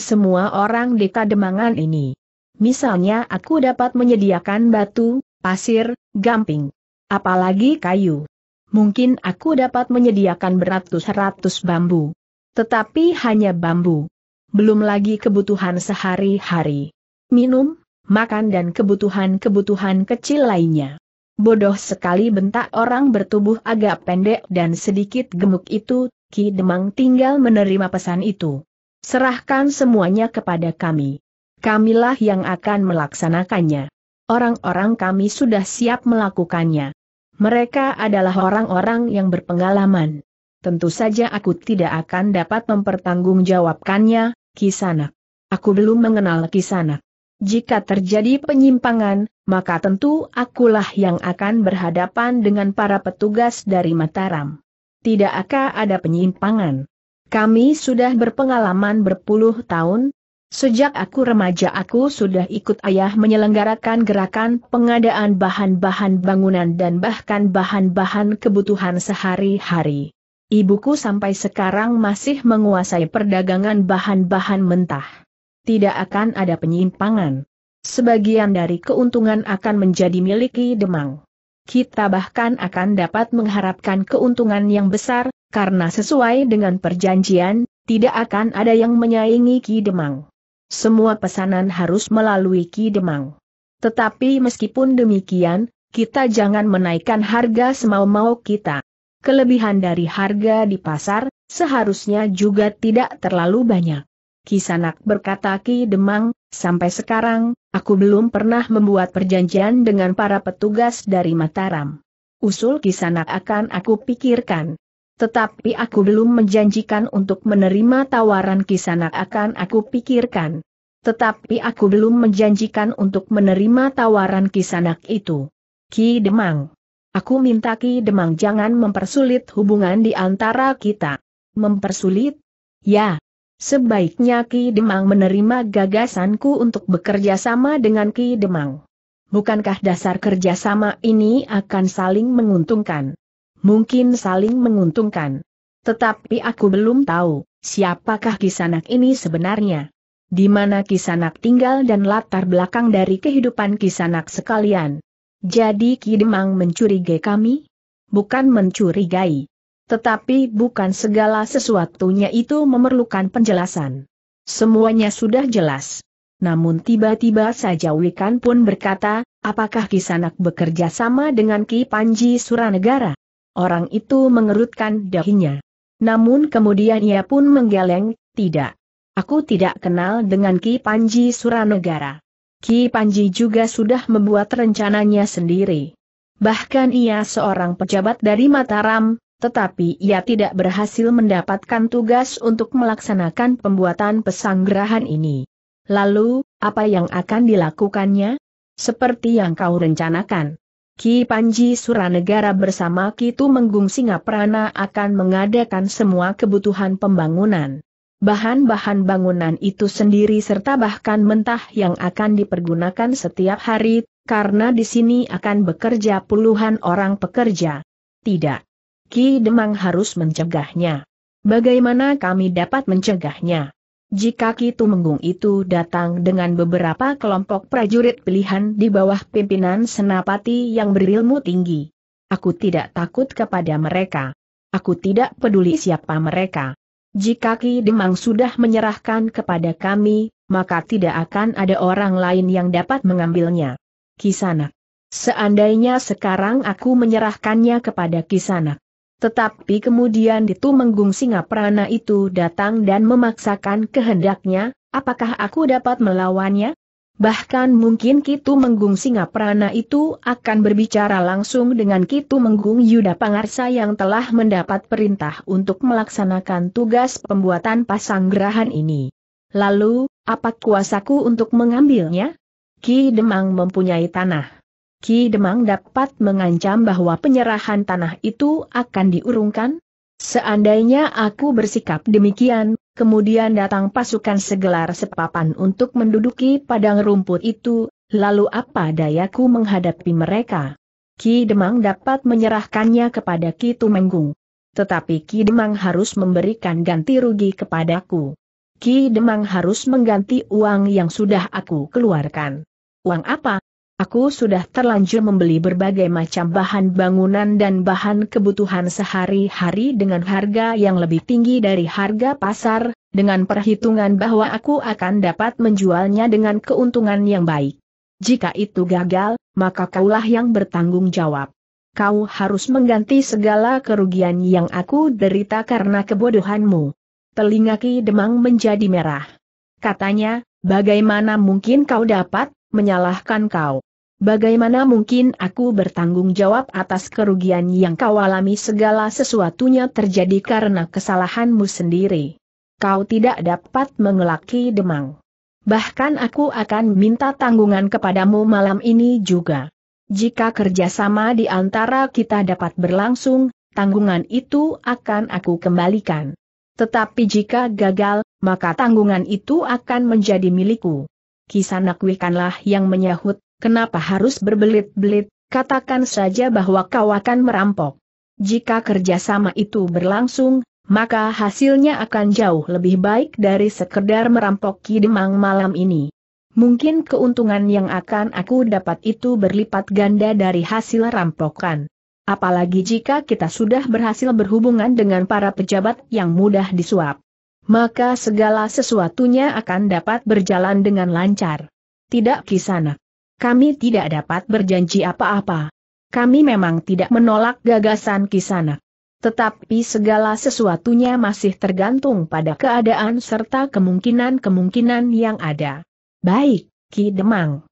semua orang di kademangan ini. Misalnya aku dapat menyediakan batu, pasir, gamping, Apalagi kayu. Mungkin aku dapat menyediakan beratus-ratus bambu. Tetapi hanya bambu. Belum lagi kebutuhan sehari-hari. Minum, makan dan kebutuhan-kebutuhan kecil lainnya. Bodoh sekali bentak orang bertubuh agak pendek dan sedikit gemuk itu, Ki Demang tinggal menerima pesan itu. Serahkan semuanya kepada kami. Kamilah yang akan melaksanakannya. Orang-orang kami sudah siap melakukannya. Mereka adalah orang-orang yang berpengalaman. Tentu saja aku tidak akan dapat mempertanggungjawabkannya, Kisanak. Aku belum mengenal Kisanak. Jika terjadi penyimpangan, maka tentu akulah yang akan berhadapan dengan para petugas dari Mataram. Tidak akan ada penyimpangan? Kami sudah berpengalaman berpuluh tahun, Sejak aku remaja aku sudah ikut ayah menyelenggarakan gerakan pengadaan bahan-bahan bangunan dan bahkan bahan-bahan kebutuhan sehari-hari. Ibuku sampai sekarang masih menguasai perdagangan bahan-bahan mentah. Tidak akan ada penyimpangan. Sebagian dari keuntungan akan menjadi miliki Demang. Kita bahkan akan dapat mengharapkan keuntungan yang besar, karena sesuai dengan perjanjian, tidak akan ada yang menyaingi Ki Demang. Semua pesanan harus melalui Ki Demang. Tetapi meskipun demikian, kita jangan menaikkan harga semau-mau kita. Kelebihan dari harga di pasar, seharusnya juga tidak terlalu banyak. Kisanak berkata Ki Demang, sampai sekarang, aku belum pernah membuat perjanjian dengan para petugas dari Mataram. Usul Kisanak akan aku pikirkan. Tetapi aku belum menjanjikan untuk menerima tawaran kisanak akan aku pikirkan. Tetapi aku belum menjanjikan untuk menerima tawaran kisanak itu. Ki Demang. Aku minta Ki Demang jangan mempersulit hubungan di antara kita. Mempersulit? Ya. Sebaiknya Ki Demang menerima gagasanku untuk bekerja sama dengan Ki Demang. Bukankah dasar kerjasama ini akan saling menguntungkan? mungkin saling menguntungkan. Tetapi aku belum tahu, siapakah kisanak ini sebenarnya. Di mana kisanak tinggal dan latar belakang dari kehidupan kisanak sekalian. Jadi Kidemang mencurigai kami? Bukan mencurigai. Tetapi bukan segala sesuatunya itu memerlukan penjelasan. Semuanya sudah jelas. Namun tiba-tiba saja Wikan pun berkata, apakah Kisanak bekerja sama dengan Ki Panji Suranegara? Orang itu mengerutkan dahinya. Namun kemudian ia pun menggeleng, tidak. Aku tidak kenal dengan Ki Panji Suranegara. Ki Panji juga sudah membuat rencananya sendiri. Bahkan ia seorang pejabat dari Mataram, tetapi ia tidak berhasil mendapatkan tugas untuk melaksanakan pembuatan pesanggerahan ini. Lalu, apa yang akan dilakukannya? Seperti yang kau rencanakan. Ki Panji Suranegara bersama Ki Tumenggung Singaprana akan mengadakan semua kebutuhan pembangunan. Bahan-bahan bangunan itu sendiri serta bahkan mentah yang akan dipergunakan setiap hari, karena di sini akan bekerja puluhan orang pekerja. Tidak. Ki Demang harus mencegahnya. Bagaimana kami dapat mencegahnya? Jika Kitu Menggung itu datang dengan beberapa kelompok prajurit pilihan di bawah pimpinan senapati yang berilmu tinggi. Aku tidak takut kepada mereka. Aku tidak peduli siapa mereka. Jika Ki Demang sudah menyerahkan kepada kami, maka tidak akan ada orang lain yang dapat mengambilnya. Kisanak. Seandainya sekarang aku menyerahkannya kepada Kisanak. Tetapi kemudian Ditumenggung Singaprana itu datang dan memaksakan kehendaknya, apakah aku dapat melawannya? Bahkan mungkin Kitu Menggung Singaprana itu akan berbicara langsung dengan Kitu Menggung Yuda Pangarsa yang telah mendapat perintah untuk melaksanakan tugas pembuatan pasang gerahan ini. Lalu, apa kuasaku untuk mengambilnya? Ki Demang mempunyai tanah. Ki Demang dapat mengancam bahwa penyerahan tanah itu akan diurungkan? Seandainya aku bersikap demikian, kemudian datang pasukan segelar sepapan untuk menduduki padang rumput itu, lalu apa dayaku menghadapi mereka? Ki Demang dapat menyerahkannya kepada Ki Tumenggung. Tetapi Ki Demang harus memberikan ganti rugi kepadaku. Ki Demang harus mengganti uang yang sudah aku keluarkan. Uang apa? Aku sudah terlanjur membeli berbagai macam bahan bangunan dan bahan kebutuhan sehari-hari dengan harga yang lebih tinggi dari harga pasar, dengan perhitungan bahwa aku akan dapat menjualnya dengan keuntungan yang baik. Jika itu gagal, maka kaulah yang bertanggung jawab. Kau harus mengganti segala kerugian yang aku derita karena kebodohanmu. Telinga Demang menjadi merah. Katanya, bagaimana mungkin kau dapat menyalahkan kau. Bagaimana mungkin aku bertanggung jawab atas kerugian yang kau alami segala sesuatunya terjadi karena kesalahanmu sendiri. Kau tidak dapat mengelaki demang. Bahkan aku akan minta tanggungan kepadamu malam ini juga. Jika kerjasama di antara kita dapat berlangsung, tanggungan itu akan aku kembalikan. Tetapi jika gagal, maka tanggungan itu akan menjadi milikku. Kisah wikanlah yang menyahut, Kenapa harus berbelit-belit, katakan saja bahwa kau akan merampok. Jika kerjasama itu berlangsung, maka hasilnya akan jauh lebih baik dari sekedar merampok Kidemang malam ini. Mungkin keuntungan yang akan aku dapat itu berlipat ganda dari hasil rampokan. Apalagi jika kita sudah berhasil berhubungan dengan para pejabat yang mudah disuap. Maka segala sesuatunya akan dapat berjalan dengan lancar. Tidak kisana kami tidak dapat berjanji apa-apa. Kami memang tidak menolak gagasan kisana. Tetapi segala sesuatunya masih tergantung pada keadaan serta kemungkinan-kemungkinan yang ada. Baik, Ki Demang.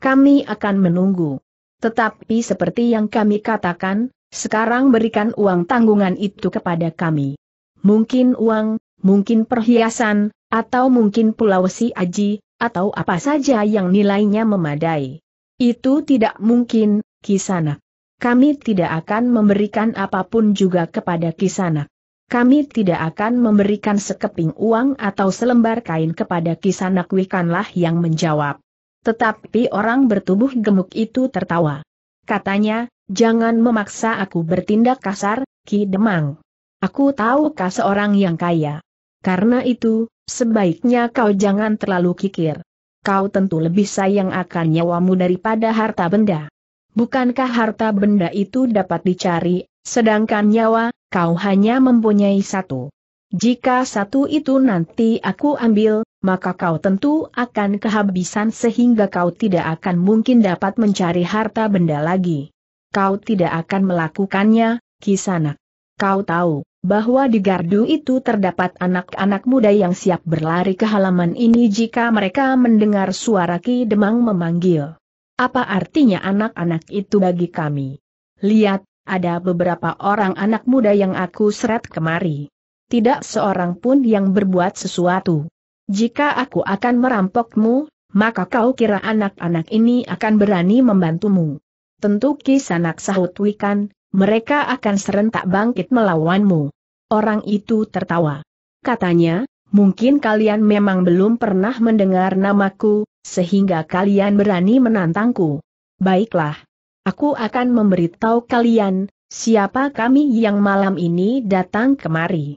Kami akan menunggu. Tetapi seperti yang kami katakan, sekarang berikan uang tanggungan itu kepada kami. Mungkin uang, mungkin perhiasan, atau mungkin pulau si Aji, atau apa saja yang nilainya memadai. Itu tidak mungkin, Kisana. Kami tidak akan memberikan apapun juga kepada Kisana. Kami tidak akan memberikan sekeping uang atau selembar kain kepada Kisana Wikanlah yang menjawab. Tetapi orang bertubuh gemuk itu tertawa. Katanya, jangan memaksa aku bertindak kasar, Ki Demang. Aku tahu kah seorang yang kaya. Karena itu, Sebaiknya kau jangan terlalu kikir. Kau tentu lebih sayang akan nyawamu daripada harta benda. Bukankah harta benda itu dapat dicari, sedangkan nyawa, kau hanya mempunyai satu. Jika satu itu nanti aku ambil, maka kau tentu akan kehabisan sehingga kau tidak akan mungkin dapat mencari harta benda lagi. Kau tidak akan melakukannya, Kisanak. Kau tahu, bahwa di gardu itu terdapat anak-anak muda yang siap berlari ke halaman ini jika mereka mendengar suara Ki Demang memanggil. Apa artinya anak-anak itu bagi kami? Lihat, ada beberapa orang anak muda yang aku seret kemari. Tidak seorang pun yang berbuat sesuatu. Jika aku akan merampokmu, maka kau kira anak-anak ini akan berani membantumu. Tentu kisanak sahut Wikan, mereka akan serentak bangkit melawanmu. Orang itu tertawa. Katanya, mungkin kalian memang belum pernah mendengar namaku, sehingga kalian berani menantangku. Baiklah. Aku akan memberitahu kalian, siapa kami yang malam ini datang kemari.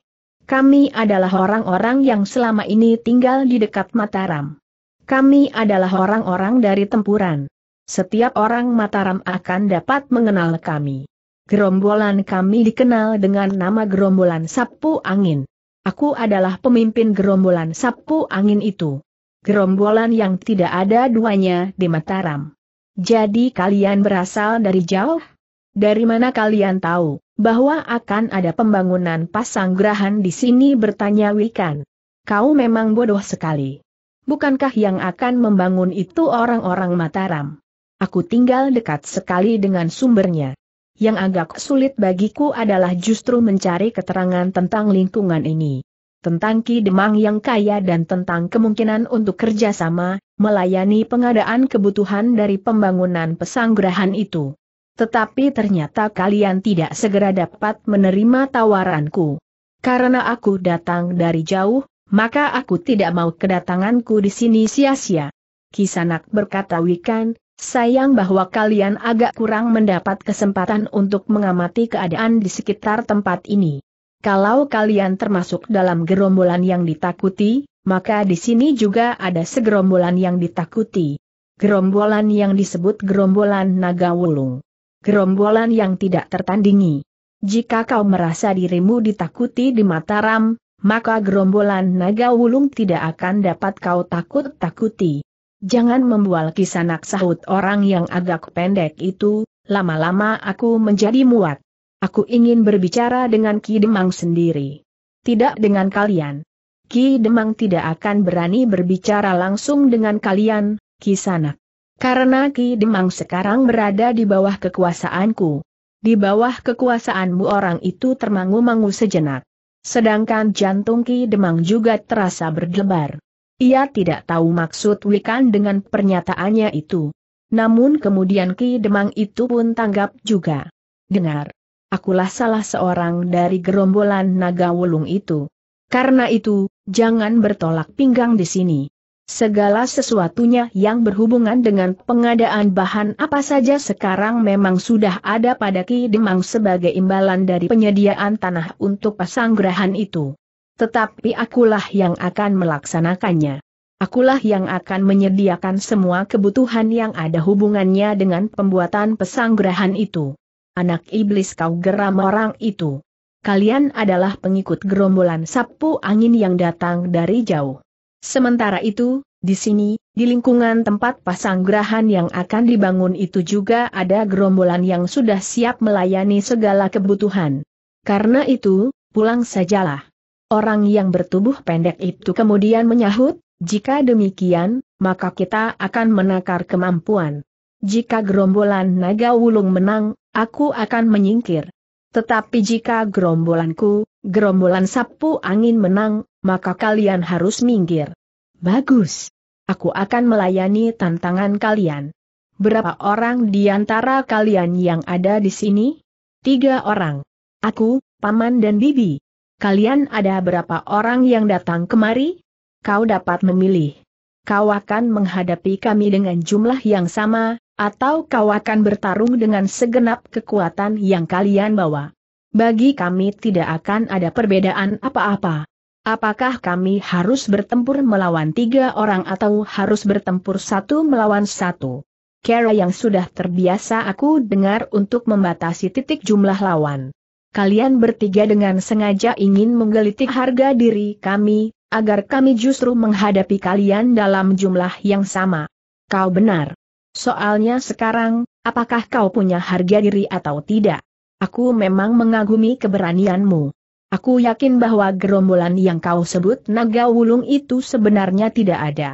Kami adalah orang-orang yang selama ini tinggal di dekat Mataram. Kami adalah orang-orang dari tempuran. Setiap orang Mataram akan dapat mengenal kami gerombolan kami dikenal dengan nama gerombolan sapu angin. Aku adalah pemimpin gerombolan sapu angin itu. Gerombolan yang tidak ada duanya di Mataram. Jadi kalian berasal dari jauh? Dari mana kalian tahu bahwa akan ada pembangunan pasang gerahan di sini bertanya Wikan. Kau memang bodoh sekali. Bukankah yang akan membangun itu orang-orang Mataram? Aku tinggal dekat sekali dengan sumbernya yang agak sulit bagiku adalah justru mencari keterangan tentang lingkungan ini. Tentang Ki Demang yang kaya dan tentang kemungkinan untuk kerjasama, melayani pengadaan kebutuhan dari pembangunan pesanggrahan itu. Tetapi ternyata kalian tidak segera dapat menerima tawaranku. Karena aku datang dari jauh, maka aku tidak mau kedatanganku di sini sia-sia. Kisanak berkata Wikan, Sayang bahwa kalian agak kurang mendapat kesempatan untuk mengamati keadaan di sekitar tempat ini. Kalau kalian termasuk dalam gerombolan yang ditakuti, maka di sini juga ada segerombolan yang ditakuti. Gerombolan yang disebut gerombolan naga wulung. Gerombolan yang tidak tertandingi. Jika kau merasa dirimu ditakuti di Mataram, maka gerombolan naga wulung tidak akan dapat kau takut-takuti. Jangan membual kisanak sahut orang yang agak pendek itu, lama-lama aku menjadi muat. Aku ingin berbicara dengan Ki Demang sendiri. Tidak dengan kalian. Ki Demang tidak akan berani berbicara langsung dengan kalian, kisanak. Karena Ki Demang sekarang berada di bawah kekuasaanku. Di bawah kekuasaanmu orang itu termangu-mangu sejenak. Sedangkan jantung Ki Demang juga terasa berdebar. Ia tidak tahu maksud Wikan dengan pernyataannya itu. Namun kemudian Ki Demang itu pun tanggap juga. Dengar. Akulah salah seorang dari gerombolan naga wulung itu. Karena itu, jangan bertolak pinggang di sini. Segala sesuatunya yang berhubungan dengan pengadaan bahan apa saja sekarang memang sudah ada pada Ki Demang sebagai imbalan dari penyediaan tanah untuk pasanggrahan itu. Tetapi akulah yang akan melaksanakannya. Akulah yang akan menyediakan semua kebutuhan yang ada hubungannya dengan pembuatan pesanggerahan itu. Anak iblis kau geram orang itu. Kalian adalah pengikut gerombolan sapu angin yang datang dari jauh. Sementara itu, di sini, di lingkungan tempat pesanggerahan yang akan dibangun itu juga ada gerombolan yang sudah siap melayani segala kebutuhan. Karena itu, pulang sajalah. Orang yang bertubuh pendek itu kemudian menyahut, jika demikian, maka kita akan menakar kemampuan. Jika gerombolan naga wulung menang, aku akan menyingkir. Tetapi jika gerombolanku, gerombolan sapu angin menang, maka kalian harus minggir. Bagus. Aku akan melayani tantangan kalian. Berapa orang di antara kalian yang ada di sini? Tiga orang. Aku, Paman dan Bibi. Kalian ada berapa orang yang datang kemari? Kau dapat memilih. Kau akan menghadapi kami dengan jumlah yang sama, atau kau akan bertarung dengan segenap kekuatan yang kalian bawa. Bagi kami tidak akan ada perbedaan apa-apa. Apakah kami harus bertempur melawan tiga orang atau harus bertempur satu melawan satu? Cara yang sudah terbiasa aku dengar untuk membatasi titik jumlah lawan kalian bertiga dengan sengaja ingin menggelitik harga diri kami, agar kami justru menghadapi kalian dalam jumlah yang sama. Kau benar. Soalnya sekarang, apakah kau punya harga diri atau tidak? Aku memang mengagumi keberanianmu. Aku yakin bahwa gerombolan yang kau sebut naga wulung itu sebenarnya tidak ada.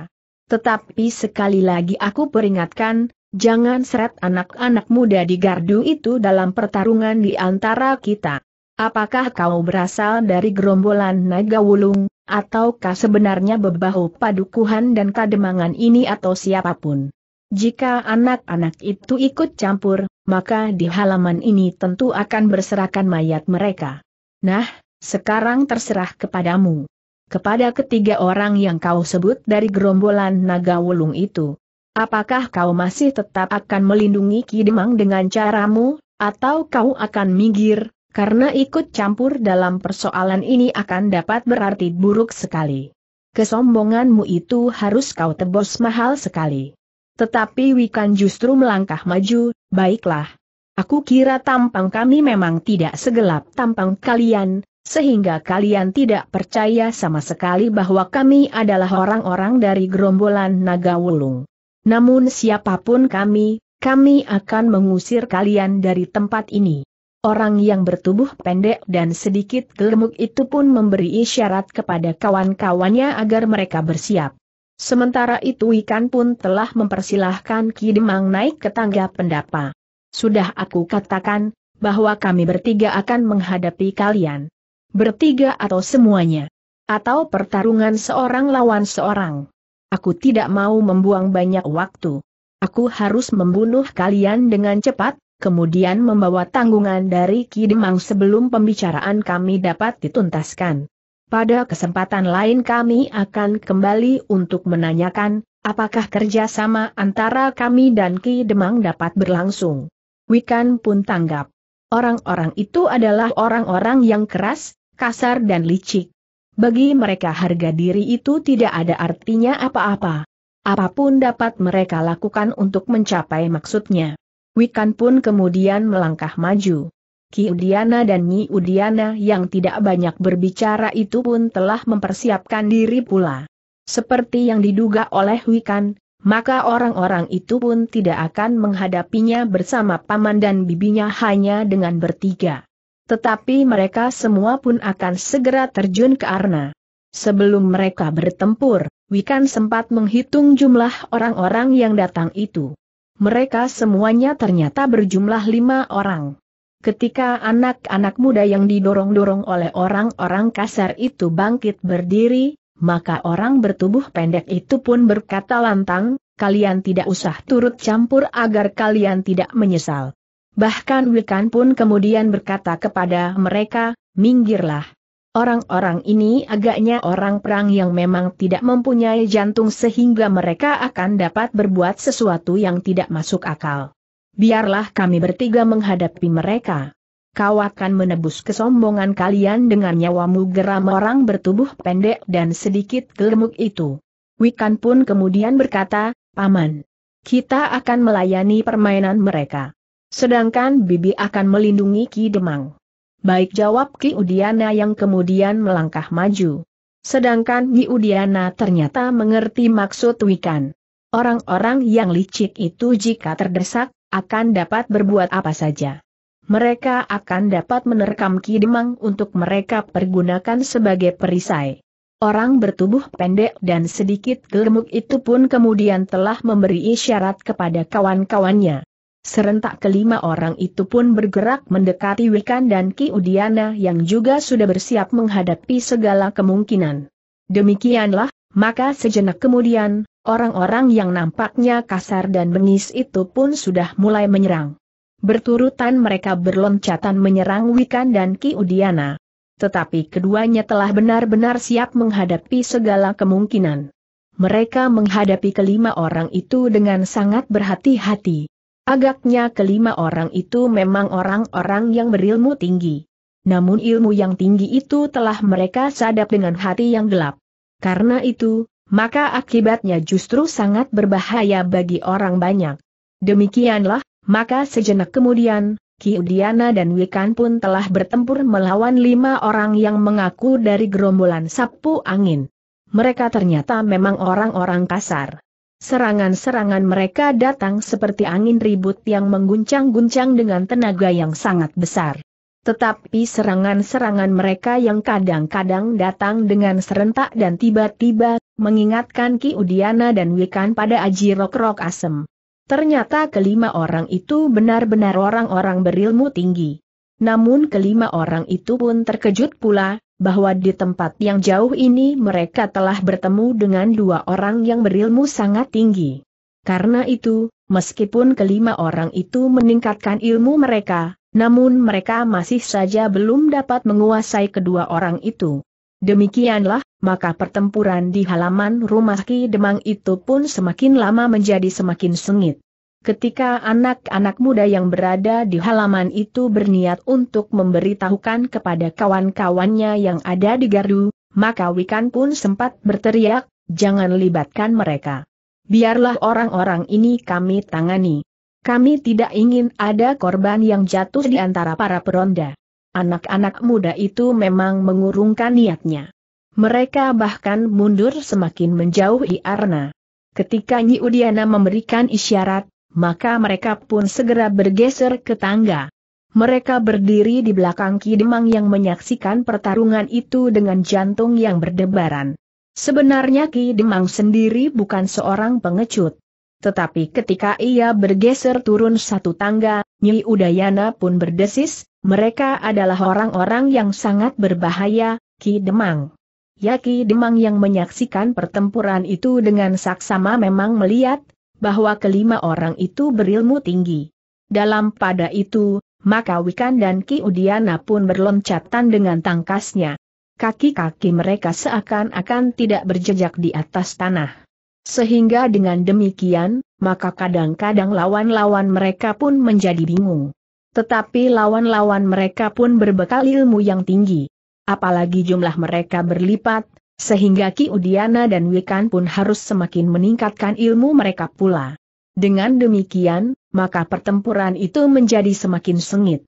Tetapi sekali lagi aku peringatkan, Jangan seret anak-anak muda di gardu itu dalam pertarungan di antara kita. Apakah kau berasal dari gerombolan naga wulung, ataukah sebenarnya bebahu padukuhan dan kademangan ini atau siapapun? Jika anak-anak itu ikut campur, maka di halaman ini tentu akan berserakan mayat mereka. Nah, sekarang terserah kepadamu. Kepada ketiga orang yang kau sebut dari gerombolan naga wulung itu. Apakah kau masih tetap akan melindungi Ki Demang dengan caramu, atau kau akan minggir, karena ikut campur dalam persoalan ini akan dapat berarti buruk sekali. Kesombonganmu itu harus kau tebus mahal sekali. Tetapi Wikan justru melangkah maju, baiklah. Aku kira tampang kami memang tidak segelap tampang kalian, sehingga kalian tidak percaya sama sekali bahwa kami adalah orang-orang dari gerombolan Naga Wulung. Namun siapapun kami, kami akan mengusir kalian dari tempat ini. Orang yang bertubuh pendek dan sedikit gemuk itu pun memberi isyarat kepada kawan-kawannya agar mereka bersiap. Sementara itu Ikan pun telah mempersilahkan Ki Demang naik ke tangga pendapa. Sudah aku katakan, bahwa kami bertiga akan menghadapi kalian. Bertiga atau semuanya. Atau pertarungan seorang lawan seorang. Aku tidak mau membuang banyak waktu. Aku harus membunuh kalian dengan cepat, kemudian membawa tanggungan dari Kidemang sebelum pembicaraan kami dapat dituntaskan. Pada kesempatan lain kami akan kembali untuk menanyakan, apakah kerjasama antara kami dan Ki Demang dapat berlangsung. Wikan pun tanggap. Orang-orang itu adalah orang-orang yang keras, kasar dan licik. Bagi mereka harga diri itu tidak ada artinya apa-apa. Apapun dapat mereka lakukan untuk mencapai maksudnya. Wikan pun kemudian melangkah maju. Ki Udiana dan Nyi Udiana yang tidak banyak berbicara itu pun telah mempersiapkan diri pula. Seperti yang diduga oleh Wikan, maka orang-orang itu pun tidak akan menghadapinya bersama paman dan bibinya hanya dengan bertiga. Tetapi mereka semua pun akan segera terjun ke Arna. Sebelum mereka bertempur, Wikan sempat menghitung jumlah orang-orang yang datang itu. Mereka semuanya ternyata berjumlah lima orang. Ketika anak-anak muda yang didorong-dorong oleh orang-orang kasar itu bangkit berdiri, maka orang bertubuh pendek itu pun berkata lantang, kalian tidak usah turut campur agar kalian tidak menyesal. Bahkan Wilkan pun kemudian berkata kepada mereka, minggirlah. Orang-orang ini agaknya orang perang yang memang tidak mempunyai jantung sehingga mereka akan dapat berbuat sesuatu yang tidak masuk akal. Biarlah kami bertiga menghadapi mereka. Kau akan menebus kesombongan kalian dengan nyawamu geram orang bertubuh pendek dan sedikit gemuk itu. Wikan pun kemudian berkata, Paman, kita akan melayani permainan mereka. Sedangkan Bibi akan melindungi Ki Demang. Baik jawab Ki Udiana yang kemudian melangkah maju. Sedangkan Ki Udiana ternyata mengerti maksud Wikan. Orang-orang yang licik itu jika terdesak, akan dapat berbuat apa saja. Mereka akan dapat menerkam Ki Demang untuk mereka pergunakan sebagai perisai. Orang bertubuh pendek dan sedikit gemuk itu pun kemudian telah memberi isyarat kepada kawan-kawannya. Serentak kelima orang itu pun bergerak mendekati Wilkan dan Ki Udiana yang juga sudah bersiap menghadapi segala kemungkinan. Demikianlah, maka sejenak kemudian, orang-orang yang nampaknya kasar dan bengis itu pun sudah mulai menyerang. Berturutan mereka berloncatan menyerang Wikan dan Ki Udiana. Tetapi keduanya telah benar-benar siap menghadapi segala kemungkinan. Mereka menghadapi kelima orang itu dengan sangat berhati-hati. Agaknya kelima orang itu memang orang-orang yang berilmu tinggi. Namun ilmu yang tinggi itu telah mereka sadap dengan hati yang gelap. Karena itu, maka akibatnya justru sangat berbahaya bagi orang banyak. Demikianlah, maka sejenak kemudian, Kiudiana dan Wikan pun telah bertempur melawan lima orang yang mengaku dari gerombolan sapu angin. Mereka ternyata memang orang-orang kasar. Serangan-serangan mereka datang seperti angin ribut yang mengguncang-guncang dengan tenaga yang sangat besar. Tetapi serangan-serangan mereka yang kadang-kadang datang dengan serentak dan tiba-tiba, mengingatkan Ki Udiana dan Wikan pada Aji rok-rok Asem. Ternyata kelima orang itu benar-benar orang-orang berilmu tinggi. Namun kelima orang itu pun terkejut pula, bahwa di tempat yang jauh ini mereka telah bertemu dengan dua orang yang berilmu sangat tinggi. Karena itu, meskipun kelima orang itu meningkatkan ilmu mereka, namun mereka masih saja belum dapat menguasai kedua orang itu. Demikianlah, maka pertempuran di halaman rumah Ki Demang itu pun semakin lama menjadi semakin sengit. Ketika anak-anak muda yang berada di halaman itu berniat untuk memberitahukan kepada kawan-kawannya yang ada di Gardu, maka Wikan pun sempat berteriak, jangan libatkan mereka. Biarlah orang-orang ini kami tangani. Kami tidak ingin ada korban yang jatuh di antara para peronda. Anak-anak muda itu memang mengurungkan niatnya. Mereka bahkan mundur semakin menjauhi Arna. Ketika Nyi Udiana memberikan isyarat, maka mereka pun segera bergeser ke tangga. Mereka berdiri di belakang Kidemang yang menyaksikan pertarungan itu dengan jantung yang berdebaran. Sebenarnya Ki Demang sendiri bukan seorang pengecut. Tetapi ketika ia bergeser turun satu tangga, Nyi Udayana pun berdesis, mereka adalah orang-orang yang sangat berbahaya, Ki Demang. Ya Ki Demang yang menyaksikan pertempuran itu dengan saksama memang melihat, bahwa kelima orang itu berilmu tinggi. Dalam pada itu, maka Wikan dan Ki Udiana pun berloncatan dengan tangkasnya. Kaki-kaki mereka seakan-akan tidak berjejak di atas tanah. Sehingga dengan demikian, maka kadang-kadang lawan-lawan mereka pun menjadi bingung. Tetapi lawan-lawan mereka pun berbekal ilmu yang tinggi. Apalagi jumlah mereka berlipat, sehingga Ki Udiana dan Wikan pun harus semakin meningkatkan ilmu mereka pula. Dengan demikian, maka pertempuran itu menjadi semakin sengit.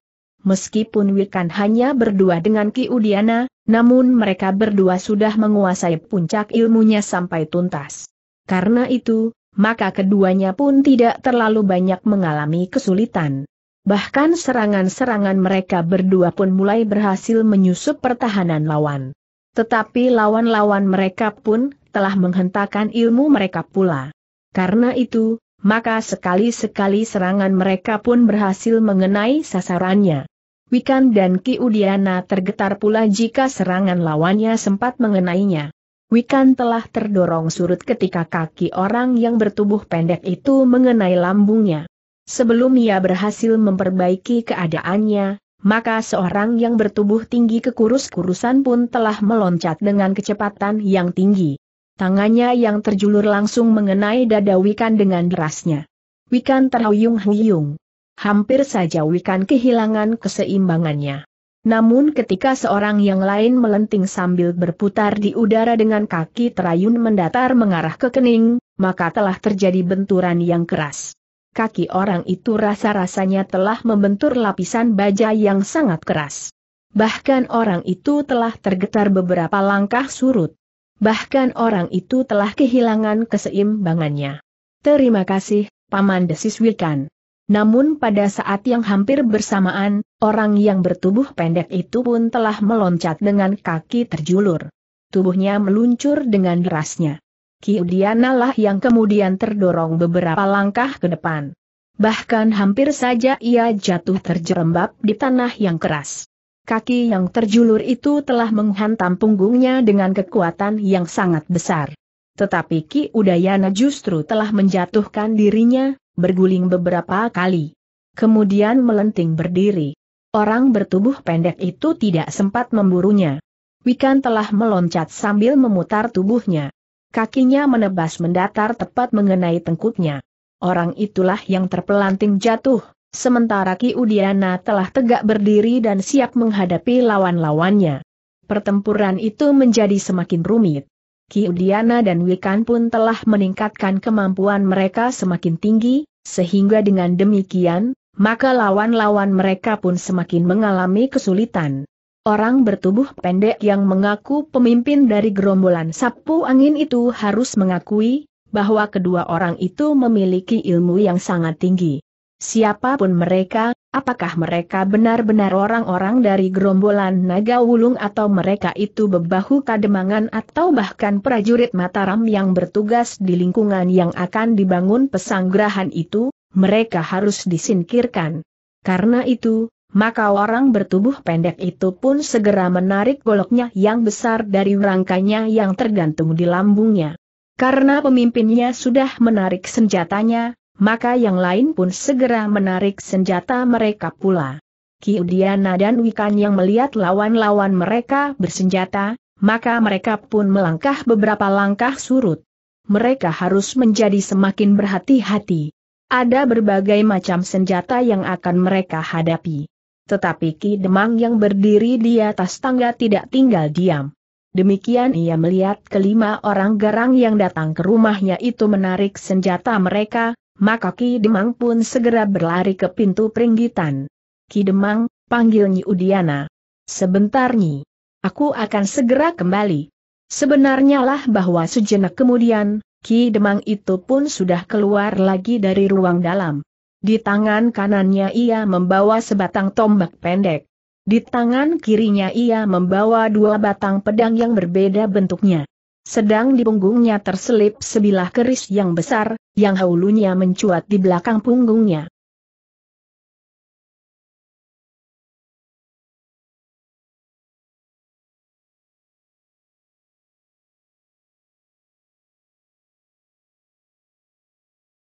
Meskipun Wikan hanya berdua dengan Ki Udiana, namun mereka berdua sudah menguasai puncak ilmunya sampai tuntas. Karena itu, maka keduanya pun tidak terlalu banyak mengalami kesulitan. Bahkan serangan-serangan mereka berdua pun mulai berhasil menyusup pertahanan lawan. Tetapi lawan-lawan mereka pun telah menghentakkan ilmu mereka pula. Karena itu, maka sekali-sekali serangan mereka pun berhasil mengenai sasarannya. Wikan dan Ki Udiana tergetar pula jika serangan lawannya sempat mengenainya. Wikan telah terdorong surut ketika kaki orang yang bertubuh pendek itu mengenai lambungnya. Sebelum ia berhasil memperbaiki keadaannya, maka seorang yang bertubuh tinggi kekurus-kurusan pun telah meloncat dengan kecepatan yang tinggi. Tangannya yang terjulur langsung mengenai dada Wikan dengan derasnya. Wikan terhuyung-huyung. Hampir saja Wikan kehilangan keseimbangannya. Namun ketika seorang yang lain melenting sambil berputar di udara dengan kaki terayun mendatar mengarah ke kening, maka telah terjadi benturan yang keras kaki orang itu rasa-rasanya telah membentur lapisan baja yang sangat keras. Bahkan orang itu telah tergetar beberapa langkah surut. Bahkan orang itu telah kehilangan keseimbangannya. Terima kasih, Paman Desis Wilkan. Namun pada saat yang hampir bersamaan, orang yang bertubuh pendek itu pun telah meloncat dengan kaki terjulur. Tubuhnya meluncur dengan derasnya. Kiudiana lah yang kemudian terdorong beberapa langkah ke depan. Bahkan hampir saja ia jatuh terjerembab di tanah yang keras. Kaki yang terjulur itu telah menghantam punggungnya dengan kekuatan yang sangat besar. Tetapi Ki Udayana justru telah menjatuhkan dirinya, berguling beberapa kali. Kemudian melenting berdiri. Orang bertubuh pendek itu tidak sempat memburunya. Wikan telah meloncat sambil memutar tubuhnya kakinya menebas mendatar tepat mengenai tengkuknya. Orang itulah yang terpelanting jatuh, sementara Ki Udiana telah tegak berdiri dan siap menghadapi lawan-lawannya. Pertempuran itu menjadi semakin rumit. Ki Udiana dan Wikan pun telah meningkatkan kemampuan mereka semakin tinggi, sehingga dengan demikian, maka lawan-lawan mereka pun semakin mengalami kesulitan. Orang bertubuh pendek yang mengaku pemimpin dari gerombolan sapu angin itu harus mengakui bahwa kedua orang itu memiliki ilmu yang sangat tinggi. Siapapun mereka, apakah mereka benar-benar orang-orang dari gerombolan naga wulung atau mereka itu bebahu kademangan atau bahkan prajurit Mataram yang bertugas di lingkungan yang akan dibangun pesanggrahan itu, mereka harus disingkirkan. Karena itu, maka orang bertubuh pendek itu pun segera menarik goloknya yang besar dari rangkanya yang tergantung di lambungnya. Karena pemimpinnya sudah menarik senjatanya, maka yang lain pun segera menarik senjata mereka pula. Kiudiana dan Wikan yang melihat lawan-lawan mereka bersenjata, maka mereka pun melangkah beberapa langkah surut. Mereka harus menjadi semakin berhati-hati. Ada berbagai macam senjata yang akan mereka hadapi. Tetapi Ki Demang yang berdiri di atas tangga tidak tinggal diam. Demikian ia melihat kelima orang garang yang datang ke rumahnya itu menarik senjata mereka, maka Ki Demang pun segera berlari ke pintu peringgitan. Ki Demang, panggil Nyi Udiana. Sebentar Nyi. Aku akan segera kembali. Sebenarnya lah bahwa sejenak kemudian, Ki Demang itu pun sudah keluar lagi dari ruang dalam. Di tangan kanannya ia membawa sebatang tombak pendek. Di tangan kirinya ia membawa dua batang pedang yang berbeda bentuknya. Sedang di punggungnya terselip sebilah keris yang besar, yang haulunya mencuat di belakang punggungnya.